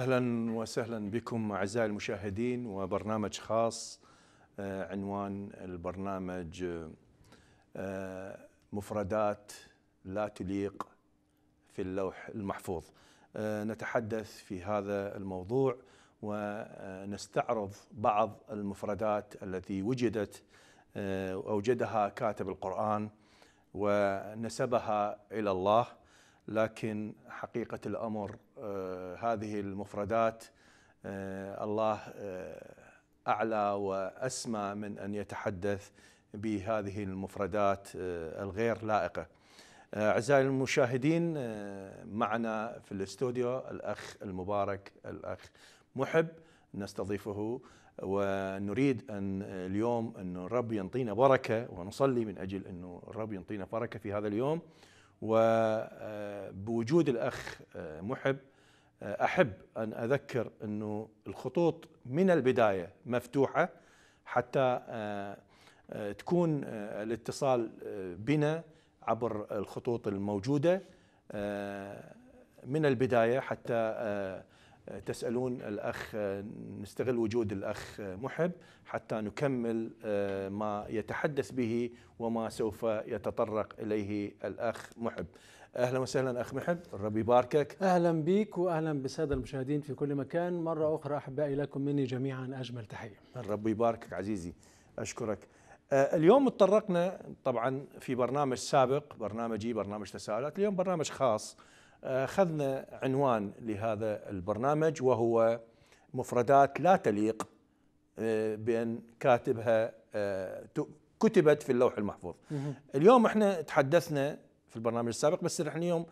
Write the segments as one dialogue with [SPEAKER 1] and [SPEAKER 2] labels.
[SPEAKER 1] اهلا وسهلا بكم اعزائي المشاهدين وبرنامج خاص آه، عنوان البرنامج آه، مفردات لا تليق في اللوح المحفوظ آه، نتحدث في هذا الموضوع ونستعرض بعض المفردات التي وجدت اوجدها كاتب القران ونسبها الى الله لكن حقيقة الأمر آه، هذه المفردات آه، الله آه، أعلى وأسمى من أن يتحدث بهذه المفردات الغير لائقة أعزائي المشاهدين معنا في الاستوديو الأخ المبارك الأخ محب نستضيفه ونريد أن اليوم أن الرب ينطينا بركة ونصلي من أجل أنه الرب ينطينا بركة في هذا اليوم وبوجود الأخ آه، محب آه، أحب أن أذكر أنه الخطوط من البداية مفتوحة حتى آه، تكون الاتصال بنا عبر الخطوط الموجودة من البداية حتى تسألون الأخ نستغل وجود الأخ محب حتى نكمل آه، ما يتحدث به وما سوف يتطرق إليه الأخ محب أهلا وسهلا أخ محب ربي يباركك
[SPEAKER 2] أهلا بك وأهلا بالسادة المشاهدين في كل مكان مرة أخرى أحبائي لكم مني جميعا أجمل تحية
[SPEAKER 1] ربي يباركك عزيزي أشكرك آه، اليوم تطرقنا طبعا في برنامج سابق برنامجي برنامج تساؤلات اليوم برنامج خاص آه، اخذنا عنوان لهذا البرنامج وهو مفردات لا تليق آه، بأن كاتبها آه، كتبت في اللوح المحفوظ اليوم احنا تحدثنا في البرنامج السابق بس احنا اليوم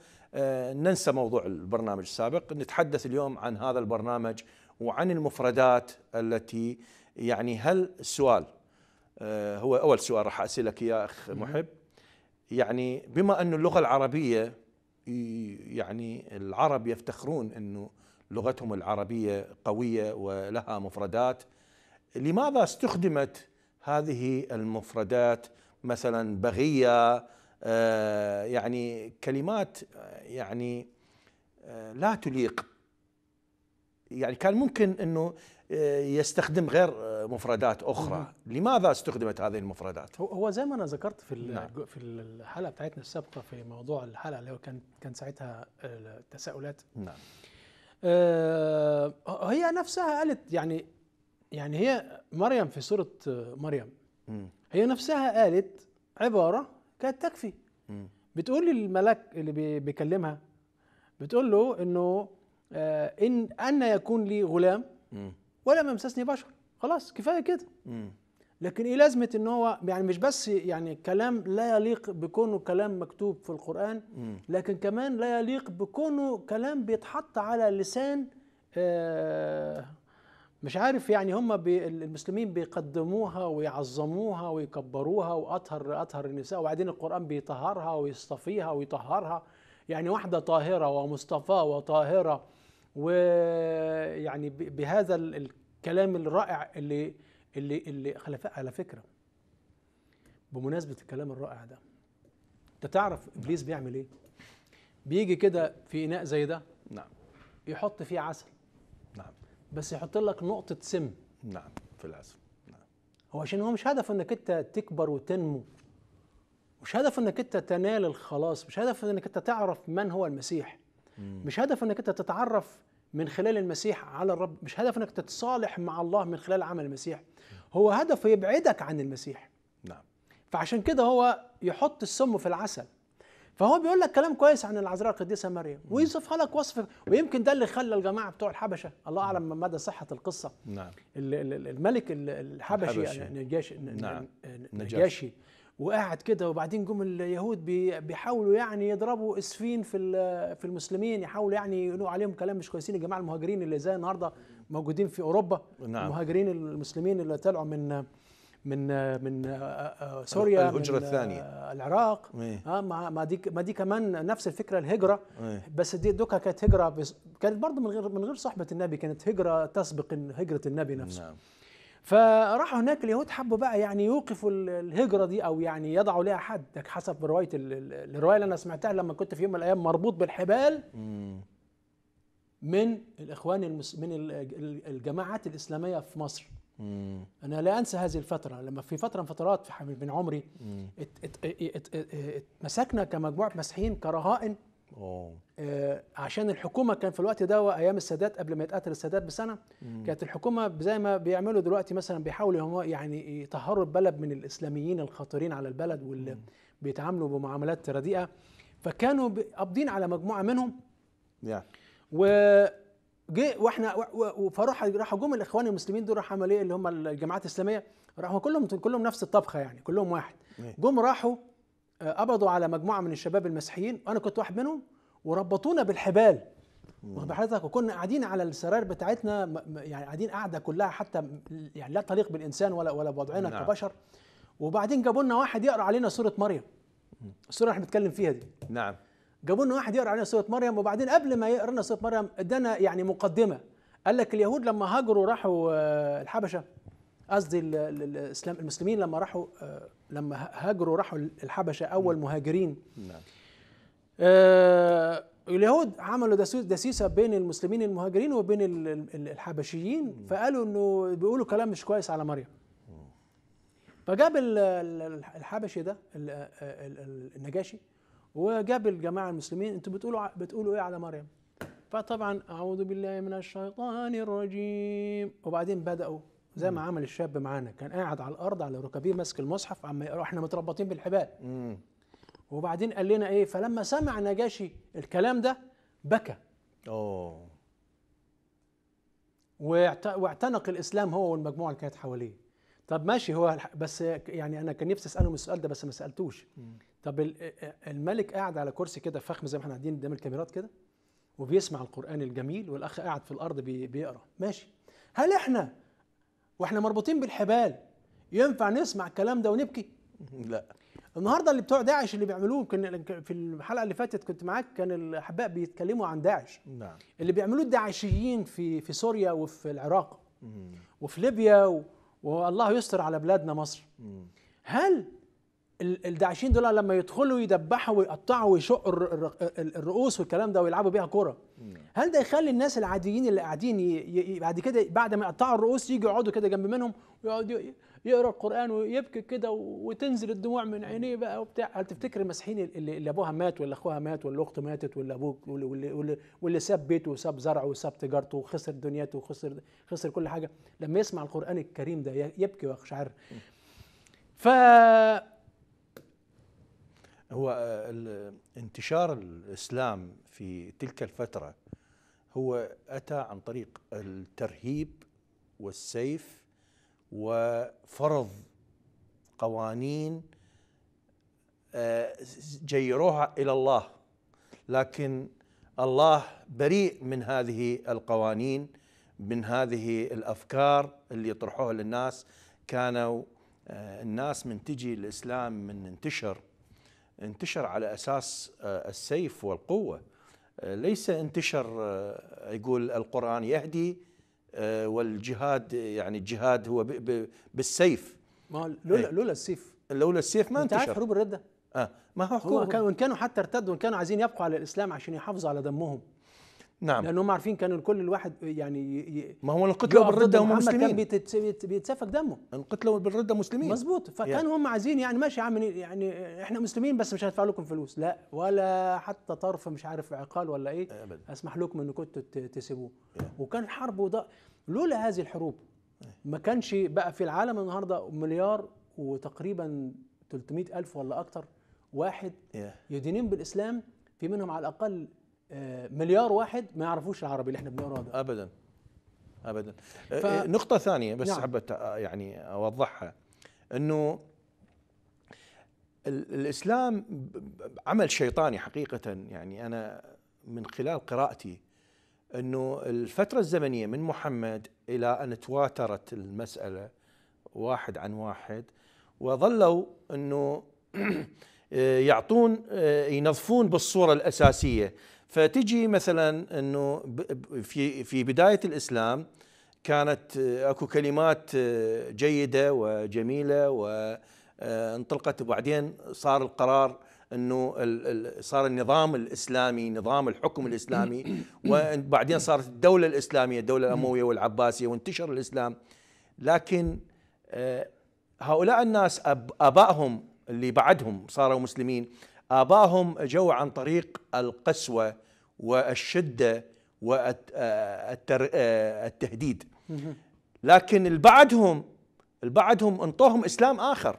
[SPEAKER 1] ننسى موضوع البرنامج السابق نتحدث اليوم عن هذا البرنامج وعن المفردات التي يعني هل السؤال هو أول سؤال راح أسألك يا أخ محب يعني بما أن اللغة العربية يعني العرب يفتخرون انه لغتهم العربيه قويه ولها مفردات لماذا استخدمت هذه المفردات مثلا بغيه آه يعني كلمات يعني آه لا تليق يعني كان ممكن انه يستخدم غير مفردات اخرى، لماذا استخدمت هذه المفردات؟
[SPEAKER 2] هو زي ما انا ذكرت في نعم. في الحلقه بتاعتنا السابقه في موضوع الحلقه اللي هو كان كان ساعتها التساؤلات نعم آه، هي نفسها قالت يعني يعني هي مريم في سوره مريم هي نفسها قالت عباره كانت تكفي بتقول للملاك اللي بيكلمها بتقول له انه آه، ان ان يكون لي غلام ولا ما مسسني بشر خلاص كفايه كده لكن ايه لازمه ان هو يعني مش بس يعني كلام لا يليق بكونه كلام مكتوب في القران لكن كمان لا يليق بكونه كلام بيتحط على لسان آه، مش عارف يعني هم بي المسلمين بيقدموها ويعظموها ويكبروها واطهر اطهر النساء وبعدين القران بيطهرها ويصطفيها ويطهرها يعني واحده طاهره ومصطفاه وطاهره ويعني بهذا الكلام الرائع اللي اللي اللي على فكره بمناسبه الكلام الرائع ده انت تعرف نعم. ابليس بيعمل ايه؟ بيجي كده في اناء زي ده نعم يحط فيه عسل نعم بس يحط لك نقطه سم نعم في العسل نعم هو عشان هو مش هدفه انك انت تكبر وتنمو مش هدفه انك انت تنال الخلاص مش هدفه انك انت تعرف من هو المسيح مش هدف انك انت تتعرف من خلال المسيح على الرب مش هدف انك تتصالح مع الله من خلال عمل المسيح هو هدفه يبعدك عن المسيح نعم فعشان كده هو يحط السم في العسل فهو بيقول لك كلام كويس عن العذراء القديسه مريم ويصفها لك وصف ويمكن ده اللي خلى الجماعه بتوع الحبشه الله اعلم مدى صحه القصه نعم الملك الحبشي, الحبشي. نعم. نجاشي نعم. نجاشي وقاعد كده وبعدين جم اليهود بيحاولوا يعني يضربوا اسفين في في المسلمين يحاولوا يعني يقولوا عليهم كلام مش كويسين يا جماعه المهاجرين اللي زي النهارده موجودين في اوروبا نعم. المهاجرين المسلمين اللي طلعوا من من من آه، آه، سوريا الهجرة آه، الثانية العراق إيه. اه ما دي ما دي كمان نفس الفكرة الهجرة مي. إيه. بس دي دوكا كانت هجرة كانت برضه من غير من غير صحبة النبي كانت هجرة تسبق هجرة النبي نفسه نعم. فراحوا هناك اليهود حبوا بقى يعني يوقفوا الهجره دي او يعني يضعوا لها حد حسب روايه الروايه اللي انا سمعتها لما كنت في يوم من الايام مربوط بالحبال من الاخوان المس من الجماعات الاسلاميه في مصر مم. انا لا انسى هذه الفتره لما في فتره من فترات في بن عمري ات ات ات ات ات كمجموعه مسيحيين كرهائن أوه. آه، عشان الحكومه كان في الوقت ده ايام السادات قبل ما يتقتل السادات بسنه مم. كانت الحكومه زي ما بيعملوا دلوقتي مثلا بيحاولوا هم يعني يطهروا البلد من الاسلاميين الخطيرين على البلد واللي مم. بيتعاملوا بمعاملات رديئه فكانوا قابضين على مجموعه منهم yeah. و جه واحنا فراح راحوا جم الاخوان المسلمين دول راحوا عملوا ايه اللي هم الجماعات الاسلاميه راحوا كلهم كلهم نفس الطبخه يعني كلهم واحد إيه. جم راحوا آه، قبضوا على مجموعه من الشباب المسيحيين وانا كنت واحد منهم وربطونا بالحبال واخد حضرتك وكنا قاعدين على السراير بتاعتنا يعني قاعدين قاعده كلها حتى يعني لا تليق بالانسان ولا ولا بوضعنا نعم. كبشر وبعدين جابوا لنا واحد يقرا علينا سوره مريم السوره اللي احنا بنتكلم فيها دي نعم جابوا لنا واحد يقرا علينا سوره مريم وبعدين قبل ما يقرا لنا سوره مريم ادانا يعني مقدمه قال لك اليهود لما هاجروا راحوا آه، الحبشه قصدي الاسلام المسلمين لما راحوا آه، لما هاجروا راحوا الحبشه اول نعم. مهاجرين نعم آه، اليهود عملوا دسيسه بين المسلمين المهاجرين وبين الحبشيين فقالوا انه بيقولوا كلام مش كويس على مريم فجاب الحبشي ده آه، النجاشي وجاب الجماعه المسلمين انتوا بتقولوا بتقولوا ايه على مريم فطبعا اعوذ بالله من الشيطان الرجيم وبعدين بداوا زي ما عمل الشاب معانا كان قاعد على الارض على ركبيه ماسك المصحف عم يقرا احنا متربطين بالحبال وبعدين قال لنا ايه فلما سمع نجاشي الكلام ده بكى
[SPEAKER 1] اوه
[SPEAKER 2] واعتنق الاسلام هو والمجموعه اللي كانت حواليه طب ماشي هو بس يعني انا كان نفسي اسالهم السؤال ده بس ما سالتوش طب الملك قاعد على كرسي كده فخم زي ما احنا قاعدين قدام الكاميرات كده وبيسمع القران الجميل والاخ قاعد في الارض بيقرا ماشي هل احنا واحنا مربوطين بالحبال ينفع نسمع الكلام ده ونبكي لا النهارده اللي بتوع داعش اللي بيعملوه كان في الحلقه اللي فاتت كنت معاك كان الاحباء بيتكلموا عن داعش نعم اللي بيعملوه الداعشيين في في سوريا وفي العراق مم. وفي ليبيا و... والله يستر على بلادنا مصر مم. هل الداعشين دول لما يدخلوا يدبحوا ويقطعوا ويشقوا الرؤوس والكلام ده ويلعبوا بيها كوره هل ده يخلي الناس العاديين اللي قاعدين بعد كده بعد ما يقطعوا الرؤوس يجوا يقعدوا كده جنب منهم ويقعدوا يقرا القران ويبكي كده وتنزل الدموع من عينيه بقى وبتاع هل تفتكر المسيحيين اللي, اللي ابوها مات ولا اخوها مات ولا اخته ماتت ولا ابوك واللي, واللي, واللي ساب بيته وساب زرعه وساب تجارته وخسر دنياته وخسر خسر كل حاجه لما يسمع القران الكريم ده يبكي ويقشعر
[SPEAKER 1] ف هو آه، انتشار الاسلام في تلك الفتره هو اتى عن طريق الترهيب والسيف وفرض قوانين آه، جيروها الى الله لكن الله بريء من هذه القوانين من هذه الافكار اللي يطرحوها للناس كانوا آه، الناس من تجي الاسلام من انتشر انتشر على اساس آه، السيف والقوه آه، ليس انتشر آه، يقول القران يهدي والجهاد يعني الجهاد هو بالسيف ما لولا إيه. لولا السيف لولا السيف ما انتشر انت عارف حروب الرده اه ما هو حكومة.
[SPEAKER 2] وان كانوا حتى ارتدوا وان كانوا عايزين يبقوا على الاسلام عشان يحافظوا على دمهم نعم ما عارفين كانوا كل الواحد يعني ي... ما هو القتله بالرده هم مسلمين كان بيتس... بيتسفك دمه القتله بالرده مسلمين مظبوط فكانوا يعني. هم عايزين يعني ماشي يا عم يعني احنا مسلمين بس مش هندفع لكم فلوس لا ولا حتى طرف مش عارف عقال ولا ايه أبدا. اسمح لكم انكم تسيبوه وكان الحرب وده لولا هذه الحروب ما كانش بقى في العالم النهارده مليار وتقريبا 300 ألف ولا أكتر واحد يدينين بالإسلام في منهم على الأقل آه، مليار واحد ما يعرفوش العربي اللي احنا بنقراه
[SPEAKER 1] ده ابدا ابدا ف... آه، نقطه ثانيه بس نعم. حبيت آه، يعني اوضحها انه الاسلام عمل شيطاني حقيقه يعني انا من خلال قراءتي انه الفتره الزمنيه من محمد الى ان تواترت المساله واحد عن واحد وظلوا انه يعطون ينظفون بالصوره الاساسيه فتجي مثلا انه في في بدايه الاسلام كانت آه، اكو كلمات آه، جيده وجميله وانطلقت آه، وبعدين صار القرار انه صار النظام الاسلامي نظام الحكم الاسلامي وبعدين صارت الدوله الاسلاميه الدوله الامويه والعباسيه وانتشر الاسلام لكن هؤلاء الناس ابائهم اللي بعدهم صاروا مسلمين آباهم جو عن طريق القسوة والشدة والتهديد آه، آه، لكن البعدهم البعدهم انطوهم إسلام آخر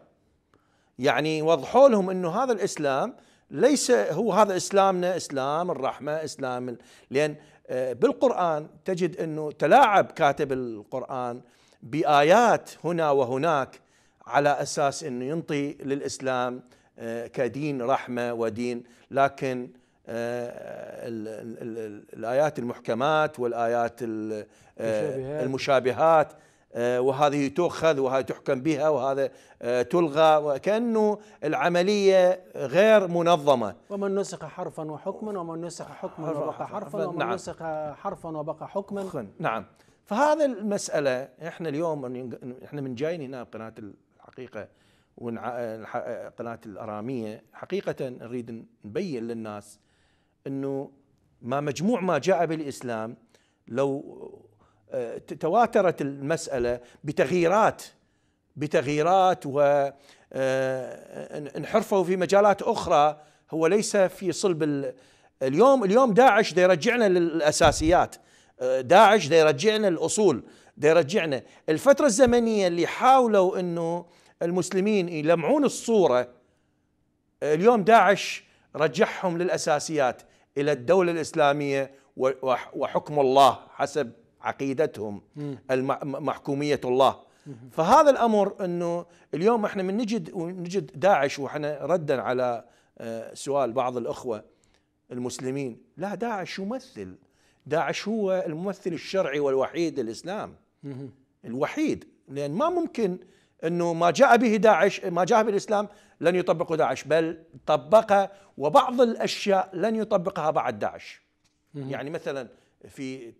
[SPEAKER 1] يعني وضحوا لهم أنه هذا الإسلام ليس هو هذا إسلامنا إسلام الرحمة إسلام لأن آه، بالقرآن تجد أنه تلاعب كاتب القرآن بآيات هنا وهناك على أساس أنه ينطي للإسلام آه، كدين رحمه ودين لكن آه، الايات المحكمات والايات آه، المشابهات وهذه تؤخذ وهذه تحكم بها وهذا تلغى وكأنه العملية غير منظمة
[SPEAKER 2] ومن نسخ حرفا وحكما ومن نسخ حكما وبقى حرفا ومن نعم. نسخ حرفا وبقى حكما
[SPEAKER 1] نعم فهذا المسألة احنا اليوم احنا من جايين هنا بقناة الحقيقة قناه الاراميه حقيقه نريد نبين للناس انه ما مجموع ما جاء بالاسلام لو آه، تواترت المساله بتغييرات بتغييرات وانحرفوا آه، في مجالات اخرى هو ليس في صلب اليوم اليوم داعش دي يرجعنا للاساسيات آه، داعش دي يرجعنا الاصول دي يرجعنا الفتره الزمنيه اللي حاولوا انه المسلمين يلمعون الصورة اليوم داعش رجعهم للأساسيات إلى الدولة الإسلامية وحكم الله حسب عقيدتهم محكومية الله فهذا الأمر أنه اليوم احنا من نجد نجد داعش وإحنا ردا على آه، سؤال بعض الأخوة المسلمين لا داعش يمثل داعش هو الممثل الشرعي والوحيد للإسلام الوحيد لأن ما ممكن انه ما جاء به داعش ما جاء به الاسلام لن يطبقه داعش بل طبقه وبعض الاشياء لن يطبقها بعد داعش يعني مثلا في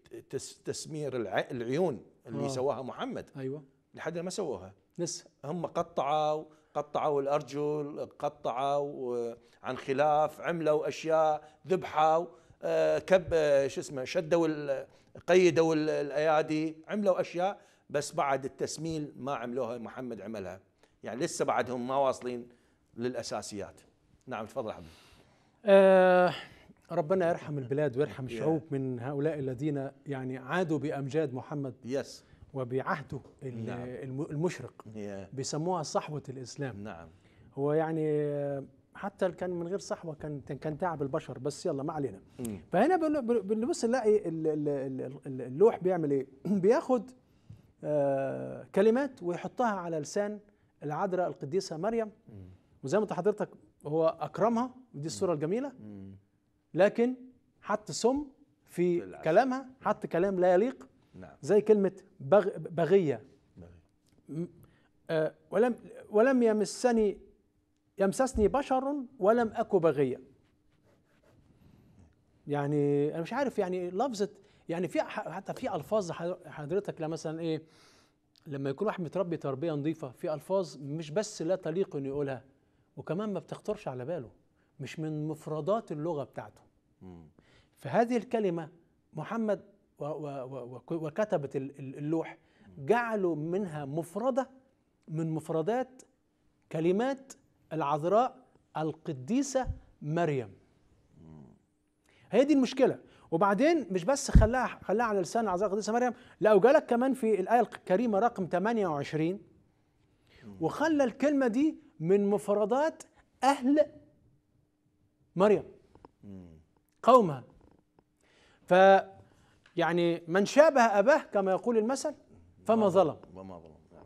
[SPEAKER 1] تسمير العيون اللي آه. سواها محمد ايوه لحد ما سووها لسه هم قطعوا قطعوا الارجل قطعوا آه، عن خلاف عملوا اشياء ذبحوا آه، كب آه، شو اسمه شدوا قيدوا الايادي عملوا اشياء بس بعد التسميل ما عملوها محمد عملها يعني لسه بعدهم ما واصلين للاساسيات نعم تفضل حبيبي
[SPEAKER 2] آه ربنا يرحم البلاد ويرحم الشعوب yeah. من هؤلاء الذين يعني عادوا بامجاد محمد يس yes. وبعهده نعم. المشرق yeah. بيسموها صحوه الاسلام نعم هو يعني حتى كان من غير صحوه كان كان تعب البشر بس يلا ما علينا mm. فهنا بنبص نلاقي اللوح بيعمل ايه بياخد آه، كلمات ويحطها على لسان العذراء القديسه مريم وزي ما حضرتك هو اكرمها ودي الصوره الجميله لكن حط سم في كلامها حط كلام لا يليق نعم. زي كلمه بغ بغيه آه، ولم ولم يمسني يمسسني بشر ولم اكو بغيه يعني انا مش عارف يعني لفظه يعني في حتى في الفاظ حضرتك لا مثلا ايه لما يكون واحد متربي تربيه نظيفه في الفاظ مش بس لا تليق انه يقولها وكمان ما بتخطرش على باله مش من مفردات اللغه بتاعته فهذه الكلمه محمد وكتبت وكتبه اللوح جعلوا منها مفرده من مفردات كلمات العذراء القديسه مريم هي دي المشكله وبعدين مش بس خلاها خلاها على لسان اعذار القديسه مريم لا وجالك كمان في الايه الكريمه رقم 28 وخلى الكلمه دي من مفردات اهل مريم قومها ف يعني من شابه اباه كما يقول المثل فما ظلم
[SPEAKER 1] فما ظلم نعم.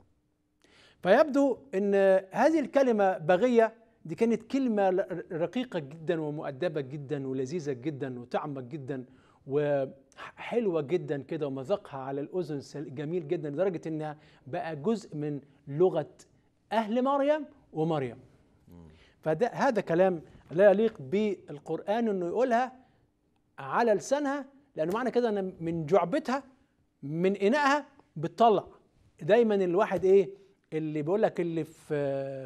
[SPEAKER 2] فيبدو ان هذه الكلمه بغيه دي كانت كلمة رقيقة جدا ومؤدبة جدا ولذيذة جدا وطعمة جدا وحلوة جدا كده ومذاقها على الأذن جميل جدا لدرجة إنها بقى جزء من لغة أهل مريم ومريم فده هذا كلام لا يليق بالقرآن إنه يقولها على لسانها لأنه معنى كده أن من جعبتها من إنائها بتطلع دايما الواحد إيه اللي بيقول لك اللي في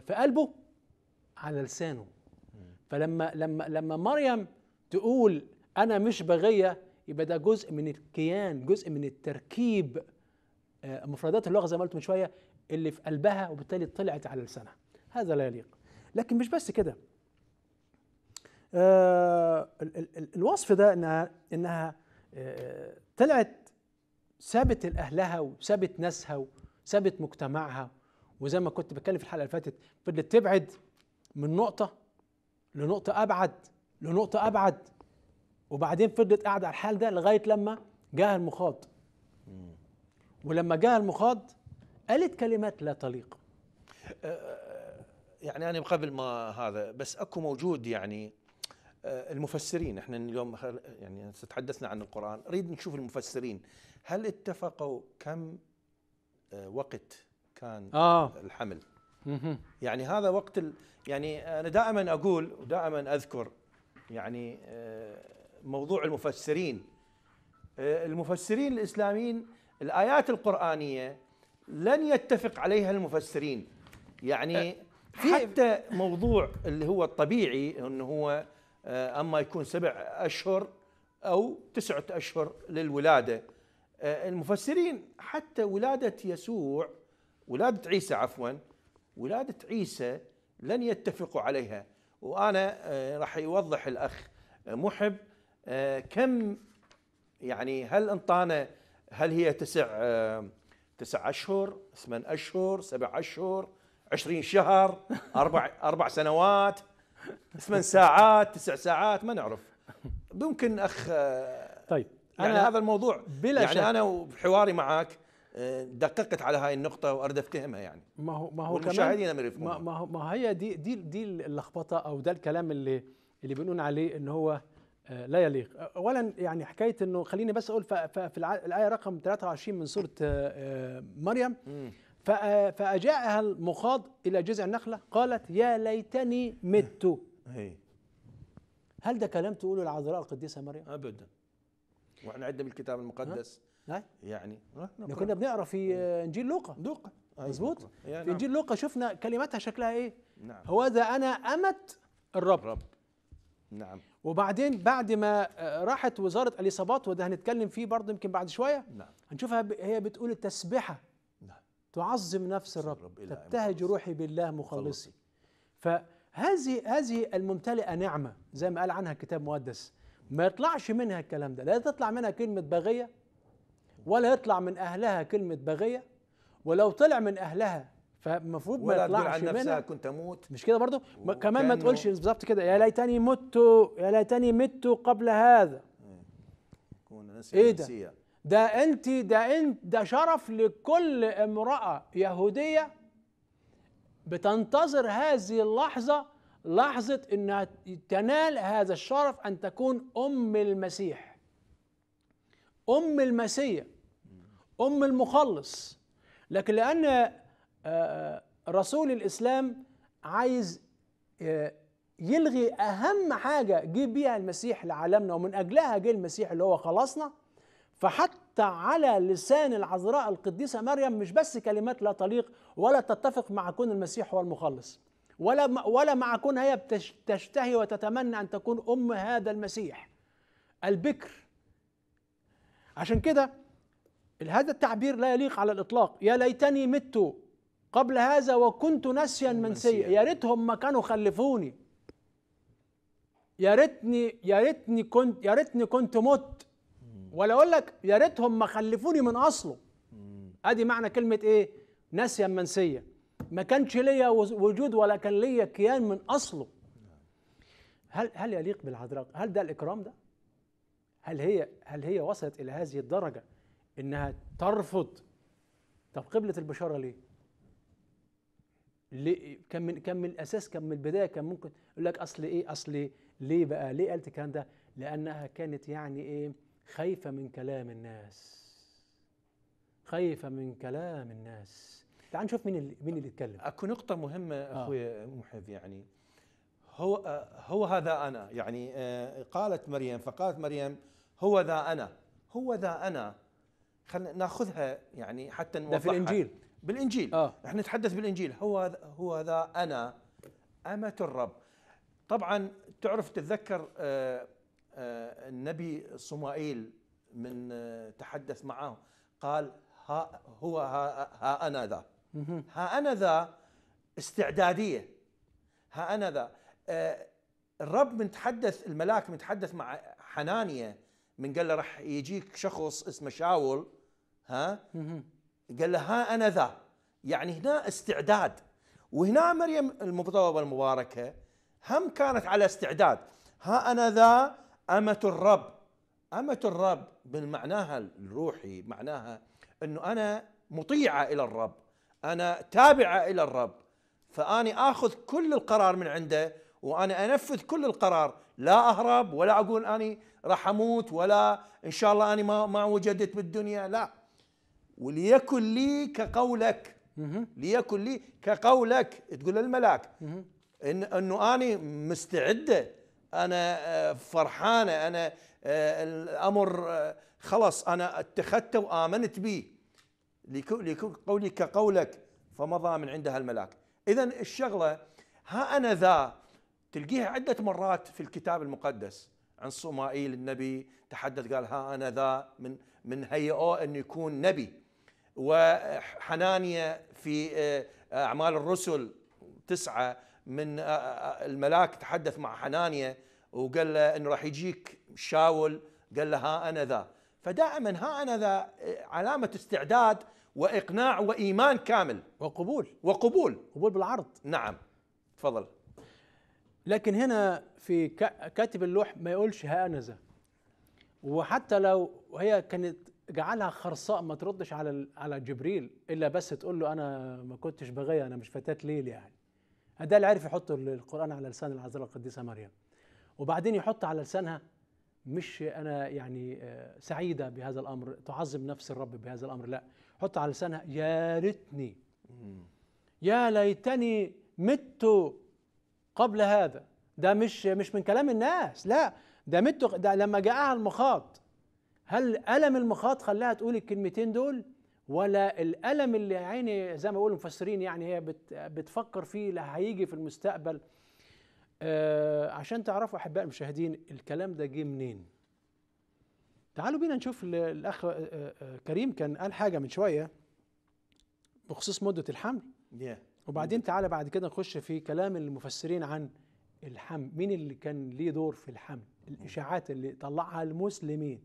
[SPEAKER 2] في قلبه على لسانه فلما لما لما مريم تقول انا مش بغيه يبقى ده جزء من الكيان جزء من التركيب آه، مفردات اللغه زي ما قلت من شويه اللي في قلبها وبالتالي طلعت على لسانها هذا لا يليق لكن مش بس كده آه، الوصف ده انها انها آه، طلعت سابت الاهلها وسابت ناسها وسابت مجتمعها وزي ما كنت بتكلم في الحلقه اللي فاتت فضلت تبعد من نقطة لنقطة أبعد لنقطة أبعد وبعدين فضلت قاعدة على الحال ده لغاية لما جاه المخاض ولما جاء المخاض قالت كلمات لا تليق
[SPEAKER 1] أه، يعني أنا قبل ما هذا بس أكو موجود يعني أه، المفسرين احنا اليوم يعني تحدثنا عن القرآن أريد نشوف المفسرين هل اتفقوا كم أه، وقت كان آه. الحمل يعني هذا وقت ال... يعني انا دائما اقول ودائما اذكر يعني آه، موضوع المفسرين آه، المفسرين الاسلاميين الايات القرانيه لن يتفق عليها المفسرين يعني آه، حتى موضوع اللي هو الطبيعي انه هو اما يكون سبع اشهر او تسعه اشهر للولاده المفسرين حتى ولاده يسوع ولاده عيسى عفوا ولاده عيسى لن يتفقوا عليها وانا آه، راح يوضح الاخ آه، محب آه، كم يعني هل انطانا هل هي تسع تسع اشهر ثمان اشهر سبع اشهر عشرين شهر اربع اربع سنوات ثمان ساعات تسع ساعات ما نعرف ممكن اخ طيب يعني أنا هذا الموضوع بلا يعني شك. انا وحواري معك دققت على هاي النقطة وأرد أفتهمها يعني ما هو ما هو والمشاهدين كمان ما, ما هو ما
[SPEAKER 2] هي دي دي دي اللخبطة أو ده الكلام اللي اللي بنقول عليه إن هو آه، لا يليق أولا يعني حكاية إنه خليني بس أقول في الآية رقم 23 من سورة آه، آه، مريم فأجاءها المخاض إلى جذع النخلة قالت يا ليتني مت هل ده كلام تقوله العذراء
[SPEAKER 1] القديسة مريم؟ أبدا واحنا عندنا بالكتاب المقدس هاي يعني
[SPEAKER 2] احنا كنا بنقرا في إيه. آه، انجيل لوقا لوقا أيوة. مظبوط يعني في انجيل لوقا شفنا كلماتها شكلها ايه نعم هو ذا انا امت الرب رب. نعم وبعدين بعد ما آه، راحت وزاره اليصابات وده هنتكلم فيه برضه يمكن بعد شويه نعم هنشوفها هي بتقول التسبحه نعم تعظم نفس الرب, الرب تبتهج روحي بالله مخلصي فهذه هذه الممتلئه نعمه زي ما قال عنها الكتاب المقدس ما يطلعش منها الكلام ده لا تطلع منها كلمه بغيه ولا يطلع من اهلها كلمه بغيه ولو طلع من اهلها فالمفروض ما يطلعش منها نفسها كنت اموت مش كده برضه كمان ما تقولش بالظبط كده يا ليتني مت يا ليتني مت قبل هذا ايه ده ده انت ده انت ده شرف لكل امراه يهوديه بتنتظر هذه اللحظه لحظه انها تنال هذا الشرف ان تكون ام المسيح ام المسيح أم المخلص لكن لأن آه، آه، رسول الإسلام عايز آه، يلغي أهم حاجة جه بيها المسيح لعالمنا ومن أجلها جه المسيح اللي هو خلصنا فحتى على لسان العذراء القديسة مريم مش بس كلمات لا تليق ولا تتفق مع كون المسيح هو المخلص ولا ولا مع كون هي تشتهي وتتمنى أن تكون أم هذا المسيح البكر عشان كده هذا التعبير لا يليق على الإطلاق يا ليتني مت قبل هذا وكنت نسيا منسيا يا ريتهم ما كانوا خلفوني يا ريتني يا ريتني كنت يا ريتني كنت مت ولا اقول لك يا ريتهم ما خلفوني من اصله ادي معنى كلمه ايه نسيا منسيا ما كانش ليا وجود ولا كان ليا كيان من اصله هل هل يليق بالعذراء هل ده الاكرام ده هل هي هل هي وصلت الى هذه الدرجه انها ترفض طب قبلت البشاره ليه؟ ليه كان من كان من الاساس كان من البدايه كان ممكن يقول لك اصل ايه اصل ليه بقى ليه قالت الكلام ده؟ لانها كانت يعني ايه خايفه من كلام الناس خايفه من كلام الناس تعال نشوف مين اللي مين اللي اتكلم اكو نقطه مهمه آه. اخوي آه.
[SPEAKER 1] محب يعني هو هو هذا انا يعني آه، قالت مريم فقالت مريم هو ذا انا هو ذا انا خلينا ناخذها يعني حتى نوضحها في الانجيل بالانجيل آه. احنا نتحدث بالانجيل هو هو ذا انا امه الرب طبعا تعرف تتذكر آه، آه، النبي صموئيل من آه، تحدث معه قال ها هو ها, ها انا ذا ها انا ذا استعداديه ها انا ذا الرب من تحدث الملاك من تحدث مع حنانيه من قال له راح يجيك شخص اسمه شاول ها قال له ها انا ذا يعني هنا استعداد وهنا مريم المطوبة المباركه هم كانت على استعداد ها انا ذا امه الرب امه الرب بالمعناها الروحي معناها انه انا مطيعه الى الرب انا تابعه الى الرب فاني اخذ كل القرار من عنده وانا انفذ كل القرار لا اهرب ولا اقول اني راح اموت ولا ان شاء الله اني ما ما وجدت بالدنيا لا وليكن لي كقولك ليكن لي كقولك تقول للملاك إن انه اني مستعده انا آه، فرحانه انا آه، الامر آه، خلص انا اتخذته وامنت به ليكن قولي كقولك فمضى من عندها الملاك اذا الشغله ها انا ذا تلقيها عده مرات في الكتاب المقدس عن صمائيل النبي تحدث قال ها انا ذا من من هيئوه انه يكون نبي وحنانيا في آه، أعمال الرسل تسعة من آه، آه، الملاك تحدث مع حنانيا وقال له أنه راح يجيك شاول قال له ها أنا ذا فدائما ها أنا ذا علامة استعداد وإقناع وإيمان كامل وقبول وقبول قبول بالعرض نعم
[SPEAKER 2] تفضل لكن هنا في كاتب اللوح ما يقولش ها أنا ذا وحتى لو هي كانت جعلها خرصاء ما تردش على على جبريل الا بس تقول له انا ما كنتش بغيه انا مش فتاه ليل يعني ده اللي عرف يحط القران على لسان العذراء القديسه مريم وبعدين يحط على لسانها مش انا يعني آه، سعيده بهذا الامر تعظم نفس الرب بهذا الامر لا حط على لسانها يا ريتني يا ليتني مت قبل هذا ده مش مش من كلام الناس لا ده مت ده لما جاءها المخاط هل ألم المخاط خلاها تقول الكلمتين دول ولا الألم اللي عيني زي ما بيقولوا المفسرين يعني هي بتفكر فيه اللي هيجي في المستقبل آه عشان تعرفوا أحباء المشاهدين الكلام ده جه منين تعالوا بينا نشوف الأخ آه، آه، كريم كان قال حاجة من شوية بخصوص مدة الحمل yeah. وبعدين تعالى بعد كده نخش في كلام المفسرين عن الحمل مين اللي كان ليه دور في الحمل الإشاعات اللي طلعها المسلمين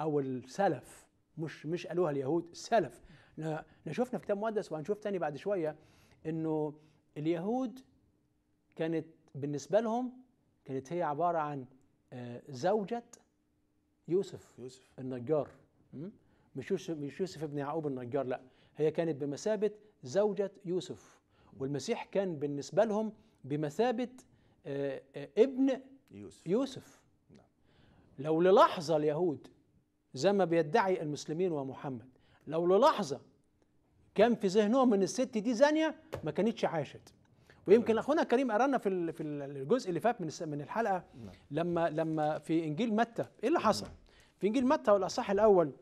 [SPEAKER 2] او السلف مش مش قالوها اليهود السلف احنا شفنا في كتاب مقدس وهنشوف تاني بعد شويه انه اليهود كانت بالنسبه لهم كانت هي عباره عن آه، زوجة يوسف يوسف النجار مش يوسف مش يوسف ابن يعقوب النجار لا هي كانت بمثابة زوجة يوسف والمسيح كان بالنسبة لهم بمثابة آه، آه، ابن يوسف يوسف نعم. لو للحظة اليهود زي ما بيدعي المسلمين ومحمد لو للحظه كان في ذهنهم ان الست دي زانيه ما كانتش عاشت ويمكن اخونا كريم قرانا في في الجزء اللي فات من من الحلقه نعم. لما لما في انجيل متى ايه اللي حصل؟ نعم. في انجيل متى والاصح الاول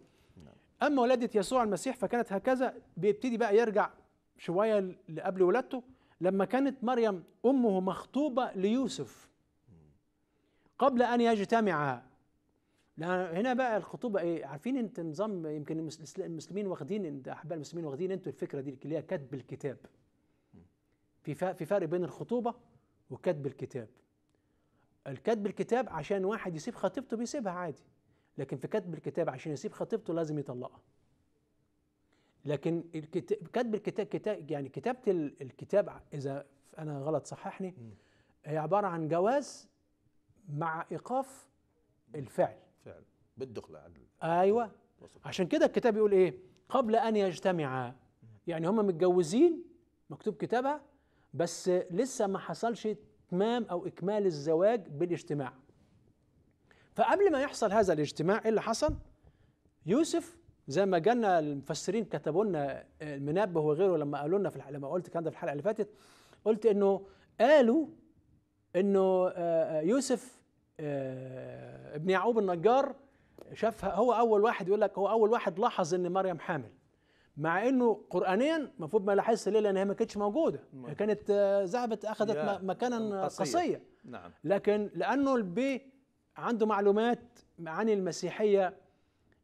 [SPEAKER 2] نعم. اما ولاده يسوع المسيح فكانت هكذا بيبتدي بقى يرجع شويه لقبل ولادته لما كانت مريم امه مخطوبه ليوسف قبل ان يجتمعا هنا بقى الخطوبه ايه عارفين انت نظام يمكن المسلمين واخدين احباء المسلمين واخدين انتوا الفكره دي اللي هي كتب الكتاب في في فرق بين الخطوبه وكتب الكتاب الكتب الكتاب عشان واحد يسيب خطيبته بيسيبها عادي لكن في كتب الكتاب عشان يسيب خطيبته لازم يطلقها لكن كتب الكتاب كتاب يعني كتابه الكتاب اذا انا غلط صححني هي عباره عن جواز مع ايقاف الفعل
[SPEAKER 1] فعلا بالدخله
[SPEAKER 2] ايوه وصف. عشان كده الكتاب يقول ايه قبل ان يجتمعا يعني هم متجوزين مكتوب كتابها بس لسه ما حصلش اتمام او اكمال الزواج بالاجتماع فقبل ما يحصل هذا الاجتماع ايه اللي حصل يوسف زي ما جانا المفسرين كتبوا لنا آه، المنبه وغيره لما قالوا لنا في لما قلت الكلام ده في الحلقه اللي فاتت قلت انه قالوا انه آه، آه، يوسف آه، ابن يعقوب النجار شافها هو اول واحد يقول لك هو اول واحد لاحظ ان مريم حامل مع انه قرانيا المفروض ما لاحظش ليه لان هي ما كانتش موجوده هي نعم. كانت آه، ذهبت اخذت مكانا قصيا نعم لكن لانه البي عنده معلومات عن المسيحيه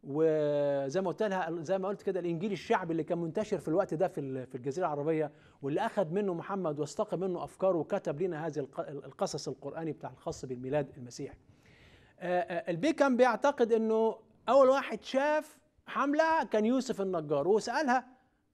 [SPEAKER 2] وزي ما قلت لها زي ما قلت كده الانجيل الشعبي اللي كان منتشر في الوقت ده في في الجزيره العربيه واللي اخذ منه محمد واستقى منه افكاره وكتب لنا هذه القصص القراني بتاع الخاص بالميلاد المسيحي. آه، آه، البي كان بيعتقد انه اول واحد شاف حمله كان يوسف النجار وسالها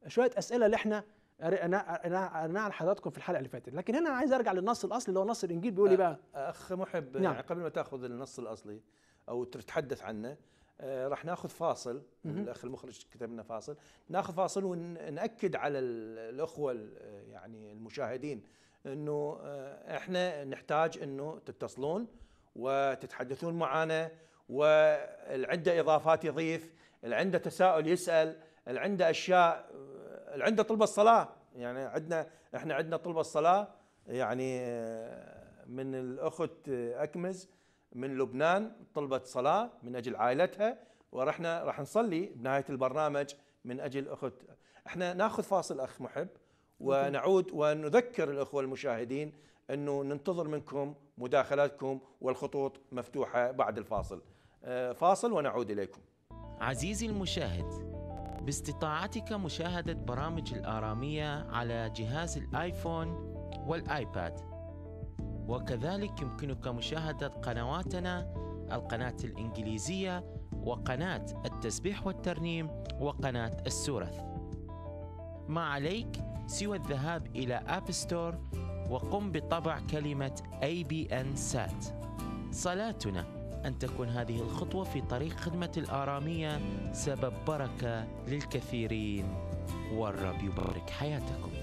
[SPEAKER 2] شويه اسئله اللي احنا على لحضراتكم في الحلقه اللي فاتت، لكن هنا انا عايز ارجع للنص الاصلي اللي هو نص الانجيل بيقول ايه بقى؟
[SPEAKER 1] اخ محب نعم. قبل ما تاخذ النص الاصلي او تتحدث عنه آه، راح ناخذ فاصل الاخ المخرج كتب لنا فاصل ناخذ فاصل وناكد على الاخوه آه، يعني المشاهدين انه آه، احنا نحتاج انه تتصلون وتتحدثون معنا والعنده اضافات يضيف العنده تساؤل يسال العنده اشياء العنده طلبه الصلاه يعني عندنا احنا عندنا طلبه الصلاه يعني من الاخت اكمز من لبنان طلبت صلاة من أجل عائلتها ورحنا راح نصلي بنهاية البرنامج من أجل أخت احنا ناخذ فاصل أخ محب ونعود ونذكر الأخوة المشاهدين أنه ننتظر منكم مداخلاتكم والخطوط مفتوحة بعد الفاصل
[SPEAKER 3] آه، فاصل ونعود إليكم عزيزي المشاهد باستطاعتك مشاهدة برامج الآرامية على جهاز الآيفون والآيباد وكذلك يمكنك مشاهدة قنواتنا القناة الإنجليزية وقناة التسبيح والترنيم وقناة السورث ما عليك سوى الذهاب إلى أب ستور وقم بطبع كلمة ABN SAT صلاتنا أن تكون هذه الخطوة في طريق خدمة الآرامية سبب بركة للكثيرين والرب يبارك حياتكم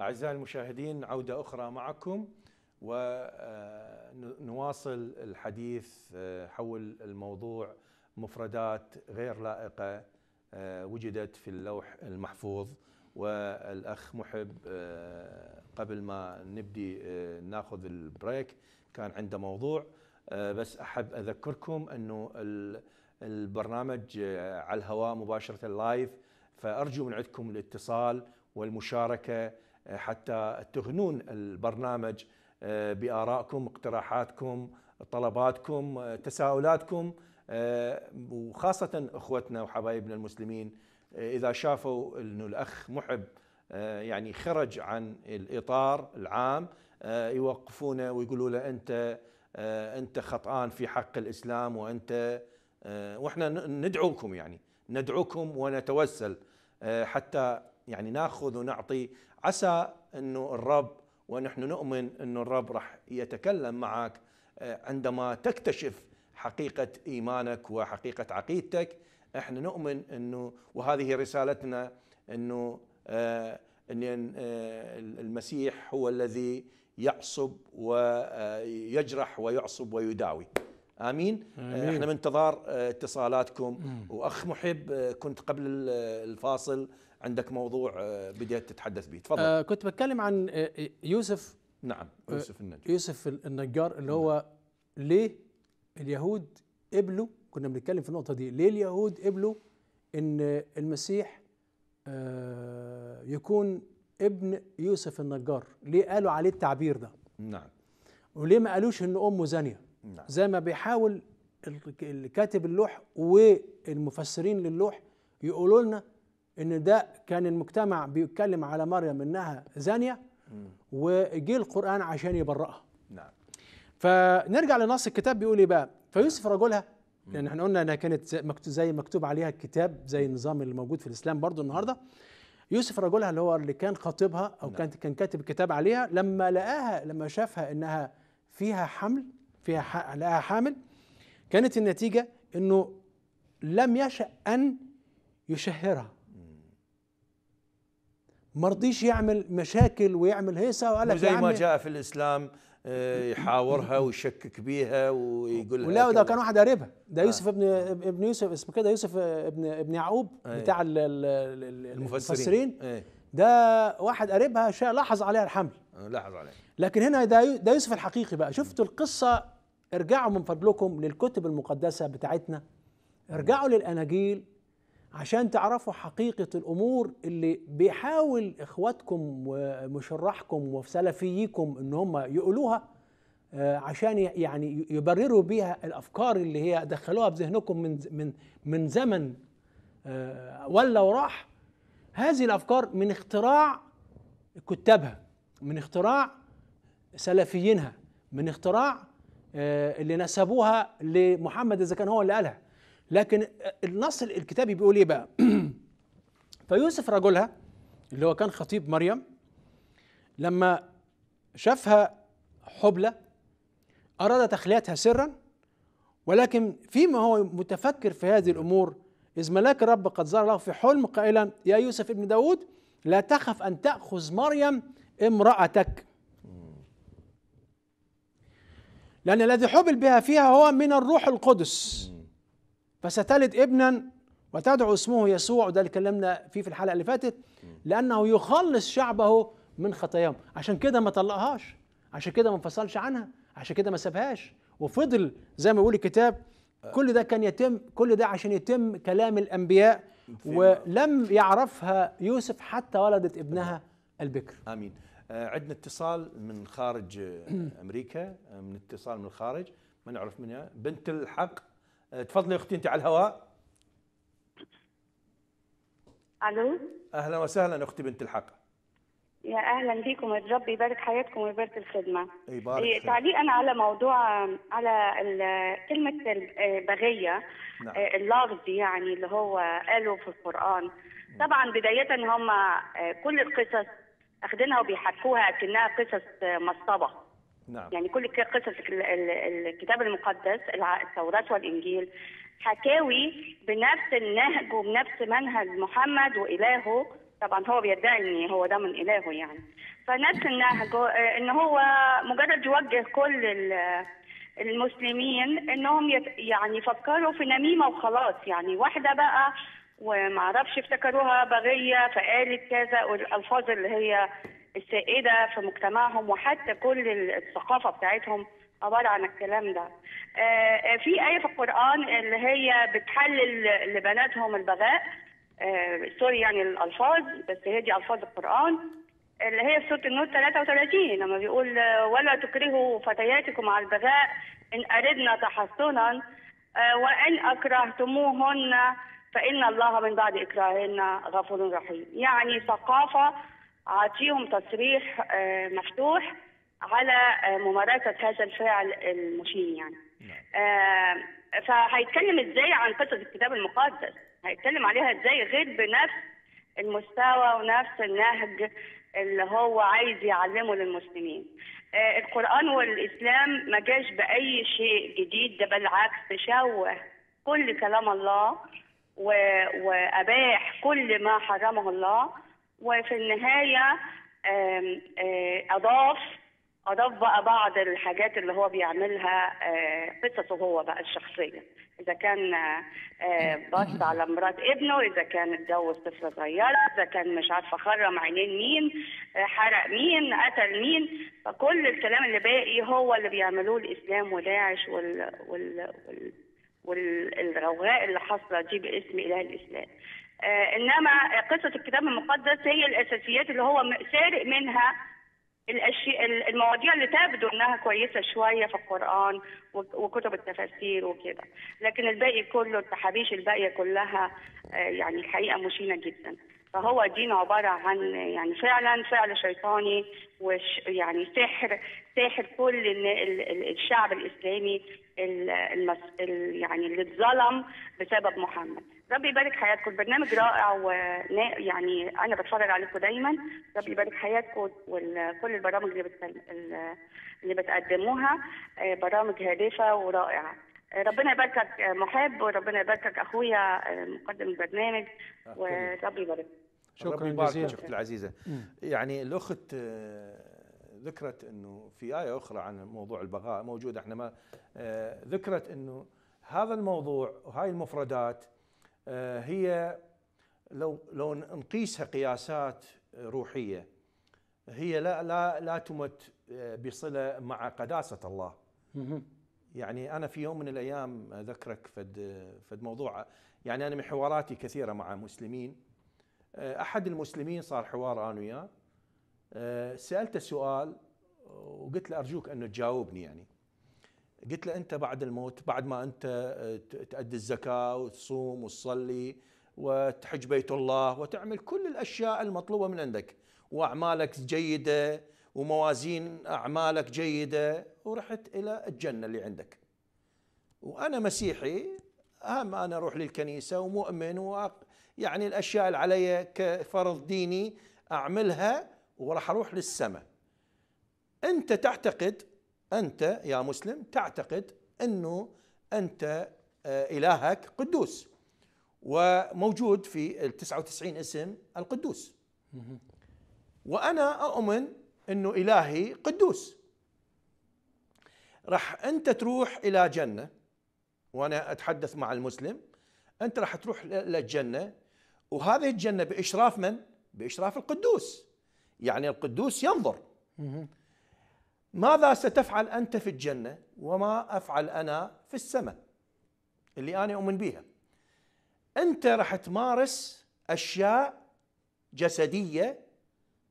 [SPEAKER 1] أعزائي المشاهدين عودة أخرى معكم ونواصل الحديث آه، حول الموضوع مفردات غير لائقة آه، وجدت في اللوح المحفوظ والأخ محب آه، قبل ما نبدي ناخذ البريك كان عنده موضوع بس أحب أذكركم أنه البرنامج على الهواء مباشرة لايف فأرجو من عندكم الاتصال والمشاركة حتى تهنون البرنامج آه، بآرائكم اقتراحاتكم طلباتكم آه، تساؤلاتكم آه، وخاصة أخوتنا وحبايبنا المسلمين إذا شافوا أنه الأخ محب يعني خرج عن الإطار العام يوقفونه ويقولوا له أنت أنت خطآن في حق الإسلام وأنت وإحنا ندعوكم يعني ندعوكم ونتوسل حتى يعني ناخذ ونعطي عسى انه الرب ونحن نؤمن انه الرب راح يتكلم معك آه، عندما تكتشف حقيقه ايمانك وحقيقه عقيدتك احنا نؤمن انه وهذه رسالتنا انه آه، ان آه، المسيح هو الذي يعصب ويجرح ويعصب ويداوي امين, آمين. احنا بانتظار اتصالاتكم واخ محب كنت قبل الفاصل عندك موضوع آه، بديت تتحدث به تفضل آه
[SPEAKER 2] كنت بتكلم عن آه، يوسف نعم آه، يوسف النجار يوسف النجار اللي نعم. هو ليه اليهود قبلوا كنا بنتكلم في النقطه دي ليه اليهود قبلوا ان المسيح يكون ابن يوسف النجار ليه قالوا عليه التعبير ده نعم وليه ما قالوش ان امه زانيه نعم. زي ما بيحاول الكاتب اللوح والمفسرين للوح يقولوا لنا ان ده كان المجتمع بيتكلم على مريم انها زانيه وجه القران عشان يبرئها نعم فنرجع لنص الكتاب بيقول ايه بقى فيوسف نعم. رجلها لان يعني احنا قلنا انها كانت زي مكتوب عليها الكتاب زي النظام اللي موجود في الاسلام برضو النهارده يوسف رجلها اللي هو اللي كان خطيبها او نعم. كان كان كاتب الكتاب عليها لما لقاها لما شافها انها فيها حمل فيها ح... لقاها حامل كانت النتيجه انه لم يشأ ان يشهرها ما رضيش يعمل مشاكل ويعمل هيصه وقال لك زي ما
[SPEAKER 1] جاء في الاسلام آه، يحاورها ويشكك بيها ويقول لا ده كان واحد
[SPEAKER 2] قريبها ده آه. يوسف آه. ابن ابن يوسف اسمه كده يوسف ابن ابن يعقوب أي. آه. بتاع المفسرين أي. ده واحد قريبها لاحظ عليها الحمل لاحظ عليها لكن هنا ده ده يوسف الحقيقي بقى شفتوا القصه ارجعوا من فضلكم للكتب المقدسه بتاعتنا ارجعوا للاناجيل عشان تعرفوا حقيقة الأمور اللي بيحاول إخواتكم ومشرحكم وسلفيكم إن هم يقولوها آه، عشان يعني يبرروا بيها الأفكار اللي هي دخلوها بذهنكم من من من زمن آه، ولا وراح هذه الأفكار من اختراع كتابها من اختراع سلفيينها من اختراع آه، اللي نسبوها لمحمد إذا كان هو اللي قالها لكن النص الكتابي بيقول ايه بقى فيوسف رجلها اللي هو كان خطيب مريم لما شافها حبلى أراد تخليتها سرا ولكن فيما هو متفكر في هذه الأمور إذ ملاك الرب قد ظهر له في حلم قائلا يا يوسف ابن داود لا تخف أن تأخذ مريم امرأتك لأن الذي حبل بها فيها هو من الروح القدس فستلد ابنا وتدعو اسمه يسوع وده اللي اتكلمنا فيه في الحلقه اللي فاتت لانه يخلص شعبه من خطاياهم عشان كده ما طلقهاش عشان كده ما انفصلش عنها عشان كده ما سابهاش وفضل زي ما بيقول الكتاب كل ده كان يتم كل ده عشان يتم كلام الانبياء ولم يعرفها يوسف حتى ولدت
[SPEAKER 1] ابنها البكر امين آه، عندنا اتصال من خارج آه، امريكا آه، من اتصال من الخارج ما نعرف منها بنت الحق آه، تفضلي يا اختي انت على الهواء الو اهلا وسهلا اختي بنت الحق
[SPEAKER 4] يا اهلا بكم الرب يبارك حياتكم ويبارك الخدمه
[SPEAKER 1] يبارك إيه تعليقا
[SPEAKER 4] على موضوع على كلمه البغيه آه، نعم. آه، اللفظ يعني اللي هو قاله في القران طبعا بدايه هم كل القصص اخذينها وبيحكوها كانها قصص مصطبه نعم. يعني كل قصص الكتاب المقدس التوراة والإنجيل حكاوي بنفس النهج وبنفس منهج محمد وإلهه طبعا هو بيدعي ان هو ده من إلهه يعني فنفس النهج إن هو مجرد يوجه كل المسلمين إنهم يعني يفكروا في نميمة وخلاص يعني واحدة بقى ومعرفش افتكروها بغية فقالت كذا والألفاظ اللي هي السائده في مجتمعهم وحتى كل الثقافه بتاعتهم عباره عن الكلام ده. آه، آه، في ايه في القران اللي هي بتحلل لبناتهم البغاء آه، سوري يعني الالفاظ بس هي دي الفاظ القران اللي هي سوره النور 33 لما بيقول ولا تكرهوا فتياتكم على البغاء ان اردنا تحصنا وان اكرهتموهن فان الله من بعد اكراههن غفور رحيم. يعني ثقافه اعطيهم تصريح آه، مفتوح على آه، ممارسه هذا الفعل المشين يعني نعم. آه، فهيتكلم ازاي عن قصه الكتاب المقدس هيتكلم عليها ازاي غير بنفس المستوى ونفس النهج اللي هو عايز يعلمه للمسلمين القرآن والإسلام ما جاش بأي شيء جديد ده بالعكس شوه كل كلام الله وأباح كل ما حرمه الله وفي النهايه آه، اضاف اضاف بقى بعض الحاجات اللي هو بيعملها آه، قصصه هو بقى الشخصيه اذا كان آه، بص على مرات ابنه اذا كان اتجوز طفله صغيره اذا كان مش عارفه خرم عينين مين حرق مين قتل مين فكل الكلام اللي باقي هو اللي بيعملوه الاسلام وداعش وال, وال... وال... والروغاء اللي حاصله دي باسم اله الاسلام آه، انما قصه الكتاب المقدس هي الاساسيات اللي هو سارق منها الاشياء المواضيع اللي تبدو انها كويسه شويه في القران وكتب التفاسير وكده لكن الباقي كله التحابيش الباقيه كلها آه، يعني الحقيقه مشينه جدا فهو دين عباره عن يعني فعلا فعل شيطاني ويعني سحر سحر كل الشعب الاسلامي المس... يعني اللي اتظلم بسبب محمد ربي يبارك حياتكم برنامج رائع و يعني انا بتفرج عليكم دايما ربي يبارك حياتكم وكل البرامج اللي بتسل... اللي بتقدموها آه، برامج هادفه ورائعه آه، ربنا يباركك آه، محب وربنا يباركك اخويا مقدم البرنامج
[SPEAKER 1] وربي يبارك شكرا جزيلا شكرا العزيزه يعني الاخت ذكرت انه في ايه اخرى عن موضوع البغاء موجوده احنا ما آه، ذكرت انه هذا الموضوع وهاي المفردات آه، هي لو لو نقيسها قياسات روحيه هي لا لا لا تمت آه، بصله مع قداسه الله يعني انا في يوم من الايام اذكرك فد فد موضوع يعني انا من حواراتي كثيره مع مسلمين احد المسلمين صار حوار انا وياه آه، سالته سؤال وقلت له ارجوك انه تجاوبني يعني قلت له انت بعد الموت بعد ما انت آه، تؤدي الزكاه وتصوم وتصلي وتحج بيت الله وتعمل كل الاشياء المطلوبه من عندك واعمالك جيده وموازين اعمالك جيده ورحت الى الجنه اللي عندك. وانا مسيحي اهم انا اروح للكنيسه ومؤمن و يعني الاشياء اللي علي كفرض ديني اعملها وراح اروح للسماء انت تعتقد انت يا مسلم تعتقد انه انت آه، الهك قدوس وموجود في ال 99 اسم القدوس وانا اؤمن انه الهي قدوس راح انت تروح الى جنه وانا اتحدث مع المسلم انت راح تروح للجنه وهذه الجنه باشراف من؟ باشراف القدوس يعني القدوس ينظر ماذا ستفعل أنت في الجنة وما أفعل أنا في السماء اللي أنا أؤمن بها أنت راح تمارس أشياء جسدية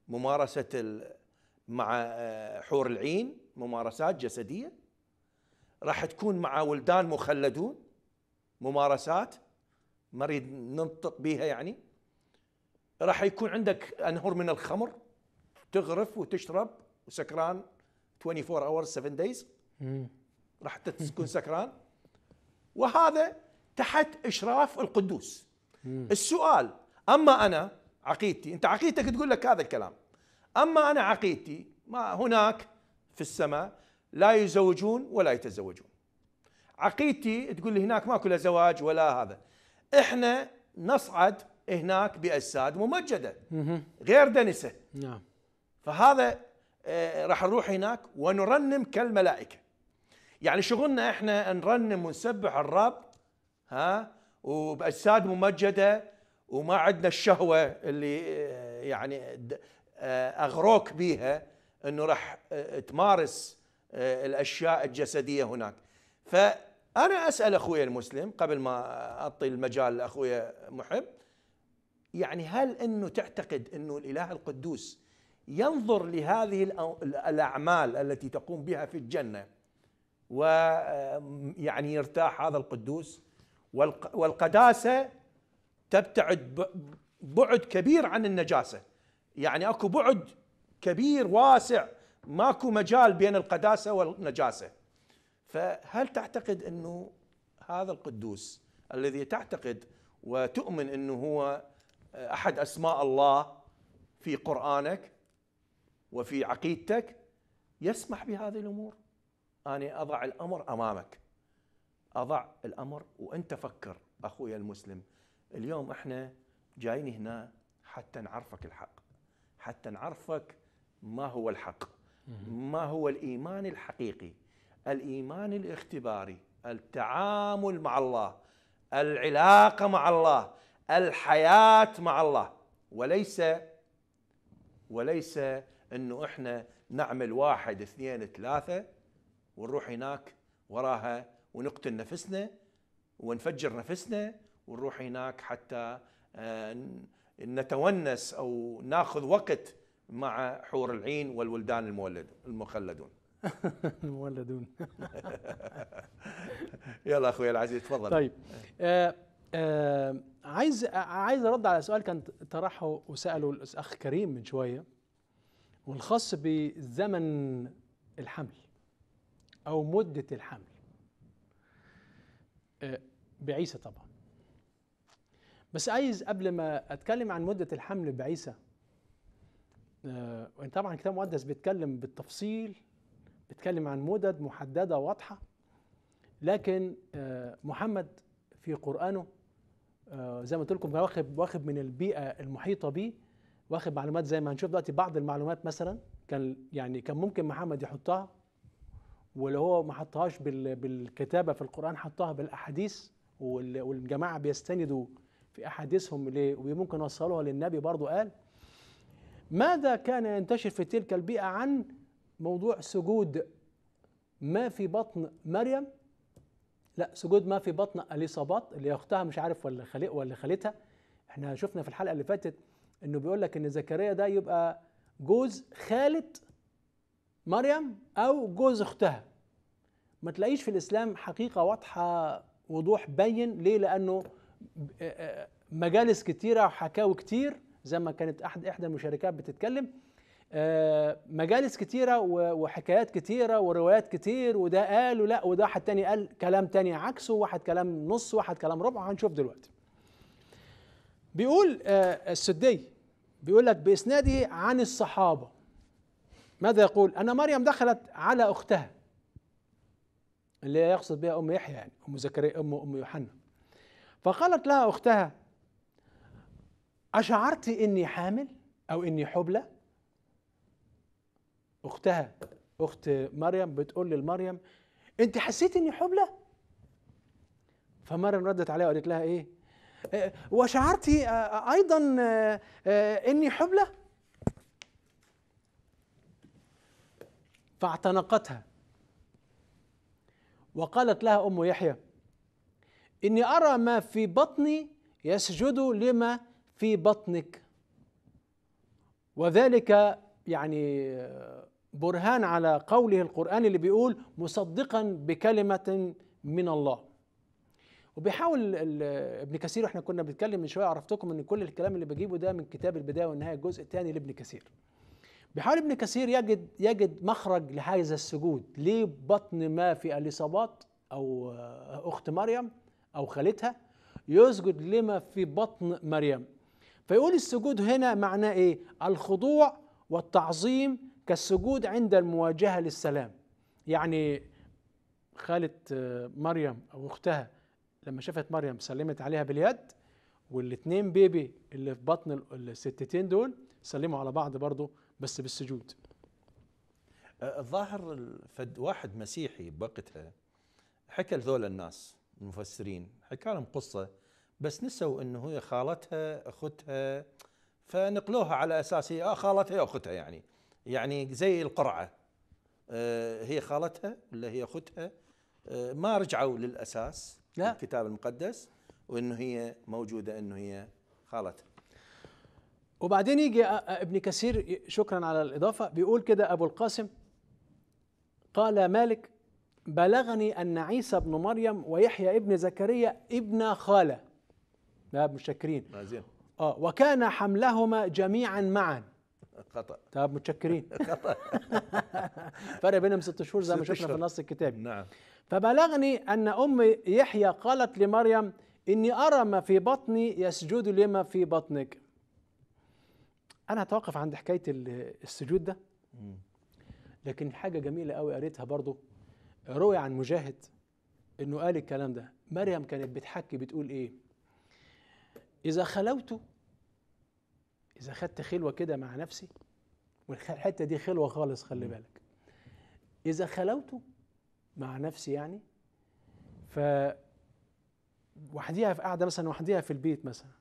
[SPEAKER 1] ممارسة مع آه، حور العين ممارسات جسدية راح تكون مع ولدان مخلدون ممارسات ما نريد ننطق بها يعني راح يكون عندك أنهر من الخمر تغرف وتشرب وسكران 24 اورز 7 دايز راح تكون سكران وهذا تحت اشراف القدوس السؤال اما انا عقيدتي انت عقيدتك تقول لك هذا الكلام اما انا عقيدتي ما هناك في السماء لا يزوجون ولا يتزوجون عقيدتي تقول لي هناك ماكو لا زواج ولا هذا احنا نصعد هناك باجساد ممجده غير دنسه نعم فهذا آه، راح نروح هناك ونرنم كالملائكه يعني شغلنا احنا نرنم ونسبح الرب ها وباجساد ممجده وما عندنا الشهوه اللي آه، يعني آه، اغروك بيها انه راح تمارس الاشياء الجسديه هناك فانا اسال اخوي المسلم قبل ما اعطي المجال لاخوي محب يعني هل انه تعتقد انه الاله القدوس ينظر لهذه الأعمال التي تقوم بها في الجنة ويعني يرتاح هذا القدوس والقداسة تبتعد بعد كبير عن النجاسة يعني أكو بعد كبير واسع ماكو مجال بين القداسة والنجاسة فهل تعتقد أنه هذا القدوس الذي تعتقد وتؤمن أنه هو أحد أسماء الله في قرآنك وفي عقيدتك يسمح بهذه الامور انا اضع الامر امامك اضع الامر وانت فكر اخوي المسلم اليوم احنا جايين هنا حتى نعرفك الحق حتى نعرفك ما هو الحق ما هو الايمان الحقيقي الايمان الاختباري التعامل مع الله العلاقه مع الله الحياه مع الله وليس وليس انه احنا نعمل واحد اثنين ثلاثه ونروح هناك وراها ونقتل نفسنا ونفجر نفسنا ونروح هناك حتى آه، نتونس او ناخذ وقت مع حور العين والولدان المولد المخلدون
[SPEAKER 2] المولدون
[SPEAKER 1] يلا اخوي العزيز تفضل طيب
[SPEAKER 2] آه آه عايز عايز ارد على سؤال كان طرحه وساله الاخ كريم من شويه والخاص بزمن الحمل أو مدة الحمل آه، بعيسى طبعا بس عايز قبل ما أتكلم عن مدة الحمل بعيسى وإن آه، طبعا الكتاب المقدس بيتكلم بالتفصيل بيتكلم عن مدد محددة واضحة لكن آه، محمد في قرآنه زي ما قلت لكم واخد واخد من البيئة المحيطة بيه واخد معلومات زي ما هنشوف دلوقتي بعض المعلومات مثلا كان يعني كان ممكن محمد يحطها ولو هو ما حطهاش بالكتابه في القران حطها بالاحاديث والجماعه بيستندوا في احاديثهم وممكن وصلوها للنبي برضو قال ماذا كان ينتشر في تلك البيئه عن موضوع سجود ما في بطن مريم لا سجود ما في بطن اليصابات اللي اختها مش عارف ولا خليق ولا خالتها احنا شفنا في الحلقه اللي فاتت انه بيقول لك ان زكريا ده يبقى جوز خالة مريم او جوز اختها ما تلاقيش في الاسلام حقيقه واضحه وضوح بين ليه لانه آه، آه، مجالس كتيره وحكاوي كتير زي ما كانت احد احدى المشاركات بتتكلم آه، مجالس كتيرة وحكايات كتيرة وروايات كتير وده قال ولا وده واحد تاني قال كلام تاني عكسه واحد كلام نص واحد كلام ربع هنشوف دلوقتي بيقول السدي بيقول لك بإسناده عن الصحابة ماذا يقول أن مريم دخلت على أختها اللي هي يقصد بها أم يحيى يعني أم زكريا أم أم يوحنا فقالت لها أختها أشعرت إني حامل أو إني حبلى أختها أخت مريم بتقول لمريم أنت حسيت إني حبلى فمريم ردت عليها وقالت لها إيه آه، وشعرت آه، آه، ايضا اني حبلى فاعتنقتها وقالت لها ام يحيى اني ارى ما في بطني يسجد لما في بطنك وذلك يعني برهان على قوله القرآن اللي بيقول مصدقا بكلمة من الله وبيحاول ابن كثير واحنا كنا بنتكلم من شويه عرفتكم ان كل الكلام اللي بجيبه ده من كتاب البدايه والنهايه الجزء الثاني لابن كثير بيحاول ابن كثير يجد يجد مخرج لهذا السجود ليه بطن ما في اليصابات او اخت مريم او خالتها يسجد لما في بطن مريم فيقول السجود هنا معناه ايه الخضوع والتعظيم كالسجود عند المواجهه للسلام يعني خاله مريم او اختها لما شافت مريم سلمت عليها باليد والاثنين بيبي اللي في بطن الستتين دول سلموا على بعض برضه بس بالسجود
[SPEAKER 1] أه، الظاهر واحد مسيحي بوقتها حكى لذول الناس المفسرين حكى لهم قصه بس نسوا انه هي خالتها اختها فنقلوها على اساس هي آه، خالتها يا اختها يعني يعني زي القرعه أه، هي خالتها ولا هي اختها ما رجعوا للاساس لا. الكتاب المقدس وانه هي موجوده انه هي خالته وبعدين يجي ابن كثير
[SPEAKER 2] شكرا على الاضافه بيقول كده ابو القاسم قال مالك بلغني ان عيسى ابن مريم ويحيى ابن زكريا ابن خاله لا متشكرين اه وكان حملهما جميعا معا خطا طب متشكرين خطا فرق بينهم ست شهور زي ما شفنا في النص الكتابي نعم فبلغني أن أم يحيى قالت لمريم إني أرى ما في بطني يسجد لما في بطنك أنا هتوقف عند حكاية السجود ده لكن حاجة جميلة قوي قريتها برضو روي عن مجاهد إنه قال الكلام ده مريم كانت بتحكي بتقول إيه إذا خلوت إذا خدت خلوة كده مع نفسي والحتة دي خلوة خالص خلي بالك إذا خلوت مع نفسي يعني ف وحديها في قاعده مثلا وحديها في البيت مثلا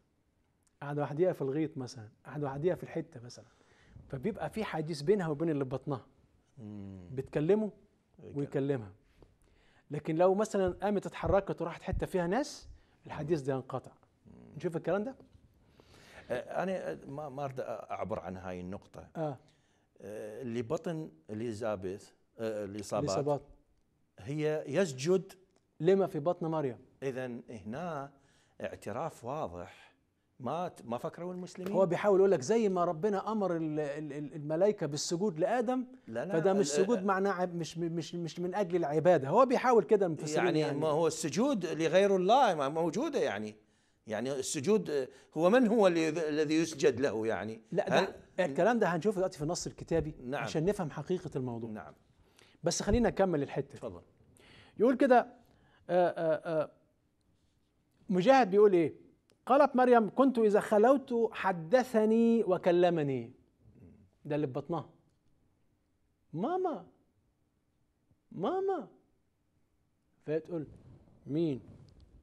[SPEAKER 2] قاعده وحديها في الغيط مثلا قاعده وحديها في الحته مثلا فبيبقى في حديث بينها وبين اللي بطنها بتكلمه إيه ويكلمها لكن لو مثلا قامت اتحركت وراحت حته فيها ناس الحديث ده ينقطع نشوف الكلام ده
[SPEAKER 1] أه، انا ما ما اريد اعبر عن هاي النقطه آه. أه، اللي بطن اليزابيث أه، الإصابات هي يسجد لما في بطن مريم اذا هنا اعتراف واضح ما ما فكروا المسلمين هو بيحاول
[SPEAKER 2] يقول لك زي ما ربنا امر الملائكه بالسجود لادم لا لا فده مش سجود معناه مش مش مش من اجل العباده هو بيحاول كده المفسرين يعني, يعني ما
[SPEAKER 1] هو السجود لغير الله موجوده يعني يعني السجود هو من هو الذي يسجد له يعني لا ده
[SPEAKER 2] الكلام ده هنشوفه دلوقتي في النص الكتابي نعم عشان نفهم حقيقه الموضوع نعم بس خلينا نكمل الحته اتفضل يقول كده آه، آه، آه، مجاهد بيقول ايه قالت مريم كنت اذا خلوت حدثني وكلمني ده اللي في بطنها ماما ماما فتقول مين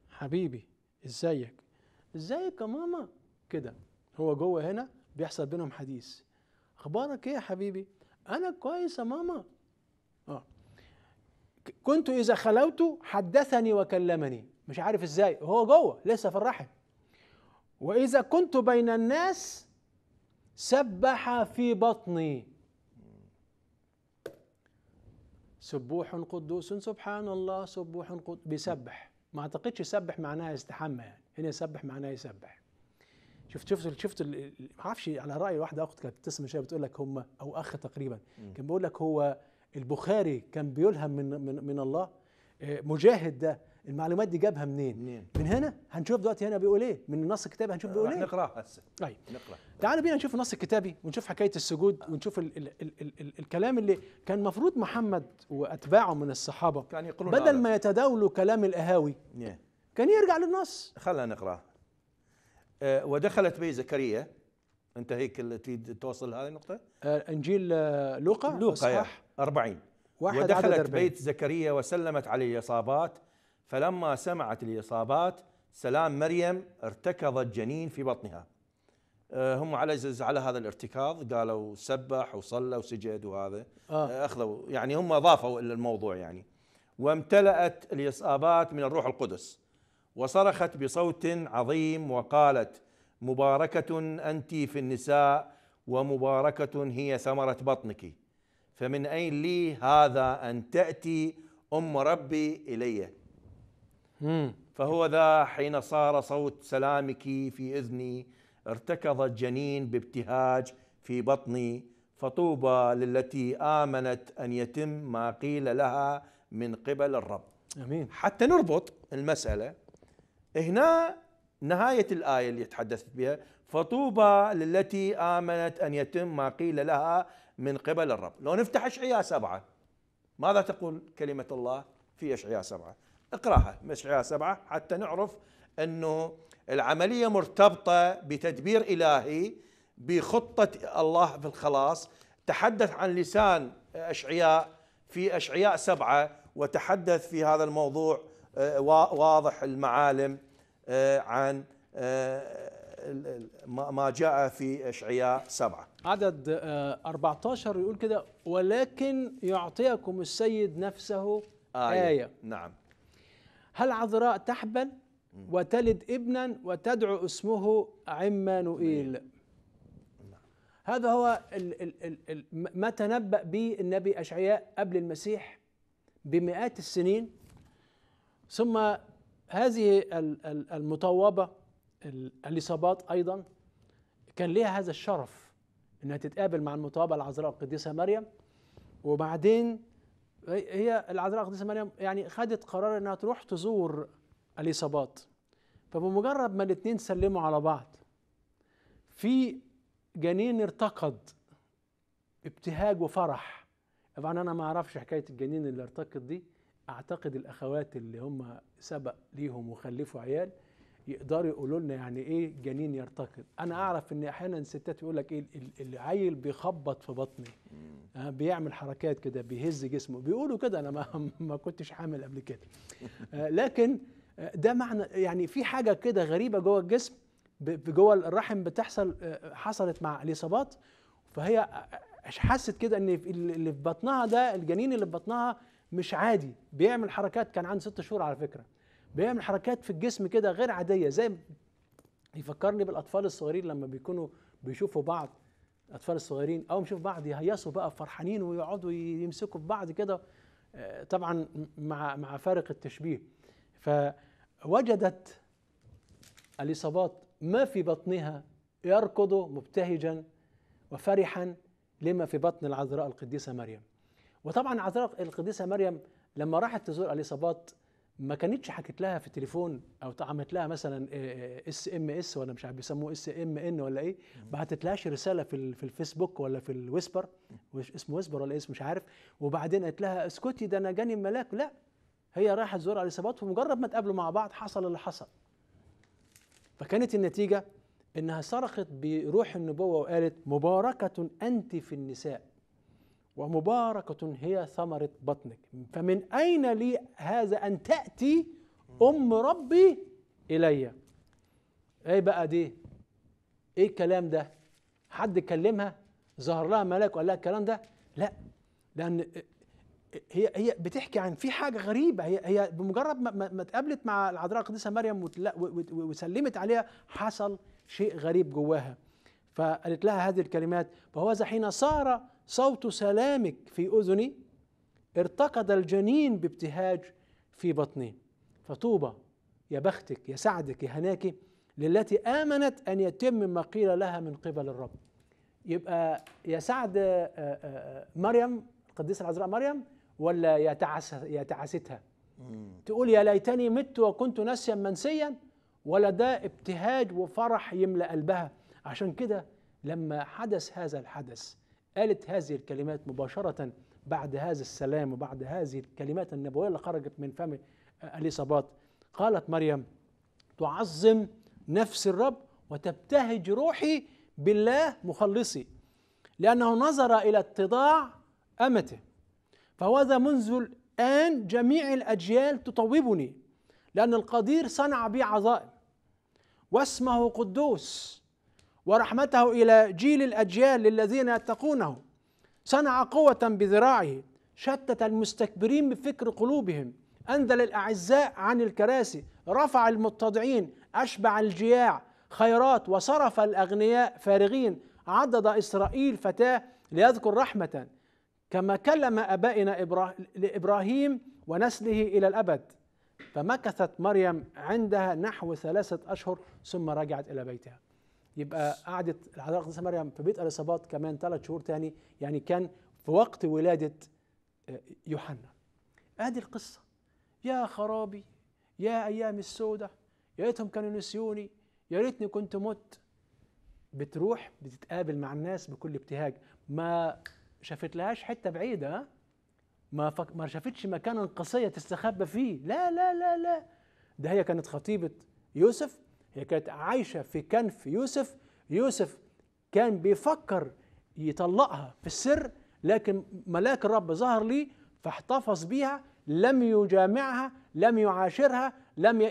[SPEAKER 2] حبيبي ازيك ازيك يا ماما كده هو جوه هنا بيحصل بينهم حديث اخبارك ايه يا حبيبي انا كويس يا ماما اه كنت اذا خلوت حدثني وكلمني مش عارف ازاي هو جوه لسه في الرحم واذا كنت بين الناس سبح في بطني سبوح قدوس سبحان الله سبوح قدوس بيسبح ما اعتقدش يسبح معناها يستحمى يعني هنا يسبح معناها يسبح شفت شفت شفت ما اعرفش على راي واحده اخت كانت بتسمع شويه بتقول لك هم او اخ تقريبا كان بيقول لك هو البخاري كان بيلهم من من, من الله آه، مجاهد ده المعلومات دي جابها منين؟ منين؟ من هنا هنشوف دلوقتي هنا بيقول ايه؟ من النص الكتابي هنشوف بيقول ايه؟ نقرا هسه طيب نقرا تعالوا بينا نشوف النص الكتابي ونشوف حكايه السجود ونشوف الـ الـ الـ الـ الـ الكلام اللي كان المفروض محمد واتباعه من الصحابه كان يقولون بدل ما يتداولوا كلام الاهاوي نعم. كان يرجع للنص
[SPEAKER 1] خلينا نقراه آه، ودخلت بي زكريا انت هيك اللي تريد توصل لهذه النقطه
[SPEAKER 2] آه، انجيل آه، لوقا لوقا
[SPEAKER 1] 40 ودخلت بيت زكريا وسلمت على الاصابات فلما سمعت الاصابات سلام مريم ارتكض الجنين في بطنها آه، هم على على هذا الارتكاض قالوا سبح وصلى وسجد وهذا آه. اخذوا يعني هم اضافوا الى الموضوع يعني وامتلأت الاصابات من الروح القدس وصرخت بصوت عظيم وقالت مباركة أنت في النساء ومباركة هي ثمرة بطنك فمن أين لي هذا أن تأتي أم ربي إلي فهو ذا حين صار صوت سلامك في إذني ارتكض الجنين بابتهاج في بطني فطوبى للتي آمنت أن يتم ما قيل لها من قبل الرب أمين حتى نربط المسألة هنا نهاية الآية اللي تحدثت بها فطوبى للتي آمنت أن يتم ما قيل لها من قبل الرب لو نفتح إشعياء سبعة ماذا تقول كلمة الله في إشعياء سبعة اقرأها من إشعياء سبعة حتى نعرف أنه العملية مرتبطة بتدبير إلهي بخطة الله في الخلاص تحدث عن لسان أشعياء في أشعياء سبعة وتحدث في هذا الموضوع آه، واضح المعالم آه، عن آه، ما جاء في اشعياء سبعة
[SPEAKER 2] عدد 14 آه، يقول كده ولكن يعطيكم السيد نفسه آية, آية. نعم هل عذراء تحبل وتلد ابنا وتدعو اسمه عمانوئيل نعم. هذا هو الـ الـ الـ ما تنبأ به النبي أشعياء قبل المسيح بمئات السنين ثم هذه المطوبة الإصابات أيضا كان ليها هذا الشرف انها تتقابل مع المطوبه العذراء القديسه مريم وبعدين هي العذراء القديسه مريم يعني خدت قرار انها تروح تزور اليصابات فبمجرد ما الاثنين سلموا على بعض في جنين ارتقد ابتهاج وفرح طبعا انا ما اعرفش حكايه الجنين اللي ارتقد دي اعتقد الاخوات اللي هم سبق ليهم وخلفوا عيال يقدروا يقولوا لنا يعني ايه جنين يرتقد انا اعرف ان احيانا ستات يقول لك ايه العيل بيخبط في بطني آه بيعمل حركات كده بيهز جسمه بيقولوا كده انا ما, ما كنتش حامل قبل كده آه لكن آه، ده معنى يعني في حاجه كده غريبه جوه الجسم جوه الرحم بتحصل آه، حصلت مع اليصابات فهي آه، حست كده ان اللي في بطنها ده الجنين اللي في بطنها مش عادي بيعمل حركات كان عنده ست شهور على فكره بيعمل حركات في الجسم كده غير عاديه زي يفكرني بالاطفال الصغيرين لما بيكونوا بيشوفوا بعض الاطفال الصغيرين اول ما يشوفوا بعض يهيصوا بقى فرحانين ويقعدوا يمسكوا في بعض كده آه، طبعا مع مع فارق التشبيه فوجدت الاصابات ما في بطنها يركض مبتهجا وفرحا لما في بطن العذراء القديسه مريم وطبعا عذراء القديسه مريم لما راحت تزور اليصابات ما كانتش حكت لها في التليفون او عملت لها مثلا آه، آه، اس ام اس ولا مش عارف بيسموه اس ام ان ولا ايه بعتت لهاش رساله في في الفيسبوك ولا في الويسبر اسمه ويسبر ولا اسم إيه، مش عارف وبعدين قالت لها اسكتي ده انا جاني الملاك لا هي راحت تزور اليصابات ومجرد ما اتقابلوا مع بعض حصل اللي حصل فكانت النتيجه انها صرخت بروح النبوه وقالت مباركه انت في النساء ومباركة هي ثمرة بطنك فمن أين لي هذا أن تأتي أم ربي إلي إيه بقى دي إيه الكلام ده حد كلمها ظهر لها ملاك وقال لها الكلام ده لا لأن هي هي بتحكي عن في حاجه غريبه هي هي بمجرد ما, ما اتقابلت مع العذراء القديسه مريم وسلمت عليها حصل شيء غريب جواها فقالت لها هذه الكلمات فهوذا حين صار صوت سلامك في اذني ارتقد الجنين بابتهاج في بطني فطوبى يا بختك يا سعدك يا هناك للتي امنت ان يتم ما قيل لها من قبل الرب يبقى يا سعد آه، آه، آه، مريم القديسه العذراء مريم ولا يا تعاستها تقول يا ليتني مت وكنت نسيا منسيا ولا ده ابتهاج وفرح يملا قلبها عشان كده لما حدث هذا الحدث قالت هذه الكلمات مباشرة بعد هذا السلام وبعد هذه الكلمات النبوية اللي خرجت من فم اليصابات قالت مريم تعظم نفس الرب وتبتهج روحي بالله مخلصي لأنه نظر إلى اتضاع أمته فهذا منذ الآن جميع الأجيال تطوبني لأن القدير صنع بي عظائم واسمه قدوس ورحمته إلى جيل الأجيال للذين يتقونه صنع قوة بذراعه شتت المستكبرين بفكر قلوبهم أنزل الأعزاء عن الكراسي رفع المتضعين أشبع الجياع خيرات وصرف الأغنياء فارغين عضد إسرائيل فتاه ليذكر رحمة كما كلم أبائنا لإبراهيم ونسله إلى الأبد فمكثت مريم عندها نحو ثلاثة أشهر ثم رجعت إلى بيتها يبقى قعدت الحضاره القديسه مريم في بيت اليصابات كمان ثلاث شهور تاني يعني كان في وقت ولاده آه، يوحنا ادي القصه يا خرابي يا ايام السودة يا ريتهم كانوا نسيوني يا ريتني كنت مت بتروح بتتقابل مع الناس بكل ابتهاج ما شافت لهاش حته بعيده ما فك... ما شافتش مكانا قصيه تستخبى فيه لا لا لا لا ده هي كانت خطيبه يوسف هي كانت عايشة في كنف يوسف يوسف كان بيفكر يطلقها في السر لكن ملاك الرب ظهر ليه فاحتفظ بيها لم يجامعها لم يعاشرها لم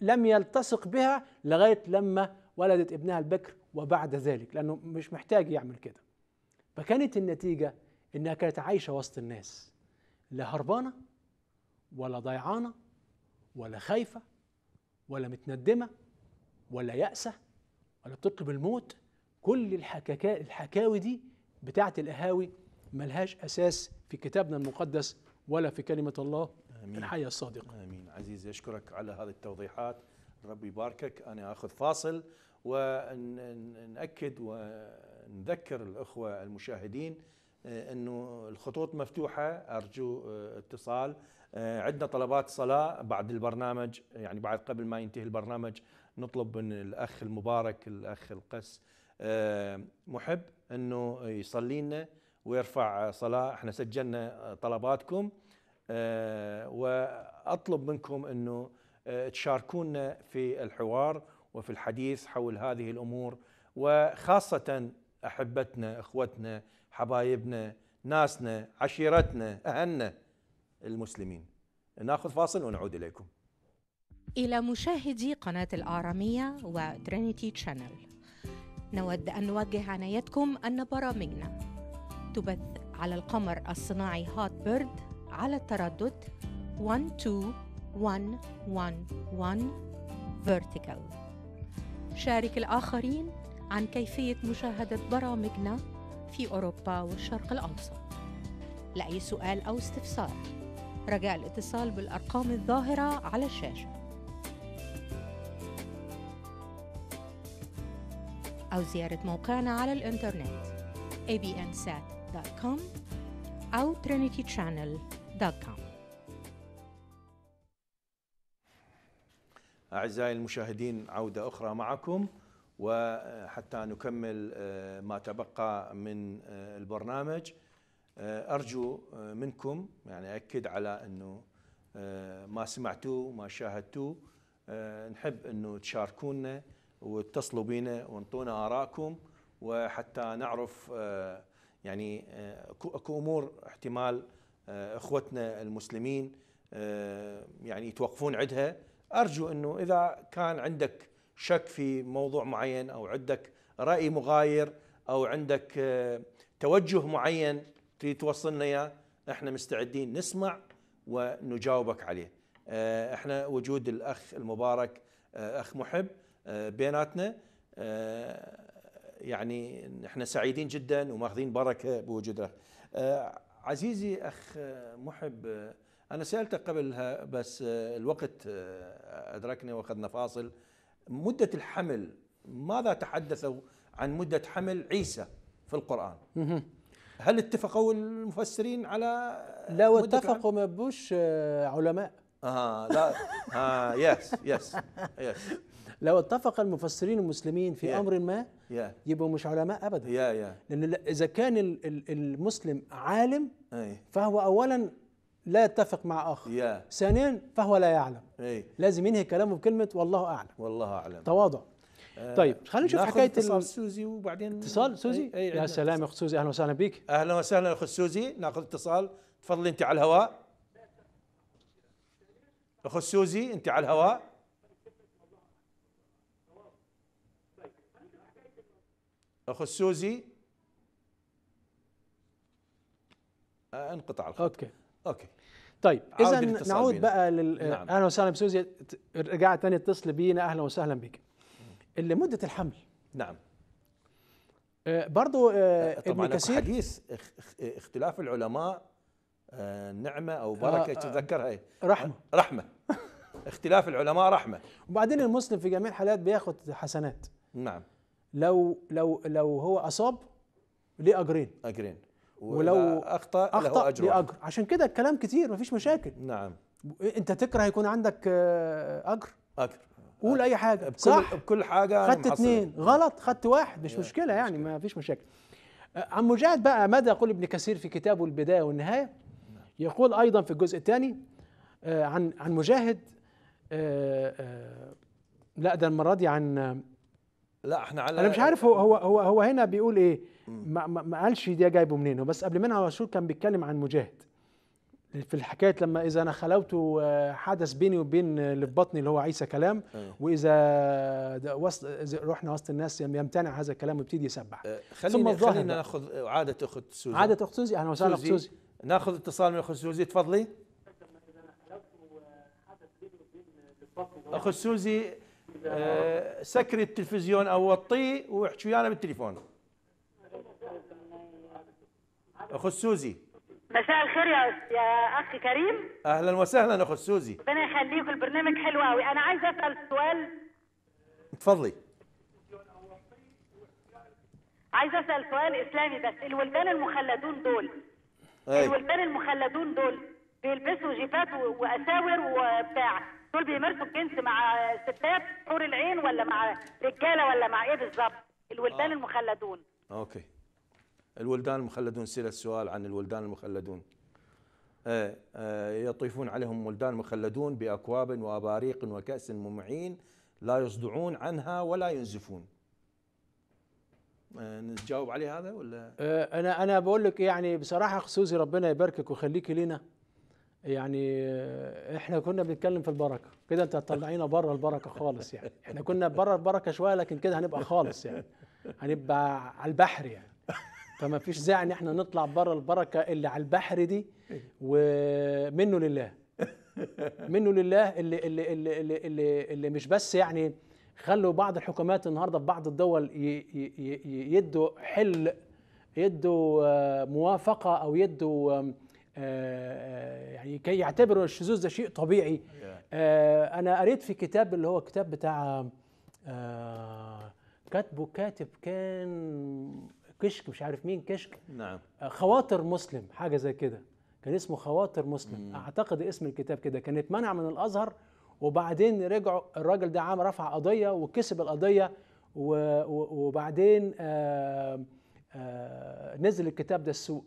[SPEAKER 2] لم يلتصق بها لغايه لما ولدت ابنها البكر وبعد ذلك لانه مش محتاج يعمل كده فكانت النتيجه انها كانت عايشه وسط الناس لا هربانه ولا ضيعانه ولا خايفه ولا متندمه ولا يأسة ولا تطلب الموت كل الحكاكا الحكاوي دي بتاعت الأهاوي ملهاش أساس في كتابنا المقدس ولا في كلمة الله
[SPEAKER 1] آمين. الحية الصادقة آمين عزيزي أشكرك على هذه التوضيحات ربي يباركك أنا أخذ فاصل ونأكد ونذكر الأخوة المشاهدين آه، أنه الخطوط مفتوحة أرجو آه، اتصال آه، عندنا طلبات صلاة بعد البرنامج يعني بعد قبل ما ينتهي البرنامج نطلب من الاخ المبارك الاخ القس آه، محب انه يصلي لنا ويرفع صلاه احنا سجلنا طلباتكم آه، واطلب منكم انه آه، تشاركونا في الحوار وفي الحديث حول هذه الامور وخاصه احبتنا اخوتنا حبايبنا ناسنا عشيرتنا اهلنا المسلمين ناخذ فاصل ونعود اليكم
[SPEAKER 4] إلى مشاهدي قناة الآرامية وترينيتي تشانل نود أن نوجه عنايتكم أن برامجنا تبث على القمر الصناعي هات بيرد على التردد 12111 فيرتيكال شارك الآخرين عن كيفية مشاهدة برامجنا في أوروبا والشرق الأوسط لأي سؤال أو استفسار رجاء الاتصال بالأرقام الظاهرة على الشاشة أو زيارة موقعنا على الإنترنت abnsat.com أو trinitychannel.com
[SPEAKER 1] أعزائي المشاهدين عودة أخرى معكم وحتى نكمل آه، ما تبقى من آه، البرنامج آه، أرجو منكم يعني أكد على أنه ما سمعتوه ما شاهدتوه نحب أنه تشاركونا واتصلوا بينا وانطونا آراءكم وحتى نعرف آه، يعني آه، اكو امور احتمال آه، اخوتنا المسلمين يعني يتوقفون عندها ارجو انه اذا كان عندك شك في موضوع معين او عندك راي مغاير او عندك توجه معين تريد توصلنا اياه احنا مستعدين نسمع ونجاوبك عليه احنا وجود الاخ المبارك اخ محب بيناتنا آه، يعني احنا سعيدين جدا وماخذين بركه بوجودك آه، عزيزي اخ محب آه، انا سالتك قبلها بس الوقت ادركنا واخذنا فاصل مده الحمل ماذا تحدثوا عن مده حمل عيسى في القران هل اتفقوا المفسرين على
[SPEAKER 2] لا اتفقوا ما بوش علماء
[SPEAKER 1] اه لا اه يس يس يس
[SPEAKER 2] لو اتفق المفسرين المسلمين في yeah. امر ما yeah. يبقوا مش علماء ابدا
[SPEAKER 1] yeah, yeah.
[SPEAKER 2] لان اذا كان المسلم عالم أي. فهو اولا لا يتفق مع اخر yeah. ثانيا فهو لا يعلم أي. لازم ينهي كلامه بكلمه والله اعلم
[SPEAKER 1] والله اعلم تواضع آه، طيب خلينا نشوف حكايه اتصال سوزي وبعدين اتصال سوزي أي أي يا سلام يا اخت سوزي اهلا وسهلا بك اهلا وسهلا يا اخت سوزي ناخذ اتصال تفضلي انت على الهواء اخت سوزي انت على الهواء اخو سوزي انقطع الخط اوكي اوكي طيب اذا
[SPEAKER 2] نعود بقى لل نعم. اهلا وسهلا بسوزي رجعت ثاني اتصل بينا اهلا وسهلا بك اللي مده الحمل نعم آه، برضو آه، آه، طبعا ابن كثير حديث
[SPEAKER 1] اختلاف العلماء نعمه او بركه آه إيه؟ رحمه رحمه اختلاف العلماء رحمه
[SPEAKER 2] وبعدين المسلم في جميع الحالات بياخد حسنات نعم لو لو لو هو اصاب ليه اجرين اجرين ولو اخطا اخطا اجر ليه اجر عشان كده الكلام كتير مفيش مشاكل نعم انت تكره يكون عندك آه، اجر اجر قول اي حاجه بكل صح
[SPEAKER 1] بكل حاجه خدت اثنين
[SPEAKER 2] نعم. غلط خدت واحد مش مشكله يعني ما فيش مشاكل آه، عن مجاهد بقى ماذا يقول ابن كثير في كتابه البدايه والنهايه نعم. يقول ايضا في الجزء الثاني آه، عن عن مجاهد لا ده المره دي عن
[SPEAKER 1] لا احنا على انا مش عارف
[SPEAKER 2] هو هو هو, هو هنا بيقول ايه ما, ما قالش ده جايبه منين هو بس قبل منها الرسول كان بيتكلم عن مجاهد في الحكاية لما إذا أنا خلوت آه، حدث بيني وبين اللي في بطني اللي هو عيسى كلام أيوه. وإذا وسط رحنا وسط الناس يمتنع هذا الكلام ويبتدي يسبح آه، خلينا الظاهر خلينا
[SPEAKER 1] ناخذ عادة أخت سوزي عادة أخت سوزي أهلا وسهلا أخت سوزي ناخذ اتصال من أخت سوزي تفضلي آه، أخت سوزي سكر آه، سكري التلفزيون او وطيه واحكي ويانا بالتليفون اخو سوزي
[SPEAKER 4] مساء الخير يا يا اخي كريم
[SPEAKER 1] اهلا وسهلا اخو سوزي
[SPEAKER 4] ربنا يخليك البرنامج حلو قوي انا عايز اسال سؤال تفضلي عايز اسال سؤال اسلامي بس الولدان المخلدون دول أي. الولدان المخلدون دول بيلبسوا جيبات واساور وبتاع دول بيمارسوا الجنس مع ستات حور العين ولا مع رجاله ولا مع ايه بالظبط الولدان آه. المخلدون
[SPEAKER 1] اوكي الولدان المخلدون سئل السؤال عن الولدان المخلدون آه آه يطيفون عليهم ولدان مخلدون باكواب واباريق وكاس ممعين لا يصدعون عنها ولا ينزفون آه، نتجاوب عليه هذا ولا آه، انا انا
[SPEAKER 2] بقول لك يعني بصراحه خصوصي ربنا يباركك ويخليكي لنا يعني احنا كنا بنتكلم في البركه كده انت هتطلعينا بره البركه خالص يعني احنا كنا بره البركه شويه لكن كده هنبقى خالص يعني هنبقى على البحر يعني فما فيش داعي ان احنا نطلع بره البركه اللي على البحر دي ومنه لله منه لله اللي اللي اللي اللي, اللي, اللي مش بس يعني خلوا بعض الحكومات النهارده في بعض الدول يدوا حل يدوا آه، موافقه او يدوا آه، آه، يعني كي يعتبروا الشذوذ ده شيء طبيعي آه، انا قريت في كتاب اللي هو كتاب بتاع كاتبه كاتب كان كشك مش عارف مين كشك نعم خواطر مسلم حاجه زي كده كان اسمه خواطر مسلم مم. اعتقد اسم الكتاب كده كان اتمنع من الازهر وبعدين رجعوا الراجل ده عام رفع قضيه وكسب القضيه وبعدين آآ آآ نزل الكتاب ده السوق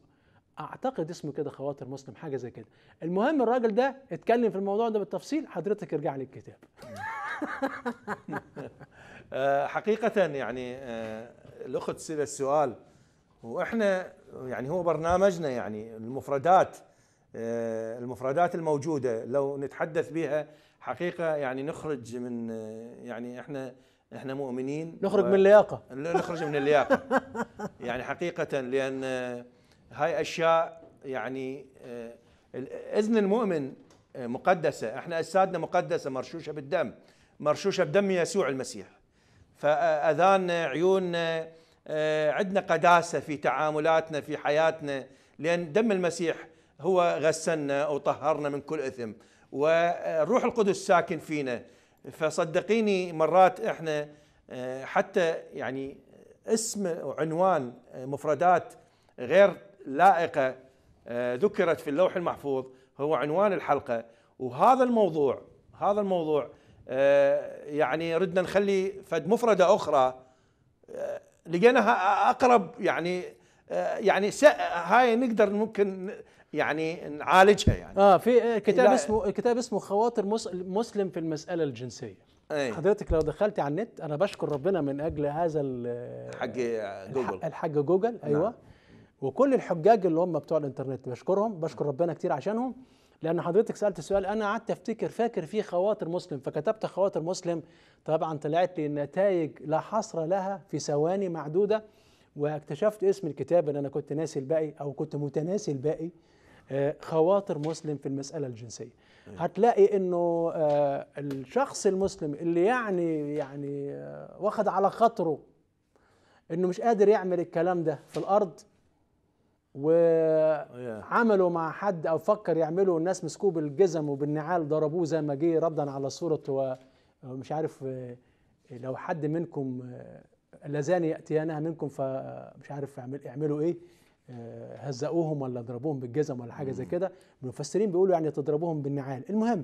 [SPEAKER 2] اعتقد اسمه كده خواطر مسلم حاجه زي كده المهم الراجل ده اتكلم في الموضوع ده بالتفصيل حضرتك ارجع لي الكتاب
[SPEAKER 1] آه، حقيقه يعني آه، الاخت سيل السؤال واحنا يعني هو برنامجنا يعني المفردات آه، المفردات الموجوده لو نتحدث بها حقيقه يعني نخرج من يعني احنا احنا مؤمنين نخرج و... من اللياقه نخرج من اللياقه يعني حقيقه لان هاي اشياء يعني آه، اذن المؤمن آه، مقدسه احنا اجسادنا مقدسه مرشوشه بالدم مرشوشه بدم يسوع المسيح فاذاننا عيوننا آه، عندنا قداسه في تعاملاتنا في حياتنا لان دم المسيح هو غسلنا وطهرنا من كل اثم والروح القدس ساكن فينا فصدقيني مرات احنا حتى يعني اسم وعنوان مفردات غير لائقة آه، ذكرت في اللوح المحفوظ هو عنوان الحلقة وهذا الموضوع هذا الموضوع آه، يعني ردنا نخلي فد مفردة أخرى آه، لقيناها أقرب يعني يعني هاي نقدر ممكن يعني نعالجها يعني
[SPEAKER 2] اه في كتاب اسمه كتاب اسمه خواطر مسلم في المساله الجنسيه أي. حضرتك لو دخلتي على النت انا بشكر ربنا من اجل هذا الحق جوجل الحق جوجل ايوه نعم. وكل الحجاج اللي هم بتوع الانترنت بشكرهم بشكر ربنا كتير عشانهم لان حضرتك سالت سؤال انا قعدت افتكر فاكر فيه خواطر مسلم فكتبت خواطر مسلم طبعا طلعت لي نتائج لا حصر لها في ثواني معدوده واكتشفت اسم الكتاب اللي انا كنت ناسي الباقي او كنت متناسي الباقي آه، خواطر مسلم في المساله الجنسيه إيه. هتلاقي انه آه، الشخص المسلم اللي يعني يعني آه، واخد على خاطره انه مش قادر يعمل الكلام ده في الارض وعملوا oh, مع حد او فكر يعملوا الناس مسكوه بالجزم وبالنعال ضربوه زي ما جه ردا على صورته ومش عارف آه، لو حد منكم اللذان آه، ياتيانها منكم فمش آه، عارف يعملوا ايه هزقوهم ولا ضربوهم بالجزم ولا حاجه زي mm. كده المفسرين بيقولوا يعني تضربوهم بالنعال المهم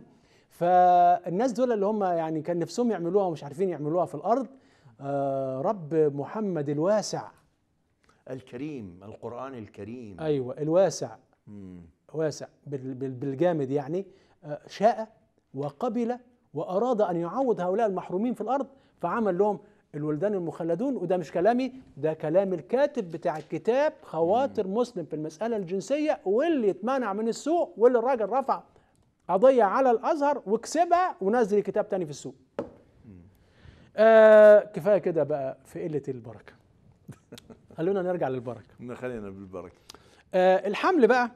[SPEAKER 2] فالناس دول اللي هم يعني كان نفسهم يعملوها ومش عارفين يعملوها في الارض رب محمد الواسع
[SPEAKER 1] الكريم القرآن الكريم
[SPEAKER 2] أيوة الواسع واسع بالجامد يعني آه، شاء وقبل وأراد أن يعوض هؤلاء المحرومين في الأرض فعمل لهم الولدان المخلدون وده مش كلامي ده كلام الكاتب بتاع الكتاب خواطر مسلم في المسألة الجنسية واللي اتمنع من السوق واللي الراجل رفع قضية على الأزهر وكسبها ونزل كتاب تاني في السوق آه كفاية كده بقى في قلة البركة خلونا نرجع للبركه
[SPEAKER 1] خلينا بالبركه
[SPEAKER 2] آه الحمل بقى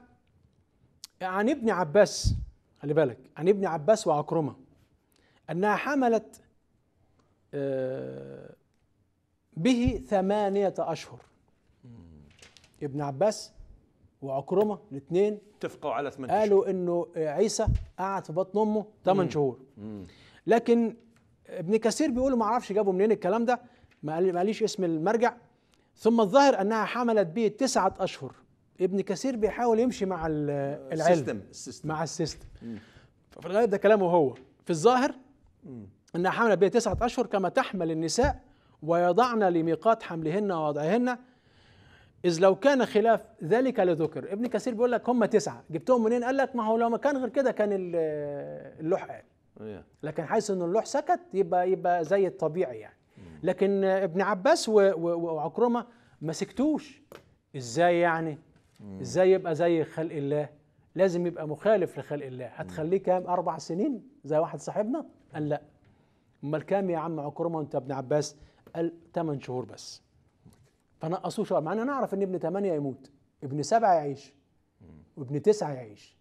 [SPEAKER 2] عن ابن عباس خلي بالك عن ابن عباس وعكرمه انها حملت آه به ثمانية أشهر ابن عباس وعكرمة الاثنين
[SPEAKER 1] اتفقوا على ثمان قالوا
[SPEAKER 2] انه عيسى قعد في بطن امه ثمان شهور لكن ابن كثير بيقول ما اعرفش جابوا منين الكلام ده ما قاليش اسم المرجع ثم الظاهر انها حملت به تسعه اشهر ابن كثير بيحاول يمشي مع آه، العلم السيستم. السيستم. مع السيستم ده كلامه هو في الظاهر انها حملت به تسعه اشهر كما تحمل النساء ويضعن لميقات حملهن ووضعهن إذ لو كان خلاف ذلك لذكر ابن كثير بيقول لك هم تسعة جبتهم منين قال لك ما هو لو ما كان غير كده كان آه، اللوح قال أيوه. لكن حيث ان اللوح سكت يبقى يبقى زي الطبيعي يعني لكن ابن عباس وعكرمه ما سكتوش ازاي يعني ازاي يبقى زي خلق الله لازم يبقى مخالف لخلق الله هتخليه كام اربع سنين زي واحد صاحبنا قال لا امال كام يا عم عكرمه وانت ابن عباس قال 8 شهور بس فنقصوه شهر مع ان انا اعرف ان ابن 8 يموت ابن 7 يعيش وابن 9 يعيش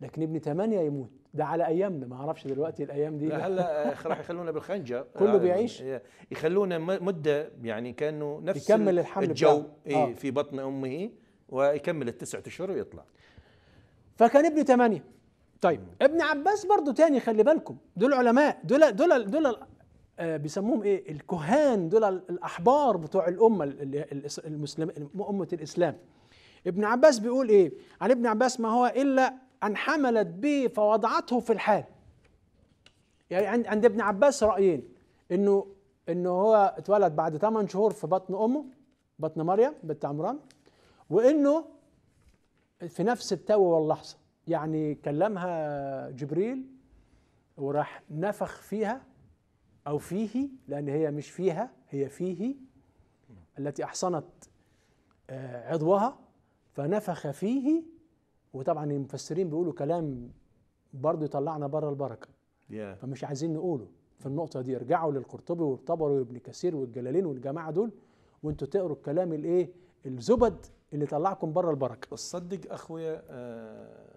[SPEAKER 2] لكن ابن 8 يموت ده على ايامنا ما اعرفش دلوقتي الايام دي هلا آه، راح
[SPEAKER 1] يخلونا بالخنجر كله آه، بيعيش يخلونا مده يعني كانه نفس يكمل الحمل الجو إيه آه. في بطن امه ويكمل التسعة اشهر ويطلع
[SPEAKER 2] فكان ابنه ثمانية طيب ابن عباس برضه تاني خلي بالكم دول علماء دول دول دول آه، بيسموهم ايه الكهان دول الاحبار بتوع الامه المسلم امه الاسلام ابن عباس بيقول ايه عن ابن عباس ما هو الا حملت به فوضعته في الحال يعني عند ابن عباس رايين انه انه هو اتولد بعد 8 شهور في بطن امه بطن مريم بنت عمران وانه في نفس التو واللحظه يعني كلمها جبريل وراح نفخ فيها او فيه لان هي مش فيها هي فيه التي احصنت آه، عضوها فنفخ فيه وطبعا المفسرين بيقولوا كلام برضه يطلعنا بره البركه yeah. فمش عايزين نقوله في النقطه دي ارجعوا للقرطبي والطبري وابن كثير والجلالين والجماعه دول وانتوا تقروا الكلام الايه الزبد اللي طلعكم بره
[SPEAKER 1] البركه تصدق اخويا آه،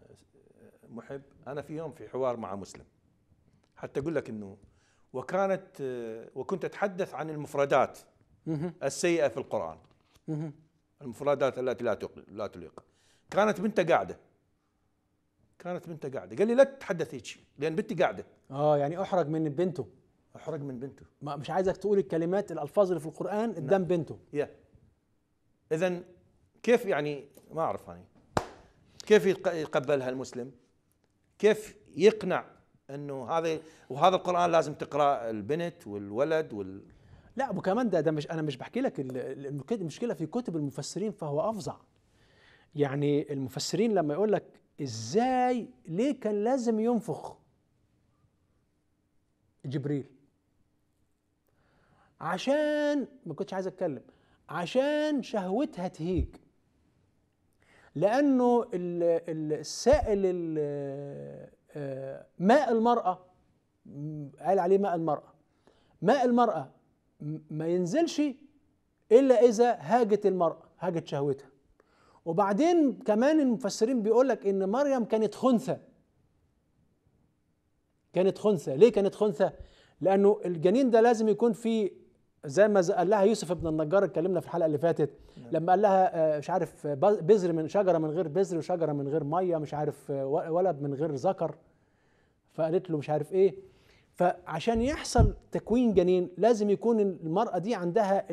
[SPEAKER 1] محب انا في يوم في حوار مع مسلم حتى اقول لك انه وكانت آه، وكنت اتحدث عن المفردات السيئه في القران المفردات التي لا لا تليق كانت بنت قاعده كانت بنته قاعده قال لي لا تتحدث شيء لان بنتي قاعده
[SPEAKER 2] اه يعني احرج من بنته احرج من بنته ما مش عايزك تقول الكلمات الالفاظ اللي في القران قدام نعم. بنته
[SPEAKER 1] يا اذا كيف يعني ما اعرف انا يعني. كيف يقبلها المسلم كيف يقنع انه هذا وهذا القران لازم تقرا البنت والولد وال لا ابو
[SPEAKER 2] كمان ده ده مش انا مش بحكي لك المشكله في كتب المفسرين فهو افظع يعني المفسرين لما يقول لك ازاي ليه كان لازم ينفخ جبريل عشان ما كنتش عايز اتكلم عشان شهوتها تهيج لانه السائل آه، ماء المراه قال عليه ماء المراه ماء المراه ما ينزلش الا اذا هاجت المراه هاجت شهوتها وبعدين كمان المفسرين بيقول لك ان مريم كانت خنثى كانت خنثى ليه كانت خنثى لانه الجنين ده لازم يكون فيه زي ما قال لها يوسف ابن النجار اتكلمنا في الحلقه اللي فاتت نعم. لما قال لها آه، مش عارف آه، بذر من شجره من غير بذر وشجره من غير ميه مش عارف آه، ولد من غير ذكر فقالت له مش عارف ايه فعشان يحصل تكوين جنين لازم يكون المراه دي عندها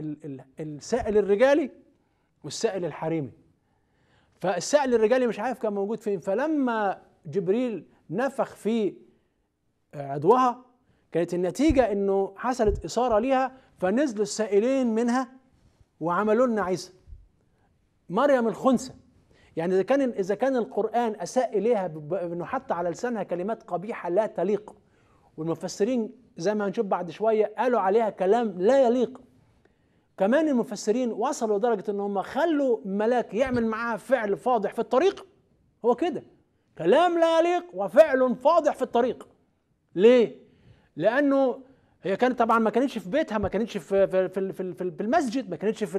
[SPEAKER 2] السائل الرجالي والسائل الحريمي فالسائل الرجالي مش عارف كان موجود فين فلما جبريل نفخ في عضوها كانت النتيجة انه حصلت إثارة ليها فنزلوا السائلين منها وعملوا لنا عيسى مريم الخنثى يعني اذا كان اذا كان القرآن أساء إليها انه حط على لسانها كلمات قبيحة لا تليق والمفسرين زي ما هنشوف بعد شوية قالوا عليها كلام لا يليق كمان المفسرين وصلوا لدرجه ان هم خلوا ملاك يعمل معاها فعل فاضح في الطريق هو كده كلام لا يليق وفعل فاضح في الطريق ليه لانه هي كانت طبعا ما كانتش في بيتها ما كانتش في في في, في, في المسجد ما كانتش في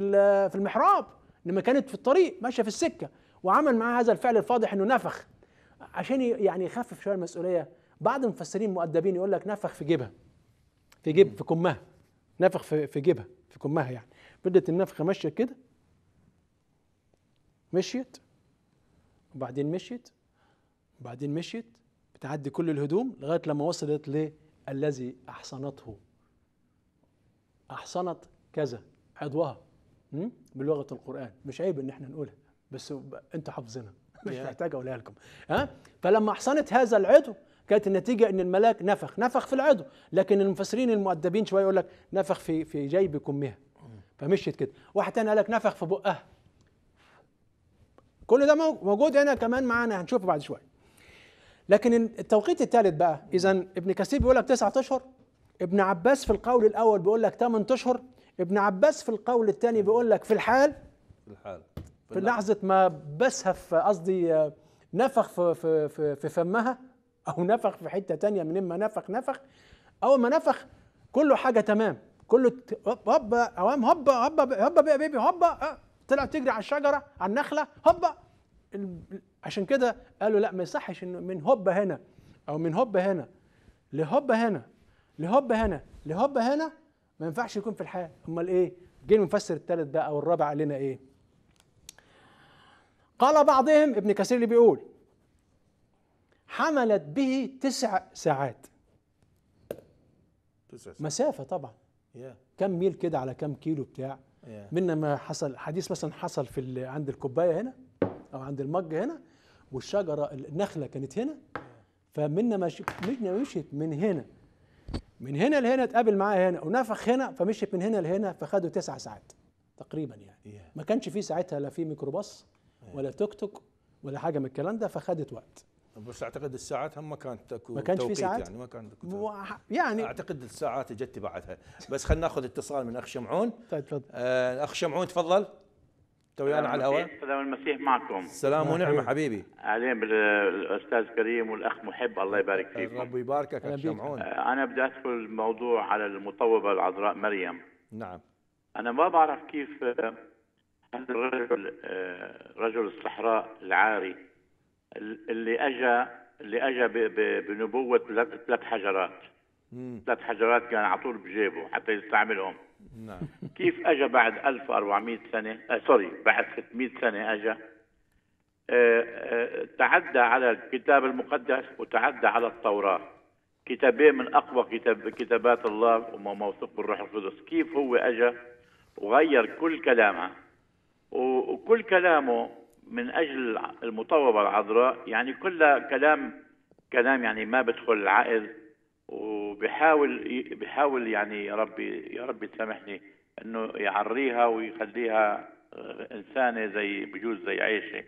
[SPEAKER 2] في المحراب انما كانت في الطريق ماشيه في السكه وعمل معاها هذا الفعل الفاضح انه نفخ عشان يعني يخفف شويه المسؤوليه بعض المفسرين مؤدبين يقول لك نفخ في جيبها في جيب في كمها نفخ في جيبها في كمها يعني بدت النفخه ماشيه كده مشيت وبعدين مشيت وبعدين مشيت بتعدي كل الهدوم لغايه لما وصلت للذي الذي احصنته احصنت كذا عضوها بلغه القران مش عيب ان احنا نقولها بس انتوا حافظينها مش محتاج اقولها لكم ها فلما احصنت هذا العضو كانت النتيجه ان الملاك نفخ نفخ في العضو لكن المفسرين المؤدبين شويه يقول لك نفخ في في جيب كمها فمشيت كده واحد تاني قال لك نفخ في بقها كل ده موجود هنا كمان معانا هنشوفه بعد شويه لكن التوقيت الثالث بقى اذا ابن كثير بيقول لك تسعة اشهر ابن عباس في القول الاول بيقول لك ثمان اشهر ابن عباس في القول الثاني بيقول لك في الحال
[SPEAKER 1] في الحال في
[SPEAKER 2] لحظه ما بسها في قصدي نفخ في في في, في فمها او نفخ في حته تانية من اما نفخ نفخ اول ما نفخ كله حاجه تمام كله هوبا اوام هوبا هوبا هوبا بقى بيبي هوبا آه، طلع تجري على الشجره على النخله هوبا عشان كده قالوا لا ما يصحش انه من هوبا هنا او من هوبا هنا لهوبا هنا لهوبا هنا لهوبا هنا ما ينفعش يكون في الحياه امال ايه جه المفسر الثالث بقى او الرابع قال لنا ايه قال بعضهم ابن كثير اللي بيقول حملت به تسع ساعات
[SPEAKER 1] تسع ساعات مسافه
[SPEAKER 2] طبعا كم ميل كده على كم كيلو بتاع من ما حصل حديث مثلا حصل في عند الكوبايه هنا او عند المج هنا والشجره النخله كانت هنا فمن ما مشيت من هنا من هنا لهنا اتقابل معاها هنا ونفخ هنا فمشيت من هنا لهنا فخدوا تسع ساعات تقريبا يعني ما كانش في ساعتها لا في ميكروباص ولا توك توك ولا حاجه من الكلام ده فخدت وقت
[SPEAKER 1] بس اعتقد الساعات هم ما كانت اكو ما كانش في ساعات يعني ما كان يعني اعتقد الساعات اجت بعدها بس خلينا ناخذ اتصال من اخ شمعون طيب تفضل آه، اخ شمعون تفضل تو ويانا على الهواء
[SPEAKER 5] سلام المسيح معكم سلام ونعمه حبيبي اهلين بالاستاذ كريم والاخ محب الله يبارك فيك رب
[SPEAKER 1] يباركك اخ شمعون
[SPEAKER 5] آه، انا بدي ادخل الموضوع على المطوبه العذراء مريم نعم انا ما بعرف كيف آه، هذا الرجل رجل الصحراء العاري اللي اجى اللي اجى بنبوه ثلاث حجرات ثلاث حجرات كان على طول بجيبه حتى يستعملهم نعم كيف اجى بعد 1400 سنه آه سوري بعد 600 سنه اجى آه آه تعدى على الكتاب المقدس وتعدى على التوراه كتابين من اقوى كتاب كتابات الله وموثوق بالروح القدس كيف هو اجى وغير كل كلامها وكل كلامه من اجل المطوبه العذراء يعني كلها كلام كلام يعني ما بدخل العقل وبحاول بحاول يعني يا ربي يا ربي تسامحني انه يعريها ويخليها آه، انسانه زي بجوز زي عيشه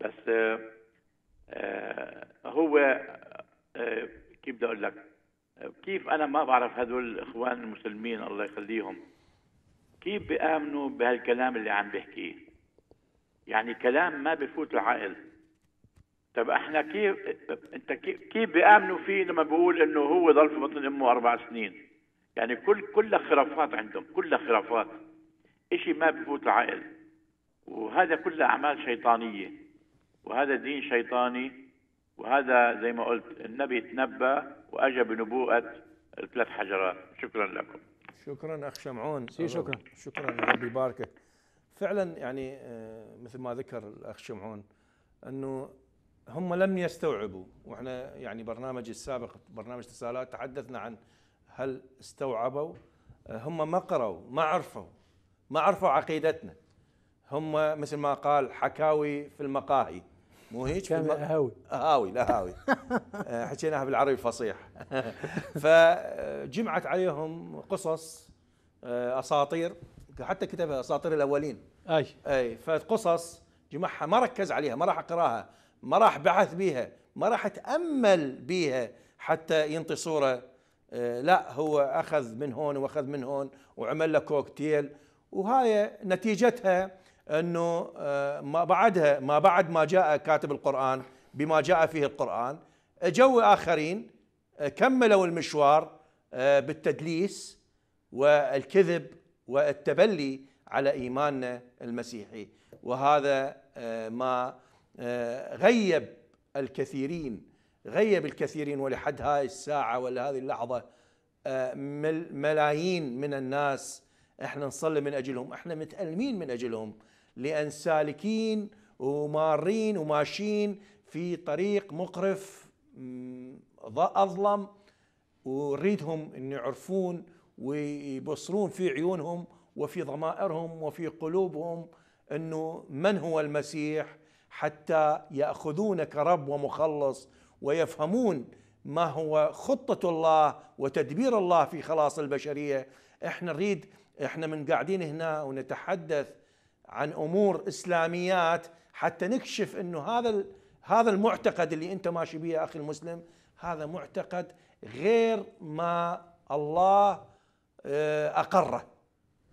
[SPEAKER 5] بس آه، آه، هو كيف بدي اقول لك كيف انا ما بعرف هدول الاخوان المسلمين الله يخليهم كيف بيامنوا بهالكلام اللي عم بحكيه يعني كلام ما بفوت العقل طب احنا كيف انت كيف, كيف بيامنوا فيه لما بيقول انه هو ضل في بطن امه اربع سنين يعني كل كل خرافات عندهم كل خرافات شيء ما بفوت العقل وهذا كله اعمال شيطانيه وهذا دين شيطاني وهذا زي ما قلت النبي تنبى واجى بنبوءه الثلاث حجرات شكرا لكم
[SPEAKER 1] شكرا اخ شمعون شكرا شكرا ربي يباركك فعلا يعني آه، مثل ما ذكر الاخ شمعون انه هم لم يستوعبوا واحنا يعني برنامج السابق برنامج اتصالات تحدثنا عن هل استوعبوا آه، هم ما قروا ما عرفوا ما عرفوا عقيدتنا هم مثل ما قال حكاوي في المقاهي مو هيك كان اهاوي اهاوي لا هاوي آه، حكيناها بالعربي الفصيح فجمعت عليهم قصص اساطير حتى كتبها اساطير الاولين اي اي فقصص جمعها ما ركز عليها ما راح اقراها ما راح بعث بيها ما راح اتامل بيها حتى ينطي صوره آه، لا هو اخذ من هون واخذ من هون وعمل له كوكتيل وهاي نتيجتها انه آه، ما بعدها ما بعد ما جاء كاتب القران بما جاء فيه القران جو اخرين آه، كملوا المشوار بالتدليس والكذب والتبلي على ايماننا المسيحي وهذا آه، ما آه، غيب الكثيرين غيب الكثيرين ولحد هاي الساعه ولهذه اللحظه آه، ملايين من الناس احنا نصلي من اجلهم احنا متالمين من اجلهم لان سالكين ومارين وماشيين في طريق مقرف اظلم ونريدهم ان يعرفون ويبصرون في عيونهم وفي ضمائرهم وفي قلوبهم انه من هو المسيح حتى ياخذون كرب ومخلص ويفهمون ما هو خطه الله وتدبير الله في خلاص البشريه احنا نريد احنا من قاعدين هنا ونتحدث عن امور اسلاميات حتى نكشف انه هذا هذا المعتقد اللي انت ماشي به يا اخي المسلم هذا معتقد غير ما الله آه، أقره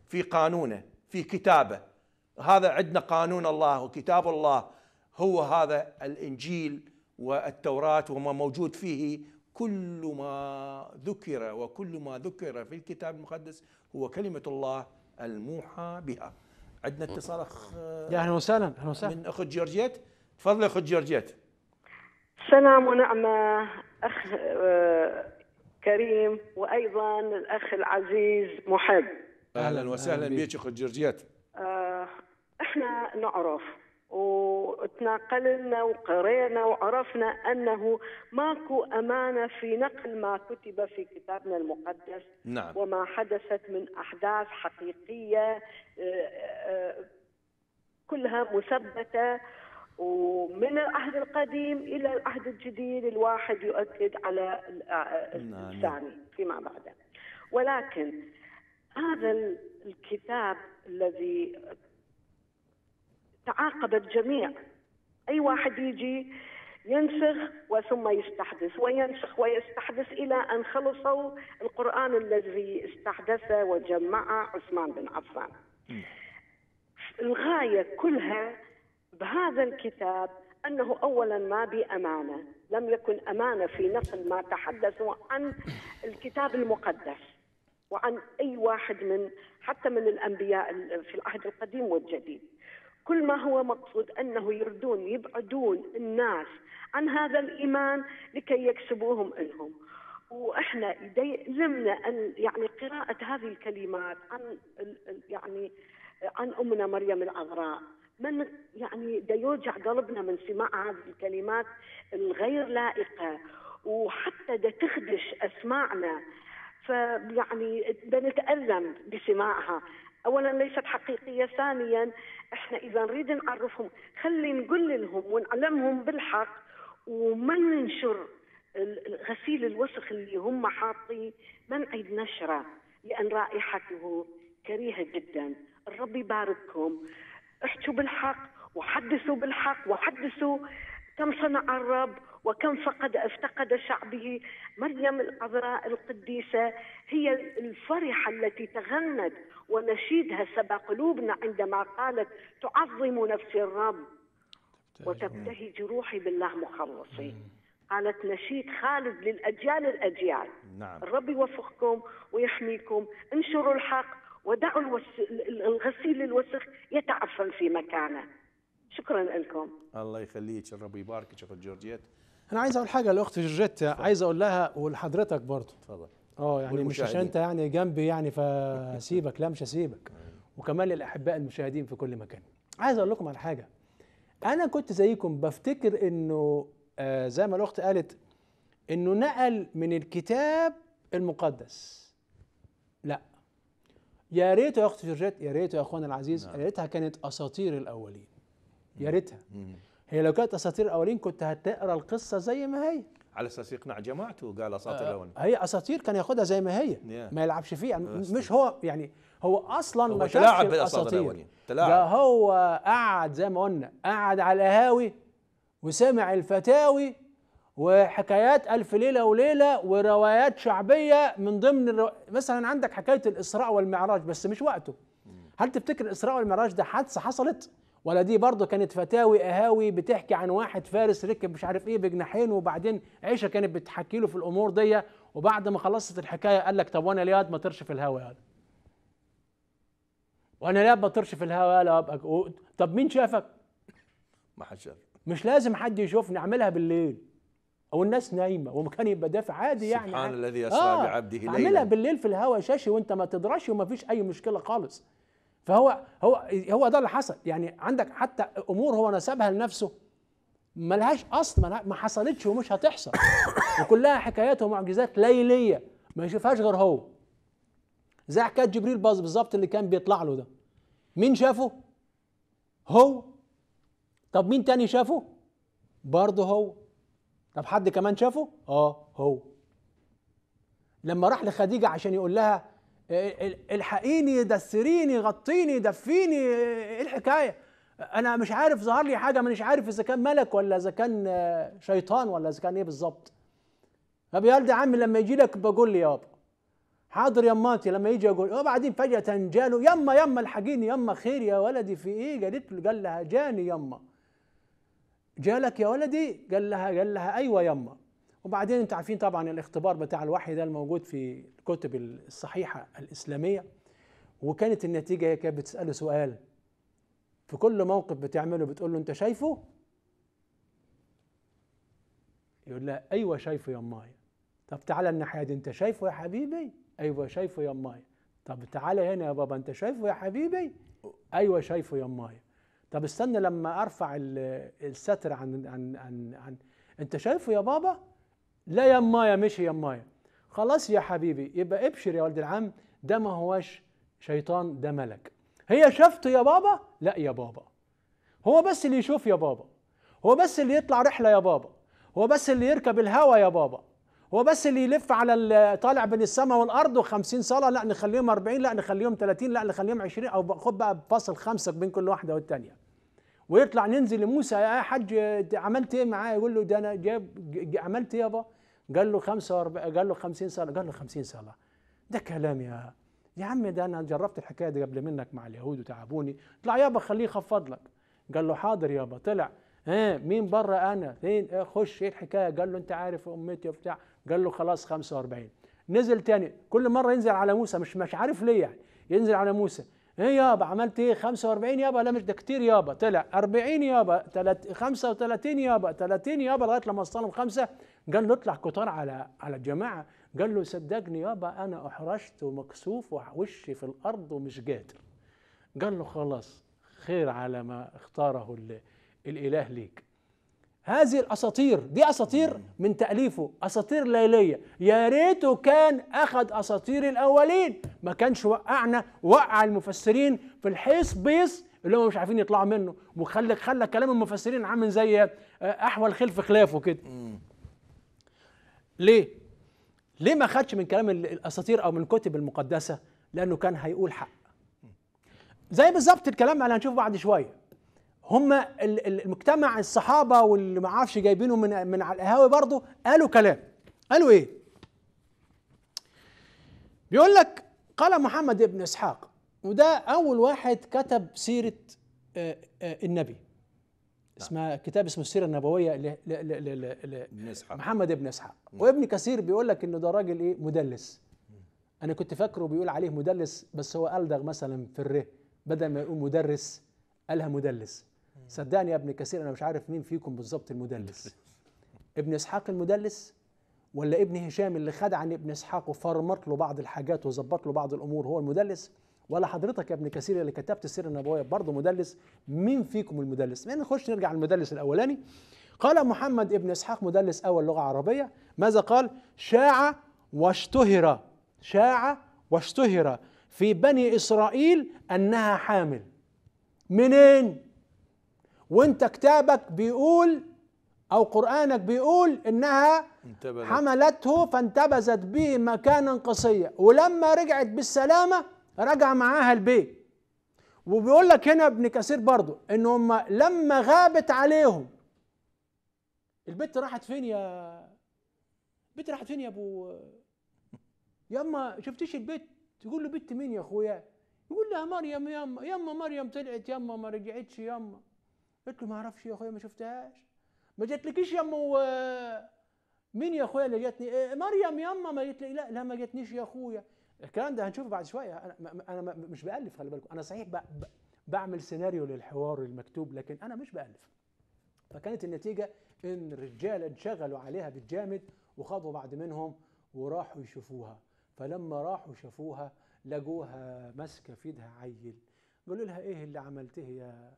[SPEAKER 1] في قانونه في كتابه هذا عندنا قانون الله وكتاب الله هو هذا الإنجيل والتوراة وما موجود فيه كل ما ذكر وكل ما ذكر في الكتاب المقدس هو كلمة الله الموحى بها عندنا اتصال اخ يا اهلا
[SPEAKER 2] وسهلا اهلا وسهلا من
[SPEAKER 1] اخت جورجيت تفضلي اخت جورجيت
[SPEAKER 6] سلام ونعمة اخ آه، كريم وايضا الاخ العزيز محب
[SPEAKER 1] اهلا وسهلا بك اخو جورجيات
[SPEAKER 6] آه، احنا نعرف وتناقلنا وقرينا وعرفنا انه ماكو امانه في نقل ما كتب في كتابنا المقدس نعم. وما حدثت من احداث حقيقيه آه، آه، كلها مثبته ومن العهد القديم الى العهد الجديد الواحد يؤكد على آه، آه، نعم، نعم. الثاني فيما بعد ولكن هذا الكتاب الذي تعاقب الجميع اي واحد يجي ينسخ وثم يستحدث وينسخ ويستحدث الى ان خلصوا القران الذي استحدثه وجمعه عثمان بن عفان نعم.
[SPEAKER 5] الغايه كلها
[SPEAKER 6] بهذا الكتاب انه اولا ما بامانه، لم يكن امانه في نقل ما تحدثوا عن الكتاب المقدس وعن اي واحد من حتى من الانبياء في العهد القديم والجديد. كل ما هو مقصود انه يردون يبعدون الناس عن هذا الايمان لكي يكسبوهم الهم. واحنا يلمنا ان يعني قراءه هذه الكلمات عن يعني عن امنا مريم العذراء من يعني دا يوجع قلبنا من سماع هذه الكلمات الغير لائقه وحتى دا تخدش اسماعنا فيعني بنتألم بسماعها اولا ليست حقيقيه ثانيا احنا اذا نريد نعرفهم خلي نقول لهم ونعلمهم بالحق وما ننشر غسيل الوسخ اللي هم حاطين ما نعيد نشره لان رائحته كريهه جدا الرب يبارككم احكوا بالحق وحدثوا بالحق وحدثوا كم صنع الرب وكم فقد افتقد شعبه مريم العذراء القديسة هي الفرحة التي تغنت ونشيدها سبى قلوبنا عندما قالت تعظم نفسي الرب وتبتهج روحي بالله مخلصي قالت نشيد خالد للأجيال الأجيال نعم. الرب يوفقكم ويحميكم انشروا الحق ودعوا الوس... الغسيل الوسخ يتعفن في مكانه شكرا لكم
[SPEAKER 1] الله يخليك الرب يباركك اخت جورجيت
[SPEAKER 2] انا عايز اقول حاجه لاخت جورجيت عايز اقول لها ولحضرتك برضه تفضل اه يعني مش عشان انت يعني جنبي يعني فسيبك لا مش هسيبك آه. وكمان للاحباء المشاهدين في كل مكان عايز اقول لكم على حاجه انا كنت زيكم بفتكر انه آه زي ما الاخت قالت انه نقل من الكتاب المقدس لا يا ريت يا اخت جورجيت يا ريت يا اخوانا العزيز نعم. يا ريتها كانت اساطير الاولين يا ريتها هي لو كانت اساطير الاولين كنت هتقرا القصه زي ما هي
[SPEAKER 1] على اساس يقنع جماعته وقال اساطير آه، الاولين
[SPEAKER 2] هي اساطير كان ياخدها زي ما هي ما يلعبش فيها مش هو يعني هو اصلا هو ما شافش الاساطير ده هو قعد زي ما قلنا قعد على القهاوي وسمع الفتاوي وحكايات ألف ليلة وليلة وروايات شعبية من ضمن الرو... مثلا عندك حكاية الإسراء والمعراج بس مش وقته هل تفتكر الإسراء والمعراج ده حادثة حصلت ولا دي برضه كانت فتاوي أهاوي بتحكي عن واحد فارس ركب مش عارف إيه بجناحين وبعدين عيشة كانت بتحكي له في الأمور دي وبعد ما خلصت الحكاية قال لك طب وأنا ليه ما طرش في الهواء هذا؟ وأنا ليه ما طرش في الهواء لا أبقى طب مين شافك؟ ما حد شاف مش لازم حد يشوفني أعملها بالليل او الناس نايمه وكان يبقى دافع عادي يعني سبحان الذي اسرى آه بعبده ليلا اعملها بالليل في الهواء شاشي وانت ما تدرش وما فيش اي مشكله خالص فهو هو هو ده اللي حصل يعني عندك حتى امور هو نسبها لنفسه ملهاش اصل ما حصلتش ومش هتحصل وكلها حكايات ومعجزات ليليه ما يشوفهاش غير هو زي حكايه جبريل باظ بالظبط اللي كان بيطلع له ده مين شافه هو طب مين تاني شافه برضه هو طب حد كمان شافه اه هو لما راح لخديجه عشان يقول لها الحقيني دسريني غطيني دفيني ايه الحكايه انا مش عارف ظهر لي حاجه مش عارف اذا كان ملك ولا اذا كان آه، شيطان ولا اذا كان ايه بالظبط طب يا ولد عم لما يجي لك بقول لي يابا حاضر يا ماتي لما يجي يقول وبعدين فجاه جاله يما يما الحقيني يما خير يا ولدي في ايه قالت له قال لها جاني يما جالك يا ولدي قال لها قال لها ايوه يما وبعدين انتوا عارفين طبعا الاختبار بتاع الوحي ده الموجود في الكتب الصحيحه الاسلاميه وكانت النتيجه هي كانت بتساله سؤال في كل موقف بتعمله بتقول له انت شايفه يقول لها ايوه شايفه يا ماي طب تعالى الناحيه دي انت شايفه يا حبيبي ايوه شايفه يا ماي طب تعالى هنا يا بابا انت شايفه يا حبيبي ايوه شايفه يا ماي طب استنى لما ارفع الستر عن عن عن, عن انت شايفه يا بابا لا يا مايا مش مايا خلاص يا حبيبي يبقى ابشر يا ولد العم ده ما هواش شيطان ده ملك هي شافته يا بابا لا يا بابا هو بس اللي يشوف يا بابا هو بس اللي يطلع رحله يا بابا هو بس اللي يركب الهوا يا بابا هو بس اللي يلف على طالع بين السماء والارض و50 صلاه لا نخليهم 40 لا نخليهم 30 لا نخليهم 20 او خد بقى فاصل خمسه بين كل واحده والثانيه ويطلع ننزل لموسى يا حاج عملت ايه معاه يقول له ده انا جاب عملت ايه يابا قال له 45 قال له 50 صلاه قال له 50 صلاه ده كلام يا يا عم ده انا جربت الحكايه دي قبل منك مع اليهود وتعبوني اطلع يابا خليه يخفض لك قال له حاضر يابا طلع ها مين بره انا فين إيه، خش ايه الحكايه قال له انت عارف امتي وبتاع قال له خلاص 45 نزل تاني كل مره ينزل على موسى مش مش عارف ليه يعني ينزل على موسى ايه يابا عملت ايه 45 يابا لا مش ده كتير يابا طلع 40 يابا 35 يابا 30 يابا لغايه لما وصلهم خمسه قال له اطلع كتار على على الجماعه قال له صدقني يابا انا احرجت ومكسوف ووشي في الارض ومش قادر قال له خلاص خير على ما اختاره الاله ليك هذه الاساطير دي اساطير من تاليفه اساطير ليليه يا ريته كان اخذ اساطير الاولين ما كانش وقعنا وقع المفسرين في الحيس بيس اللي هم مش عارفين يطلعوا منه وخلى خلى كلام المفسرين عامل زي آه، احول خلف خلافه كده ليه ليه ما خدش من كلام الاساطير او من الكتب المقدسه لانه كان هيقول حق زي بالظبط الكلام اللي هنشوفه بعد شويه هم المجتمع الصحابه واللي ما اعرفش جايبينه من من على القهاوي برضه قالوا كلام قالوا ايه بيقول لك قال محمد ابن اسحاق وده اول واحد كتب سيره آه، آه، النبي اسمها نعم. كتاب اسمه السيره النبويه ل ل ل محمد ابن اسحاق نعم. وابن كثير بيقول لك ان ده راجل ايه مدلس انا كنت فاكره بيقول عليه مدلس بس هو الدغ مثلا في الره بدل ما يقول مدرس قالها مدلس صدقني يا ابن كثير انا مش عارف مين فيكم بالظبط المدلس ابن اسحاق المدلس ولا ابن هشام اللي خد عن ابن اسحاق وفرمط له بعض الحاجات وظبط له بعض الامور هو المدلس ولا حضرتك يا ابن كثير اللي كتبت السيره النبويه برضه مدلس مين فيكم المدلس؟ يعني نخش نرجع للمدلس الاولاني قال محمد ابن اسحاق مدلس اول لغه عربيه ماذا قال؟ شاع واشتهر شاع واشتهر في بني اسرائيل انها حامل منين؟ وانت كتابك بيقول او قرانك بيقول انها انتبذت. حملته فانتبذت به مكانا قصيا ولما رجعت بالسلامه رجع معاها البيت وبيقول لك هنا ابن كثير برضه ان هم لما غابت عليهم البت راحت فين يا البت راحت فين يا ابو ياما شفتيش البت تقول له بيت مين يا اخويا يقول لها مريم ياما ياما مريم طلعت ياما ما رجعتش ياما قلت له ما اعرفش يا اخويا ما شفتهاش ما جاتلكيش يا امو آه، مين يا اخويا اللي جاتني آه، مريم يما ما جاتلي لا لا ما جاتنيش يا اخويا الكلام ده هنشوفه بعد شويه انا انا مش بالف خلي بالكم انا صحيح بعمل سيناريو للحوار المكتوب لكن انا مش بالف فكانت النتيجه ان الرجاله انشغلوا عليها بالجامد وخدوا بعض منهم وراحوا يشوفوها فلما راحوا شافوها لقوها ماسكه في ايدها عيل قالوا لها ايه اللي عملته يا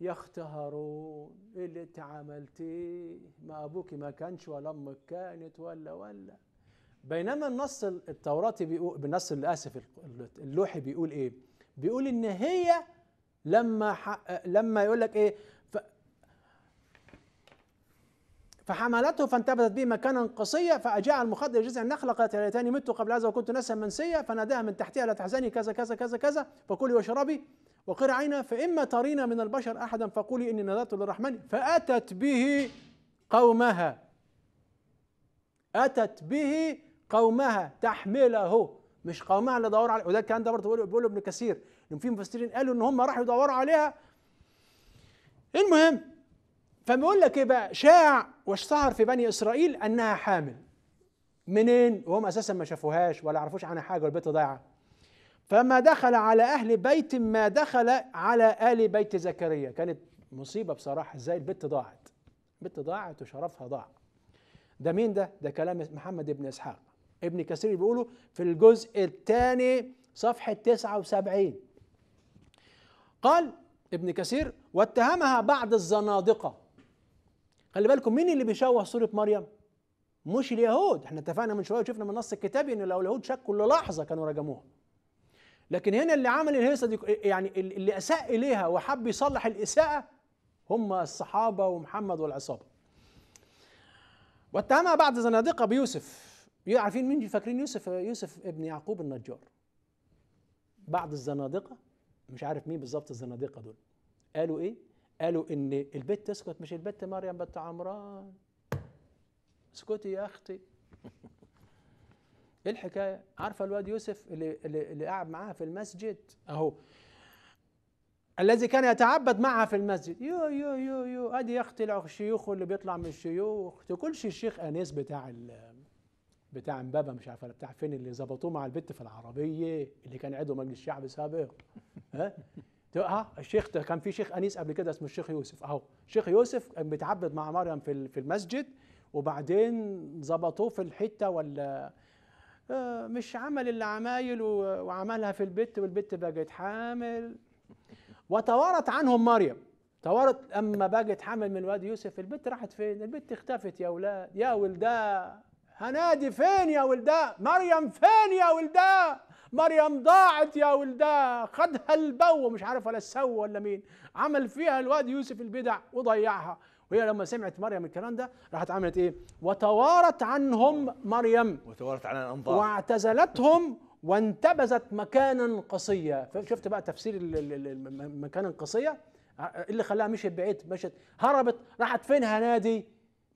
[SPEAKER 2] يختهرون اللي انت عملتيه ما ابوك ما كانش ولا امك كانت ولا ولا بينما النص التوراتي بيقول بالنص للاسف اللوحي بيقول ايه بيقول ان هي لما لما يقول لك ايه فحملته فانتبذت به مكانا قصيا فاجاع المخدر جزء جذع النخله قالت يا ليتني مت قبل هذا وكنت نسا منسيا فناداها من تحتها لا تحزني كذا كذا كذا كذا فكلي واشربي وقر عينا فإما ترين من البشر أحدا فقولي إني نذرت للرحمن فأتت به قومها أتت به قومها تحمله مش قومها اللي دوروا عليه وده الكلام ده برضه بيقوله ابن كثير ان في مفسرين قالوا ان هم راحوا يدوروا عليها المهم فبيقول لك ايه بقى شاع واشتهر في بني اسرائيل انها حامل منين وهم اساسا ما شافوهاش ولا عرفوش عنها حاجه والبيت ضايعه فما دخل على أهل بيت ما دخل على آل بيت زكريا كانت مصيبة بصراحة ازاي البت ضاعت البت ضاعت وشرفها ضاع ده مين ده ده كلام محمد بن إسحاق ابن كثير بيقوله في الجزء الثاني صفحة 79 قال ابن كثير واتهمها بعض الزنادقة خلي بالكم مين اللي بيشوه صورة مريم مش اليهود احنا اتفقنا من شوية وشفنا من نص الكتابي ان اليهود شكوا للحظة كانوا رجموها لكن هنا اللي عمل الهيصه دي يعني اللي اساء اليها وحب يصلح الاساءه هم الصحابه ومحمد والعصابه واتهمها بعض زنادقه بيوسف عارفين مين فاكرين يوسف يوسف ابن يعقوب النجار بعض الزنادقه مش عارف مين بالظبط الزنادقه دول قالوا ايه قالوا ان البت تسكت مش البت مريم بنت عمران اسكتي يا اختي ايه الحكايه عارفه الواد يوسف اللي اللي قاعد معاها في المسجد اهو الذي كان يتعبد معها في المسجد يو يو يو يو ادي يا اختي الشيوخ اللي بيطلع من الشيوخ شي الشيخ انيس بتاع بتاع امبابه مش عارفه بتاع فين اللي ظبطوه مع البت في العربيه اللي كان عضو مجلس الشعب سابق ها ها الشيخ كان في شيخ انيس قبل كده اسمه الشيخ يوسف اهو الشيخ يوسف كان بيتعبد مع مريم في في المسجد وبعدين ظبطوه في الحته ولا آه، مش عمل اللي عمايل وعملها في البت والبت بقت حامل وتوارت عنهم مريم توارت اما بقت حامل من واد يوسف البت راحت فين البت اختفت يا ولاد يا ولدا هنادي فين يا ولدا مريم فين يا ولدا مريم ضاعت يا ولدا خدها البو مش عارف ولا السو ولا مين عمل فيها الواد يوسف البدع وضيعها وهي لما سمعت مريم الكلام ده راحت عملت ايه وتوارت عنهم مريم وتوارت عن الانظار واعتزلتهم وانتبذت مكانا قصيا شفت بقى تفسير مكانا قصيا اللي خلاها مشيت بعيد مشت هربت راحت فين هنادي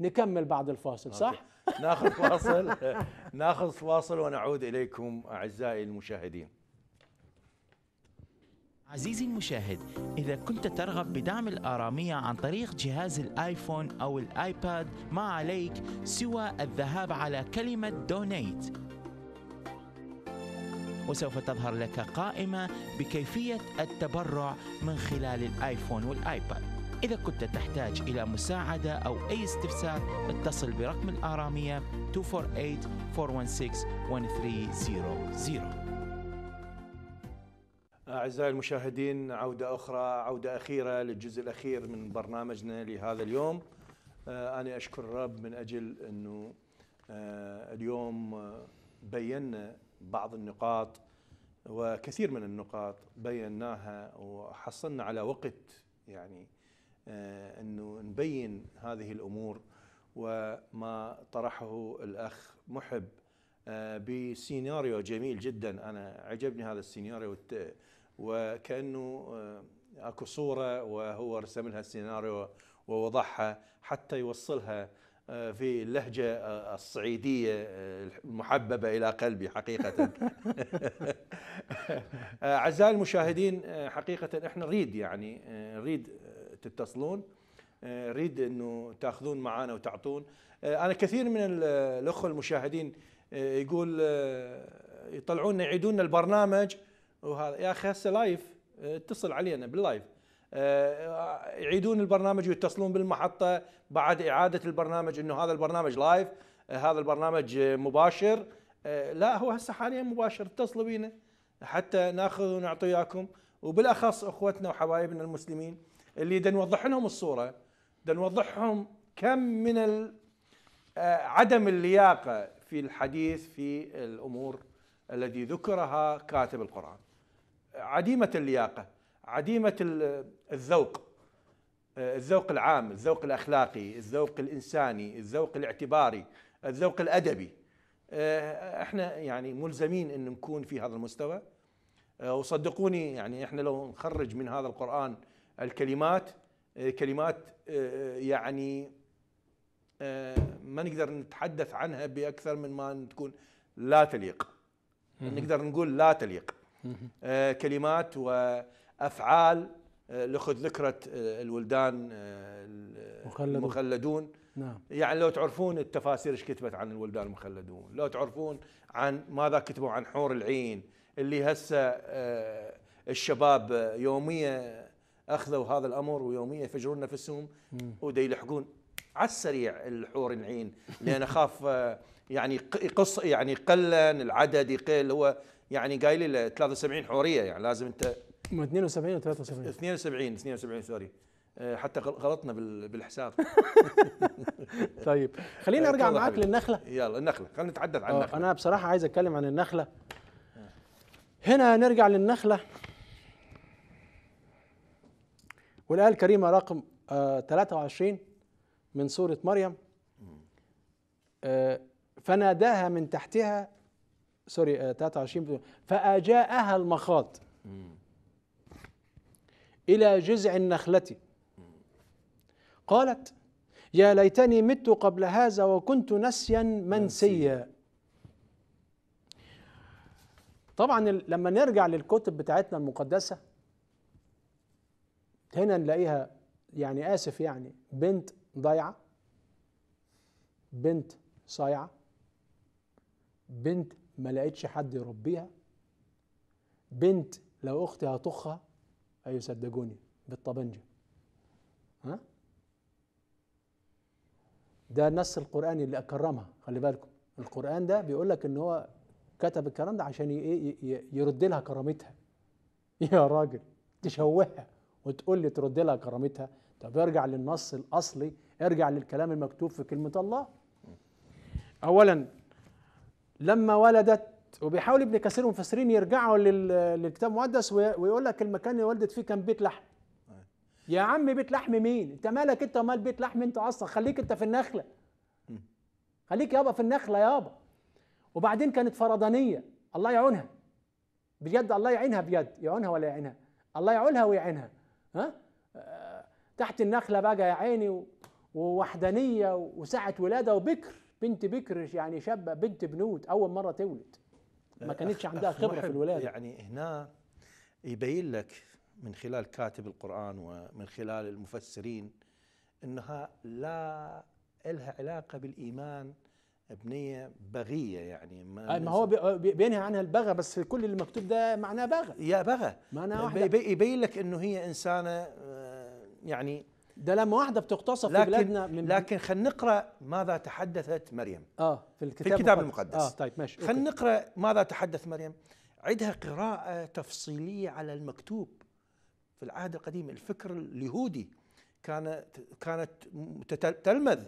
[SPEAKER 2] نكمل بعد الفاصل صح
[SPEAKER 1] ناخذ فاصل ناخذ فاصل ونعود اليكم اعزائي المشاهدين
[SPEAKER 3] عزيزي المشاهد إذا كنت ترغب بدعم الآرامية عن طريق جهاز الآيفون أو الآيباد ما عليك سوى الذهاب على كلمة دونيت وسوف تظهر لك قائمة بكيفية التبرع من خلال الآيفون والآيباد إذا كنت تحتاج إلى مساعدة أو أي استفسار اتصل برقم الآرامية 248 416 1300
[SPEAKER 1] أعزائي المشاهدين عودة أخرى عودة أخيرة للجزء الأخير من برنامجنا لهذا اليوم آه، أنا أشكر الرب من أجل أنه آه، اليوم آه، بينا بعض النقاط وكثير من النقاط بيناها وحصلنا على وقت يعني أنه نبين هذه الأمور وما طرحه الأخ محب بسيناريو جميل جدا أنا عجبني هذا السيناريو وكانه آه، اكو صوره وهو رسم لها السيناريو ووضعها حتى يوصلها آه، في اللهجة آه، الصعيدية المحببة إلى قلبي حقيقة أعزائي المشاهدين حقيقة إحنا نريد يعني نريد تتصلون نريد أنه تأخذون معنا وتعطون أنا كثير من الأخوة المشاهدين يقول يطلعون يعيدون البرنامج وهذا يا اخي هسه لايف آه، اتصل علينا باللايف آه، يعيدون البرنامج ويتصلون بالمحطه بعد اعاده البرنامج انه هذا البرنامج لايف آه، هذا البرنامج مباشر لا هو هسه حاليا مباشر اتصلوا بينا حتى ناخذ ونعطي اياكم وبالاخص اخوتنا وحبايبنا المسلمين اللي دا نوضح لهم الصوره دا نوضحهم كم من عدم اللياقه في الحديث في الامور التي ذكرها كاتب القران عديمه اللياقه عديمه الذوق آه، الذوق العام الذوق الاخلاقي الذوق الانساني الذوق الاعتباري الذوق الادبي آه، احنا يعني ملزمين ان نكون في هذا المستوى آه، وصدقوني يعني احنا لو نخرج من هذا القران الكلمات كلمات يعني ما نقدر نتحدث عنها باكثر من ما تكون لا تليق نقدر نقول لا تليق آه، كلمات وافعال آه، لخذ ذكرة آه، الولدان المخلدون نعم. يعني لو تعرفون التفاسير ايش كتبت عن الولدان المخلدون لو تعرفون عن ماذا كتبوا عن حور العين اللي هسه الشباب يوميا اخذوا هذا الامر ويوميا يفجرون نفسهم ودي يلحقون على السريع الحور العين لان اخاف يعني يقص يعني يقلن العدد يقل هو يعني قايل لي 73 حوريه يعني لازم انت
[SPEAKER 2] 72 و 73
[SPEAKER 1] 72 72 سوري آه، حتى غلطنا بالحساب طيب خليني آه، ارجع معاك للنخله يلا النخله خلينا نتحدث عن آه، النخله
[SPEAKER 2] انا بصراحه عايز اتكلم عن النخله هنا نرجع للنخله والايه الكريمه رقم 23 من سوره مريم فناداها من تحتها سوري 23 آه، فأجاءها المخاض إلى جذع النخلة قالت يا ليتني مت قبل هذا وكنت نسيا منسيا طبعا لما نرجع للكتب بتاعتنا المقدسة هنا نلاقيها يعني آسف يعني بنت ضايعة بنت صايعة بنت ما لقيتش حد يربيها بنت لو اختي هطخها هيصدقوني أيوة بالطبنجه ها ده نص القران اللي اكرمها خلي بالكم القران ده بيقول لك ان هو كتب الكلام ده عشان ايه يرد لها كرامتها يا راجل تشوهها وتقول لي ترد لها كرامتها طب ارجع للنص الاصلي ارجع للكلام المكتوب في كلمه الله اولا لما ولدت وبيحاول ابن كثير المفسرين يرجعوا للكتاب المقدس ويقول لك المكان اللي ولدت فيه كان بيت لحم يا عم بيت لحم مين انت مالك انت ومال بيت لحم انت اصلا خليك انت في النخله خليك يابا في النخله يابا وبعدين كانت فرضانيه الله يعونها بجد الله يعينها بجد يعونها ولا يعينها الله يعولها ويعينها ها آه، تحت النخله بقى يا عيني ووحدانيه وساعه ولاده وبكر بنت بكر يعني شابه بنت بنوت اول مره تولد
[SPEAKER 1] ما كانتش عندها خبره في الولاده يعني هنا يبين لك من خلال كاتب القران ومن خلال المفسرين انها لا لها علاقه بالايمان بنيه بغيه يعني ما, ما هو بينهى عنها البغى بس كل اللي مكتوب ده معناه بغى يا بغى معناه واحده يبين لك انه هي انسانه آه، يعني ده لما واحده بتغتصب في بلادنا من لكن خلينا نقرا ماذا تحدثت مريم اه في الكتاب, في الكتاب المقدس اه طيب ماشي خلينا نقرا ماذا تحدث مريم عندها قراءه تفصيليه على المكتوب في العهد القديم الفكر اليهودي كانت كانت تلمذ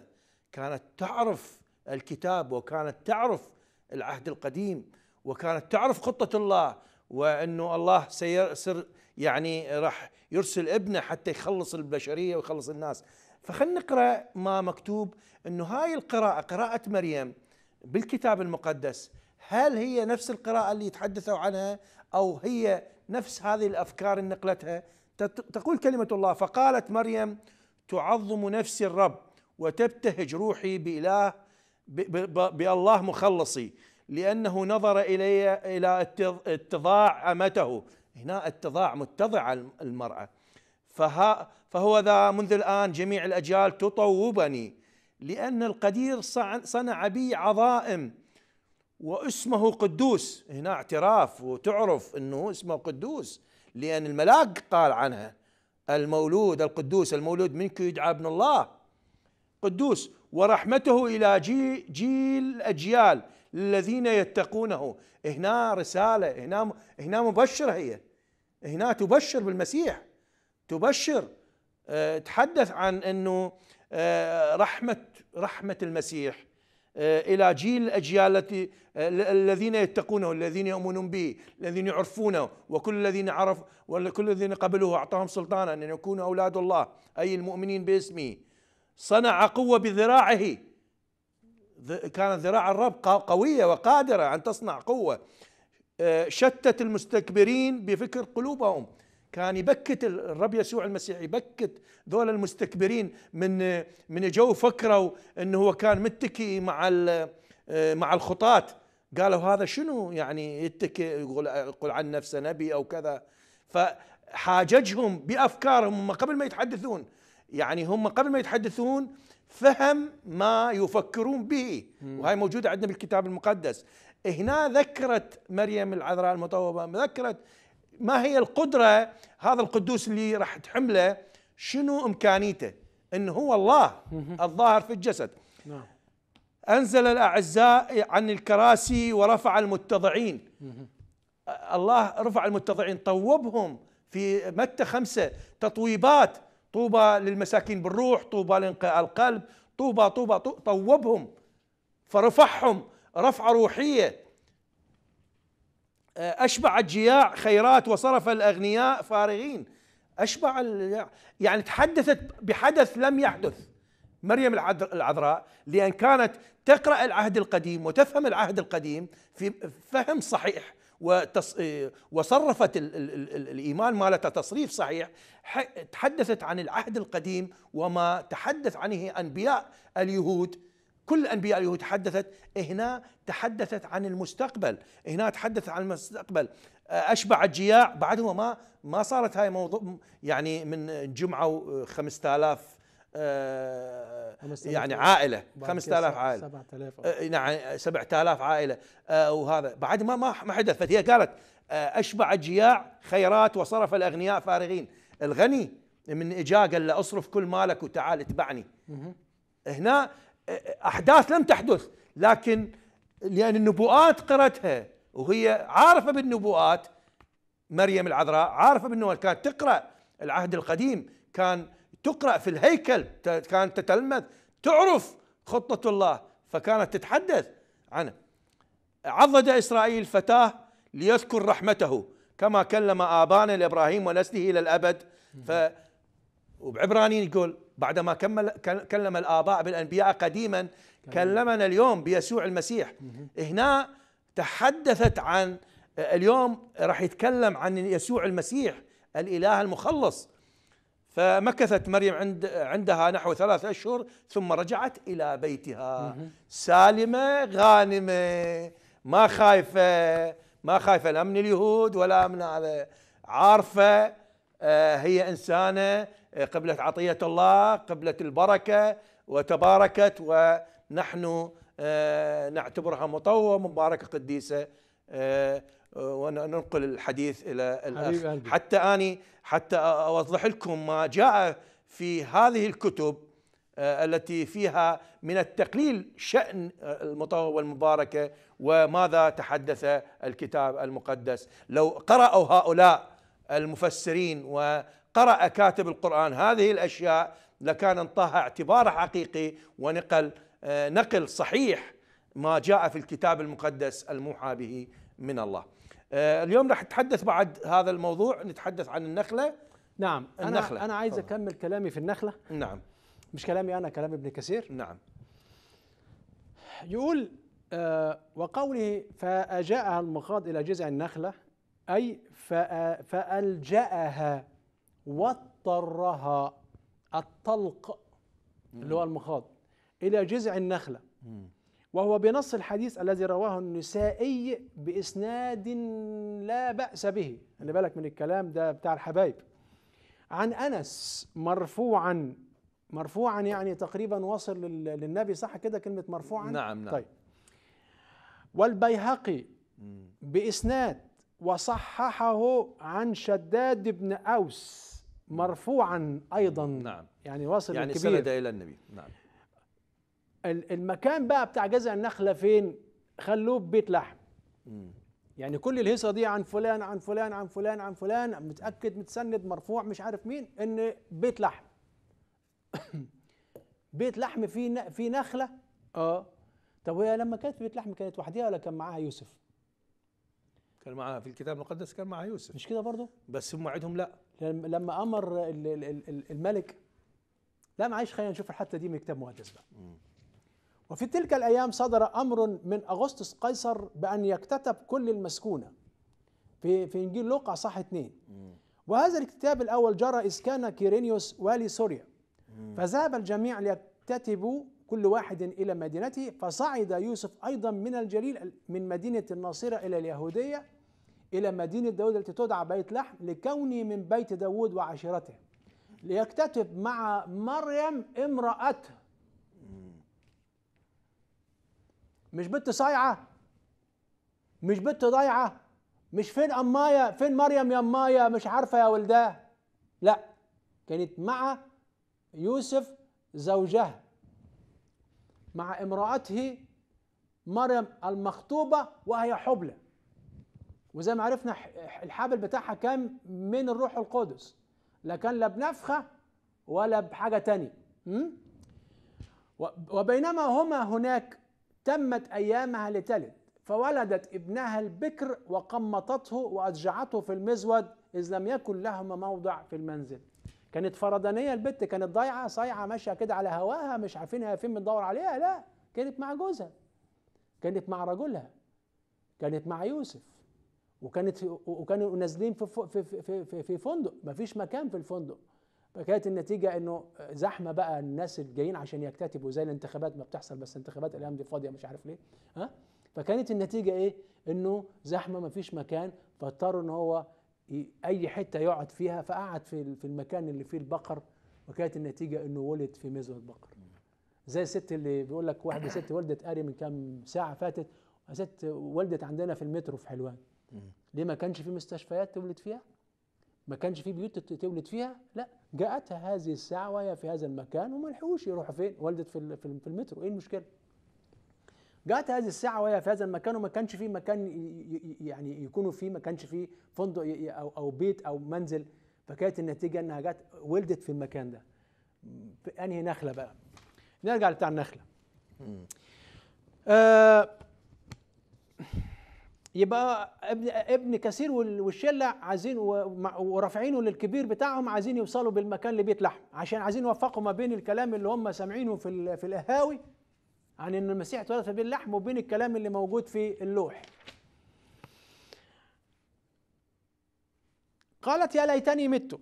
[SPEAKER 1] كانت تعرف الكتاب وكانت تعرف العهد القديم وكانت تعرف خطه الله وانه الله سير يعني راح يرسل ابنه حتى يخلص البشريه ويخلص الناس فخلنا نقرا ما مكتوب انه هاي القراءه قراءه مريم بالكتاب المقدس هل هي نفس القراءه اللي يتحدثوا عنها او هي نفس هذه الافكار اللي نقلتها تقول كلمه الله فقالت مريم تعظم نفسي الرب وتبتهج روحي بإله بالله مخلصي لأنه نظر إلي إلى اتضاع أمته هنا اتضاع متضعة المرأة فها فهو ذا منذ الآن جميع الأجيال تطوبني لأن القدير صنع بي عظائم واسمه قدوس هنا اعتراف وتعرف أنه اسمه قدوس لأن الملاك قال عنها المولود القدوس المولود منك يدعى ابن الله قدوس ورحمته إلى جيل أجيال للذين يتقونه هنا رسالة هنا هنا مبشرة هي هنا تبشر بالمسيح تبشر آه، تحدث عن انه آه، رحمة رحمة المسيح آه، الى جيل الاجيال التي الذين يتقونه الذين يؤمنون به الذين يعرفونه وكل الذين عرف وكل الذين قبلوه اعطاهم سلطانا ان يكونوا اولاد الله اي المؤمنين باسمه صنع قوه بذراعه كانت ذراع الرب قوية وقادرة أن تصنع قوة آه، شتت المستكبرين بفكر قلوبهم كان يبكت الرب يسوع المسيح يبكت ذول المستكبرين من من جو فكروا انه هو كان متكي مع آه، مع الخطاة قالوا هذا شنو يعني يتكي يقول يقول عن نفسه نبي او كذا فحاججهم بافكارهم قبل ما يتحدثون يعني هم قبل ما يتحدثون فهم ما يفكرون به وهي موجودة عندنا بالكتاب المقدس هنا ذكرت مريم العذراء المطوبة ذكرت ما هي القدرة هذا القدوس اللي راح تحمله شنو إمكانيته إن هو الله الظاهر في الجسد نعم أنزل الأعزاء عن الكراسي ورفع المتضعين الله رفع المتضعين طوبهم في متى خمسة تطويبات طوبى للمساكين بالروح طوبى لانقاء القلب طوبى طوبى طوبهم فرفعهم رفعة روحية آه، أشبع الجياع خيرات وصرف الأغنياء فارغين أشبع يعني تحدثت بحدث لم يحدث مريم العذراء لأن كانت تقرأ العهد القديم وتفهم العهد القديم في فهم صحيح وتص... إيه، وصرفت ال... ال... الايمان مالتها تصريف صحيح تحدثت عن العهد القديم وما تحدث عنه انبياء اليهود كل انبياء اليهود تحدثت هنا تحدثت عن المستقبل هنا تحدثت عن المستقبل اشبع الجياع بعدهم ما ما صارت هاي موضوع يعني من جمعوا 5000 يعني عائله 5000 عائله 7000 آه، نعم 7000 عائله آه، وهذا بعد ما ما حدث فهي قالت آه، اشبع الجياع خيرات وصرف الاغنياء فارغين الغني من اجا قال له اصرف كل مالك وتعال اتبعني هنا احداث لم تحدث لكن لان النبوءات قرتها وهي عارفه بالنبوءات مريم العذراء عارفه بالنبوءات كانت تقرا العهد القديم كان تقرأ في الهيكل كانت تتلمذ تعرف خطة الله فكانت تتحدث عنه عضد إسرائيل فتاه ليذكر رحمته كما كلم آبانا لإبراهيم ونسله إلى الأبد ف وبعبرانيين يقول بعدما كمل كلم الآباء بالأنبياء قديما كلمنا اليوم بيسوع المسيح هنا تحدثت عن اليوم راح يتكلم عن يسوع المسيح الإله المخلص فمكثت مريم عند عندها نحو ثلاثة أشهر ثم رجعت إلى بيتها سالمة غانمة ما خايفة ما خايفة لا من اليهود ولا من هذا عارفة آه، هي إنسانة آه، قبلت عطية الله قبلت البركة وتباركت ونحن آه، نعتبرها مطوة مباركة قديسة آه، وننقل الحديث الى الاخ حتى اني حتى اوضح لكم ما جاء في هذه الكتب آه، التي فيها من التقليل شأن آه، المطوبة المباركة وماذا تحدث الكتاب المقدس لو قرأوا هؤلاء المفسرين وقرأ كاتب القرآن هذه الأشياء لكان انطاها اعتبار حقيقي ونقل نقل صحيح ما جاء في الكتاب المقدس الموحى به من الله آه، اليوم راح نتحدث بعد هذا الموضوع نتحدث عن النخلة نعم النخلة أنا, أنا عايز أكمل كلامي في النخلة نعم مش
[SPEAKER 2] كلامي أنا كلام ابن كثير نعم يقول آه وقوله فأجاءها المخاض إلى جذع النخلة أي فألجأها واضطرها الطلق اللي هو المخاض إلى جذع النخلة مم. وهو بنص الحديث الذي رواه النسائي بإسناد لا بأس به خلي بالك من الكلام ده بتاع الحبايب عن أنس مرفوعا مرفوعا يعني تقريبا وصل للنبي صح كده كلمة مرفوعا نعم نعم طيب والبيهقي بإسناد وصححه عن شداد بن أوس مرفوعا أيضا نعم يعني واصل يعني سند إلى النبي نعم المكان بقى بتاع جذع النخله فين خلوه ببيت لحم يعني كل الهيصه دي عن فلان عن فلان عن فلان عن فلان متاكد متسند مرفوع مش عارف مين ان بيت لحم بيت لحم فيه في نخله اه طب وهي لما كانت في بيت لحم كانت وحديها ولا كان معاها يوسف
[SPEAKER 1] كان معاها في الكتاب المقدس كان معاها يوسف مش كده برضه بس
[SPEAKER 2] هم عيدهم لا لما امر الملك لا معلش خلينا نشوف الحته دي من كتاب مقدس بقى وفي تلك الأيام صدر أمر من أغسطس قيصر بأن يكتتب كل المسكونة في في إنجيل لوقا صح اثنين وهذا الاكتتاب الأول جرى إذ كان كيرينيوس والي سوريا فذهب الجميع ليكتتبوا كل واحد إلى مدينته فصعد يوسف أيضا من الجليل من مدينة الناصرة إلى اليهودية إلى مدينة داود التي تدعى بيت لحم لكوني من بيت داود وعشيرته ليكتتب مع مريم امرأته مش بنت صايعه مش بنت ضايعه مش فين امايا فين مريم يا امايا مش عارفه يا ولداه لا كانت مع يوسف زوجها مع امرأته مريم المخطوبة وهي حبلى وزي ما عرفنا الحبل بتاعها كان من الروح القدس لا كان لا بنفخة ولا بحاجة تانية وبينما هما هناك تمت أيامها لتلد فولدت ابنها البكر وقمطته وأضجعته في المزود إذ لم يكن لهما موضع في المنزل كانت فردانية البت كانت ضايعة صايعة ماشية كده على هواها مش عارفين هي فين بندور عليها لا كانت مع جوزها كانت مع رجلها كانت مع يوسف وكانت وكانوا نازلين في, في, في, في, في فندق مفيش مكان في الفندق فكانت النتيجه انه زحمه بقى الناس الجايين عشان يكتتبوا زي الانتخابات ما بتحصل بس انتخابات الايام دي فاضيه مش عارف ليه ها فكانت النتيجه ايه انه زحمه ما فيش مكان فاضطروا ان هو اي حته يقعد فيها فقعد في في المكان اللي فيه البقر وكانت النتيجه انه ولد في مزرعه بقر زي الست اللي بيقول لك واحده ست ولدت قري من كام ساعه فاتت ست ولدت عندنا في المترو في حلوان ليه ما كانش في مستشفيات تولد فيها ما كانش في بيوت تولد فيها لا جاءتها هذه الساعة وهي في هذا المكان وما لحقوش يروحوا فين ولدت في في المترو ايه المشكلة؟ جاءت هذه الساعة وهي في هذا المكان وما كانش فيه مكان يعني يكونوا فيه ما كانش فيه فندق أو أو بيت أو منزل فكانت النتيجة إنها جت ولدت في المكان ده في أنهي نخلة بقى نرجع بتاع النخلة آه يبقى ابن ابن كثير والشله عايزين ورافعينه للكبير بتاعهم عايزين يوصلوا بالمكان لبيت لحم عشان عايزين يوفقوا ما بين الكلام اللي هم سامعينه في في القهاوي عن ان المسيح اتولد في بيت لحم وبين الكلام اللي موجود في اللوح قالت يا ليتني مت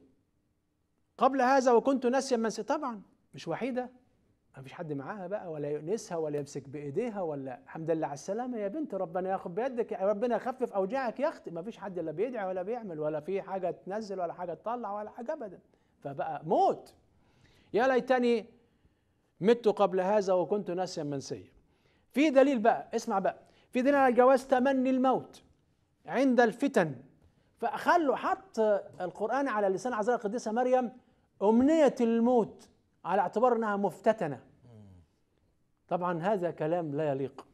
[SPEAKER 2] قبل هذا وكنت ناسيا من طبعا مش وحيده ما فيش حد معاها بقى ولا يؤنسها ولا يمسك بايديها ولا الحمد لله على السلامه يا بنت ربنا ياخد بيدك ربنا يخفف اوجاعك يا اختي ما فيش حد لا بيدعي ولا بيعمل ولا في حاجه تنزل ولا حاجه تطلع ولا حاجه ابدا فبقى موت يا ليتني مت قبل هذا وكنت ناسيا منسيا في دليل بقى اسمع بقى في دليل على الجواز تمني الموت عند الفتن فخلوا حط القران على لسان عذراء القديسه مريم امنيه الموت على اعتبار انها مفتتنه طبعا هذا كلام لا يليق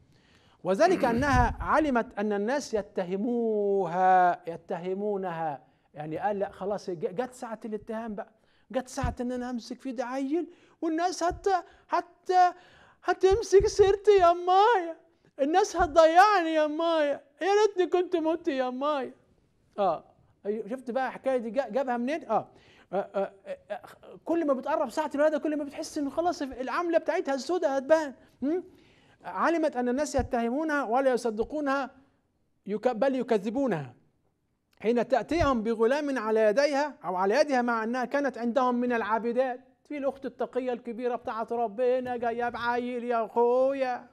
[SPEAKER 2] وذلك انها علمت ان الناس يتهموها يتهمونها يعني قال لا خلاص جت ساعه الاتهام بقى جت ساعه ان انا امسك في ده عيل والناس حتى حتى هتمسك سيرتي يا مايا الناس هتضيعني يا مايا يا ريتني كنت مت يا مايا اه أيوة، شفت بقى الحكايه دي جابها منين اه أه، أه، أه، كل ما بتقرب ساعه الولاده كل ما بتحس انه خلاص العمله بتاعتها السوداء هتبان علمت ان الناس يتهمونها ولا يصدقونها بل يكذبونها حين تاتيهم بغلام على يديها او على يدها مع انها كانت عندهم من العابدات في الاخت التقيه الكبيره بتاعت ربنا جايه بعيل يا اخويا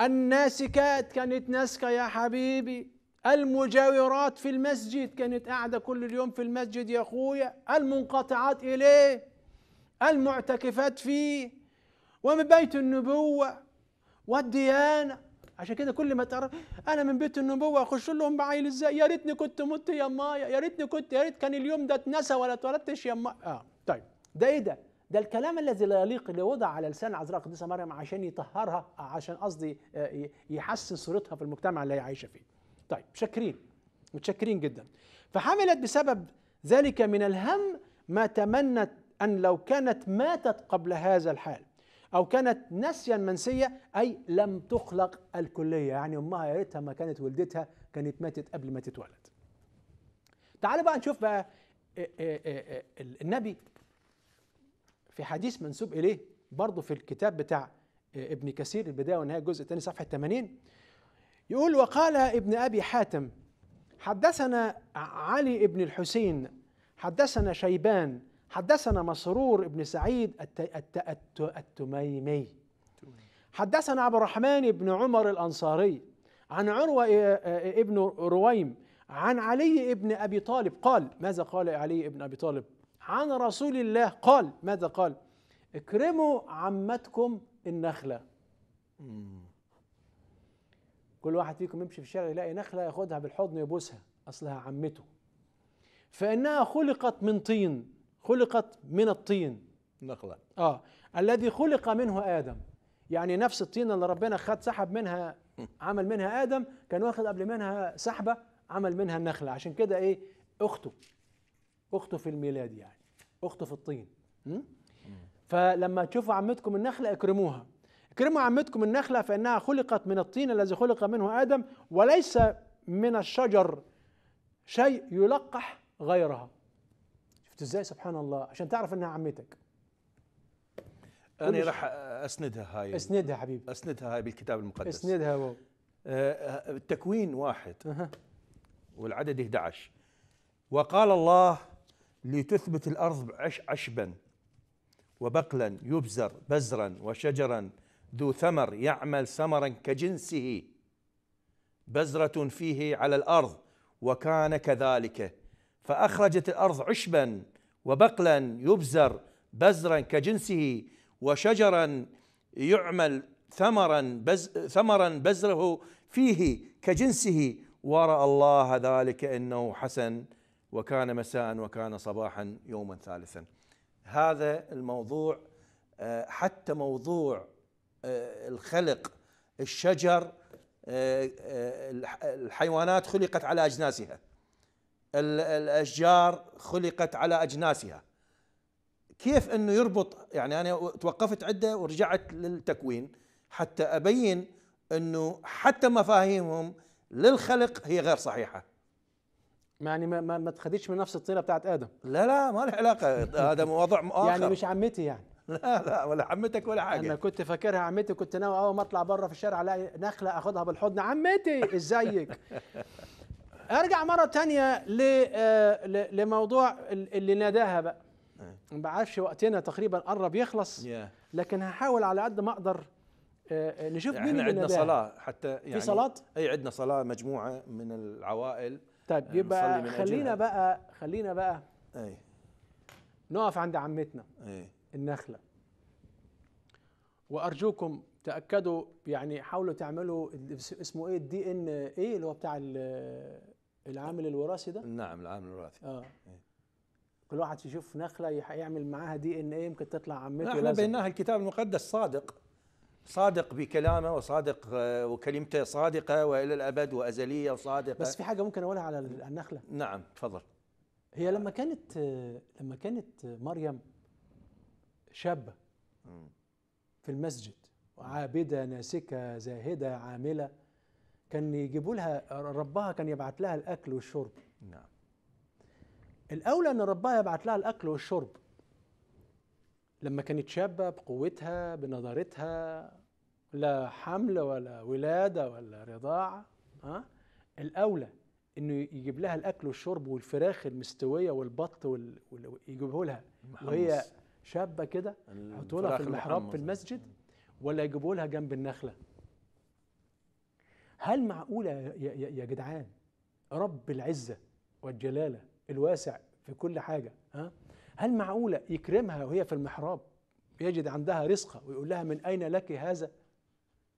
[SPEAKER 2] الناسكات كانت ناسكه يا حبيبي المجاورات في المسجد كانت قاعدة كل اليوم في المسجد يا أخويا المنقطعات إليه المعتكفات فيه ومن بيت النبوة والديانة عشان كده كل ما تعرف انا من بيت النبوه اخش لهم بعيل ازاي يا ريتني كنت مت يا مايا يا ريتني كنت يا ريت كان اليوم ده اتنسى ولا اتولدتش يا ما اه طيب ده ايه ده ده الكلام الذي لا يليق اللي وضع على لسان عذراء قدسه مريم عشان يطهرها عشان قصدي آه، يحسن صورتها في المجتمع اللي هي عايشه فيه طيب شاكرين متشكرين جدا فحملت بسبب ذلك من الهم ما تمنت أن لو كانت ماتت قبل هذا الحال أو كانت نسيا منسية أي لم تخلق الكلية يعني أمها يا ريتها ما كانت ولدتها كانت ماتت قبل ما تتولد تعالوا بقى نشوف بقى آه، آه، آه، النبي في حديث منسوب إليه برضه في الكتاب بتاع ابن كثير البداية والنهاية الجزء الثاني صفحة 80 يقول وقال ابن أبي حاتم حدثنا علي بن الحسين حدثنا شيبان حدثنا مسرور بن سعيد التميمي حدثنا عبد الرحمن بن عمر الأنصاري عن عروة آه، آه، ابن رويم عن علي بن أبي طالب قال ماذا قال علي بن أبي طالب عن رسول الله قال ماذا قال اكرموا عمتكم النخلة كل واحد فيكم يمشي في الشارع يلاقي نخله ياخدها بالحضن يبوسها اصلها عمته فانها خلقت من طين خلقت من الطين نخله اه الذي خلق منه ادم يعني نفس الطين اللي ربنا خد سحب منها عمل منها ادم كان واخد قبل منها سحبه عمل منها النخله عشان كده ايه اخته اخته في الميلاد يعني اخته في الطين م? فلما تشوفوا عمتكم النخله اكرموها كرموا عمتكم النخلة فإنها خلقت من الطين الذي خلق منه آدم وليس من الشجر شيء يلقح غيرها شفت ازاي سبحان الله عشان تعرف انها عمتك انا راح
[SPEAKER 1] اسندها هاي اسندها حبيبي اسندها هاي بالكتاب المقدس اسندها هو آه، آه، التكوين واحد أه. والعدد 11 وقال الله لتثبت الارض عش عشبا وبقلا يبزر بزرا وشجرا ذو ثمر يعمل ثمرا كجنسه بزرة فيه على الأرض وكان كذلك فأخرجت الأرض عشبا وبقلا يبزر بزرا كجنسه وشجرا يعمل ثمرا بز ثمرا بزره فيه كجنسه ورأى الله ذلك انه حسن وكان مساء وكان صباحا يوما ثالثا هذا الموضوع آه، حتى موضوع آه، الخلق الشجر آه، آه، الحيوانات خلقت على اجناسها الاشجار خلقت على اجناسها كيف انه يربط يعني انا توقفت عده ورجعت للتكوين حتى ابين انه حتى مفاهيمهم للخلق هي غير صحيحه يعني ما ما, ما تخديش من نفس الطينه بتاعت ادم لا لا ما له علاقه هذا موضوع مؤخر يعني مش عمتي يعني لا لا
[SPEAKER 2] ولا عمتك ولا حاجه انا كنت فاكرها عمتي كنت ناوي اول ما اطلع بره في الشارع الاقي نخله اخدها بالحضن عمتي ازيك ارجع مره تانية آه، لموضوع اللي ناداها بقى نعم. ما بعرفش وقتنا تقريبا قرب يخلص لكن هحاول على قد ما اقدر آه، آه، نشوف يعني مين اللي عندنا صلاه
[SPEAKER 1] حتى يعني في صلاه اي عندنا صلاه مجموعه من العوائل طيب يبقى خلينا
[SPEAKER 2] بقى خلينا بقى اي نقف عند عمتنا
[SPEAKER 1] اي النخلة
[SPEAKER 2] وأرجوكم تأكدوا يعني حاولوا تعملوا اسمه إيه الدي إن إيه اللي هو بتاع العامل الوراثي ده نعم العامل الوراثي آه. كل واحد يشوف نخلة يعمل معاها دي ان ايه يمكن تطلع عمته نحن بيناها
[SPEAKER 1] الكتاب المقدس صادق صادق بكلامه وصادق آه، وكلمته صادقه والى الابد وازليه وصادقه بس في
[SPEAKER 2] حاجه ممكن اقولها على النخله
[SPEAKER 1] نعم تفضل
[SPEAKER 2] هي لما كانت آه، لما كانت مريم شابة في المسجد عابدة ناسكة زاهدة عاملة كان يجيبوا لها ربها كان يبعت لها الأكل والشرب نعم الأولى أن ربها يبعت لها الأكل والشرب لما كانت شابة بقوتها بنضارتها لا حمل ولا ولادة ولا رضاعة ها الأولى انه يجيب لها الاكل والشرب والفراخ المستويه والبط وال... وال... يجيبه لها وهي شابه كده
[SPEAKER 1] يحطوا لها في المحراب في
[SPEAKER 2] المسجد ولا يجيبوا لها جنب النخله هل معقوله يا, يا, يا جدعان رب العزه والجلاله الواسع في كل حاجه ها هل معقوله يكرمها وهي في المحراب يجد عندها رزقة ويقول لها من أين لك هذا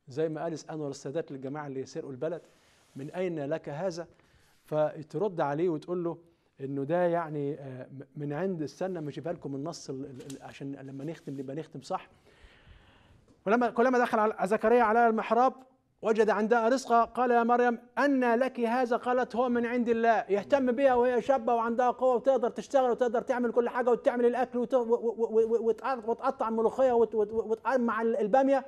[SPEAKER 2] زي ما قال أنور السادات للجماعة اللي سرقوا البلد من أين لك هذا فترد عليه وتقول له انه ده يعني آه، من عند استنى مش لكم النص عشان لما نختم نبقى نختم صح ولما كلما دخل على زكريا على المحراب وجد عندها رزقا قال يا مريم أن لك هذا قالت هو من عند الله يهتم بها وهي شابة وعندها قوة وتقدر تشتغل وتقدر تعمل كل حاجة وتعمل الأكل وتقطع الملوخية وتقمع البامية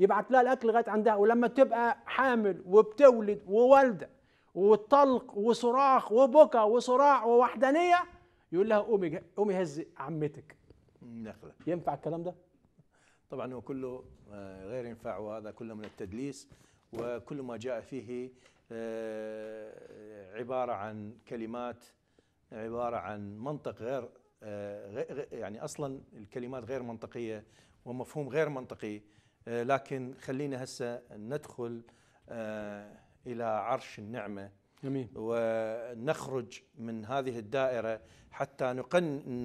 [SPEAKER 2] يبعت لها الأكل لغاية عندها ولما تبقى حامل وبتولد ووالدة وطلق وصراخ وبكى وصراع ووحدانيه يقول لها قومي قومي هزي عمتك نخله ينفع الكلام ده؟
[SPEAKER 1] طبعا هو كله آه، غير ينفع وهذا كله من التدليس وكل ما جاء فيه آه، عباره عن كلمات عباره عن منطق غير آه، يعني اصلا الكلمات غير منطقيه ومفهوم غير منطقي لكن خلينا هسه ندخل إلى عرش النعمة أمين. ونخرج من هذه الدائرة حتى نقن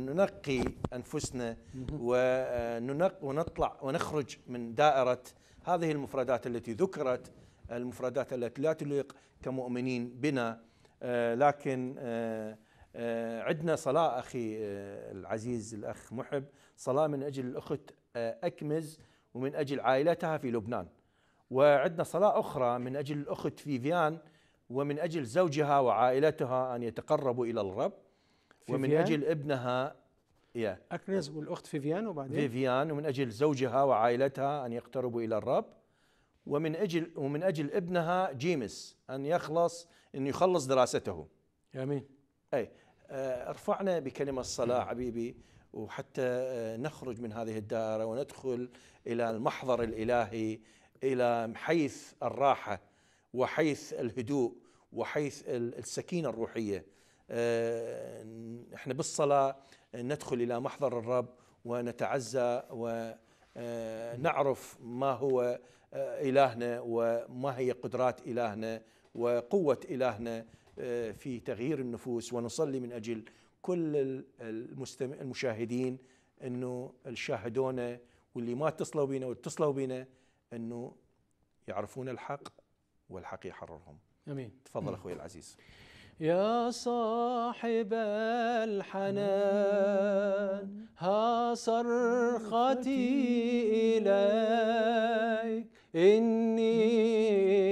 [SPEAKER 1] ننقي أنفسنا وننق آه، ونطلع ونخرج من دائرة هذه المفردات التي ذكرت المفردات التي لا تليق كمؤمنين بنا آه، لكن آه، عندنا صلاة أخي العزيز الأخ محب صلاة من أجل الأخت أكمز ومن أجل عائلتها في لبنان وعندنا صلاة أخرى من أجل الأخت فيفيان ومن أجل زوجها وعائلتها أن يتقربوا إلى الرب ومن أجل ابنها يا
[SPEAKER 2] أكنز والأخت فيفيان وبعدين
[SPEAKER 1] فيفيان ومن أجل زوجها وعائلتها أن يقتربوا إلى الرب ومن أجل ومن أجل ابنها جيمس أن يخلص أن يخلص دراسته آمين أي ارفعنا آه، بكلمة الصلاة حبيبي وحتى آه، نخرج من هذه الدائرة وندخل إلى المحضر الإلهي الى حيث الراحه وحيث الهدوء وحيث السكينه الروحيه احنا آه، بالصلاه ندخل الى محضر الرب ونتعزى ونعرف آه، ما هو آه، الهنا وما هي قدرات الهنا وقوه الهنا في تغيير النفوس ونصلي من اجل كل المشاهدين انه الشاهدون واللي ما اتصلوا بنا واتصلوا بنا انه يعرفون الحق والحق يحررهم امين تفضل اخوي العزيز
[SPEAKER 2] يا صاحب الحنان ها صرختي اليك اني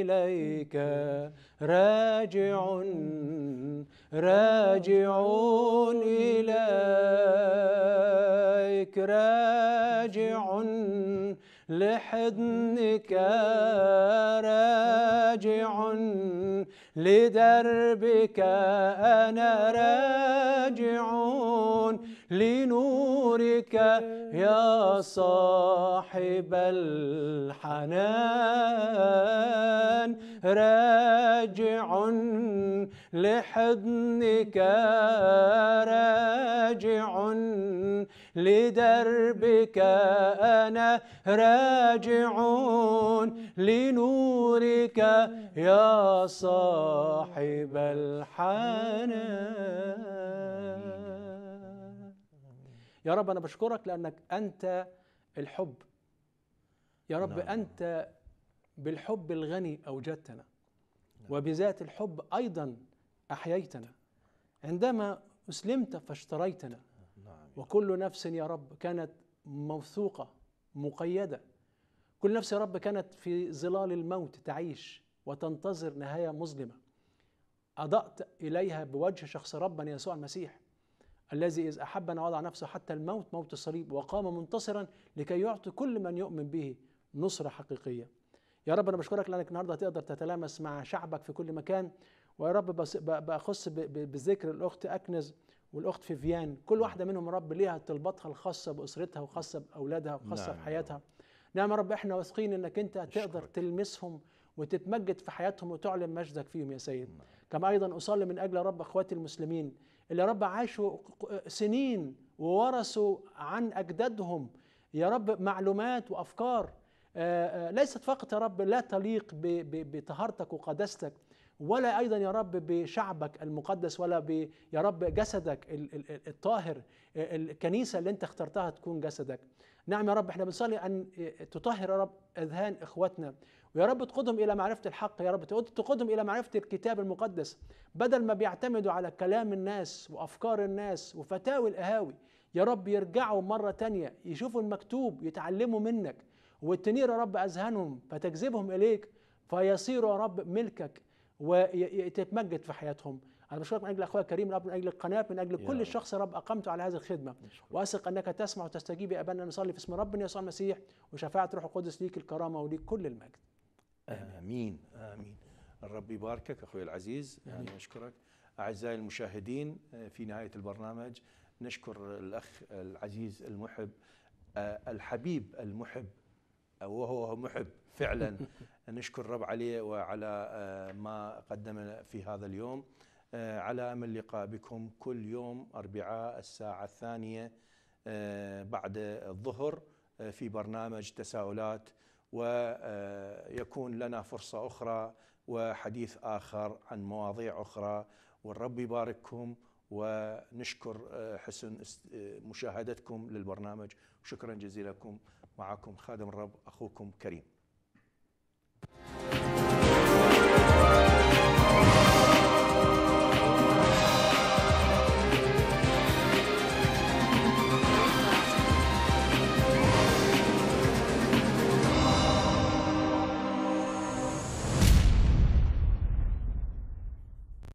[SPEAKER 2] اليك راجع راجع اليك راجع لحضنك راجع لدربك أنا راجع لنورك يا صاحب الحنان راجع لحضنك راجع لدربك أنا راجعون لنورك يا صاحب الحنان يا رب أنا بشكرك لأنك أنت الحب يا رب نعم. أنت بالحب الغني أوجدتنا وبذات الحب أيضا أحييتنا عندما أسلمت فاشتريتنا أيوة. وكل نفس يا رب كانت موثوقة مقيدة كل نفس يا رب كانت في ظلال الموت تعيش وتنتظر نهاية مظلمة أضأت إليها بوجه شخص ربنا يسوع المسيح الذي إذ أحبنا وضع نفسه حتى الموت موت الصليب وقام منتصرا لكي يعطي كل من يؤمن به نصرة حقيقية يا رب أنا بشكرك لأنك النهاردة هتقدر تتلامس مع شعبك في كل مكان ويا رب بأخص بذكر الأخت أكنز والاخت فيفيان كل واحده منهم رب ليها طلباتها الخاصه باسرتها وخاصه باولادها وخاصه نعم بحياتها نعم يا رب احنا واثقين انك انت تقدر تلمسهم وتتمجد في حياتهم وتعلن مجدك فيهم يا سيد نعم. كما ايضا اصلي من اجل رب اخواتي المسلمين اللي رب عاشوا سنين وورثوا عن اجدادهم يا رب معلومات وافكار آه، آه، ليست فقط يا رب لا تليق بطهارتك وقداستك ولا ايضا يا رب بشعبك المقدس ولا ب يا رب جسدك الطاهر الكنيسه اللي انت اخترتها تكون جسدك نعم يا رب احنا بنصلي ان تطهر يا رب اذهان اخواتنا ويا رب تقودهم الى معرفه الحق يا رب تقودهم الى معرفه الكتاب المقدس بدل ما بيعتمدوا على كلام الناس وافكار الناس وفتاوي القهاوي يا رب يرجعوا مره تانية يشوفوا المكتوب يتعلموا منك والتنير يا رب اذهانهم فتجذبهم اليك فيصيروا يا رب ملكك وتتمجد في حياتهم أنا بشكرك من أجل أخويا كريم رب من أجل القناة من أجل كل شخص رب أقمته على هذه الخدمة وأثق أنك تسمع وتستجيب يا أبانا نصلي في اسم ربنا يسوع المسيح وشفاعة روح القدس ليك الكرامة وليك كل المجد
[SPEAKER 1] آمين آمين الرب يباركك أخوي العزيز يعني أشكرك أعزائي المشاهدين آه، في نهاية البرنامج نشكر الأخ العزيز المحب آه، الحبيب المحب وهو محب فعلا نشكر رب عليه وعلى آه، ما قدمنا في هذا اليوم آه، على امل اللقاء بكم كل يوم اربعاء الساعه الثانيه آه، بعد الظهر في برنامج تساؤلات ويكون لنا فرصه اخرى وحديث اخر عن مواضيع اخرى والرب يبارككم ونشكر حسن مشاهدتكم للبرنامج وشكرا جزيلا لكم معكم خادم الرب أخوكم كريم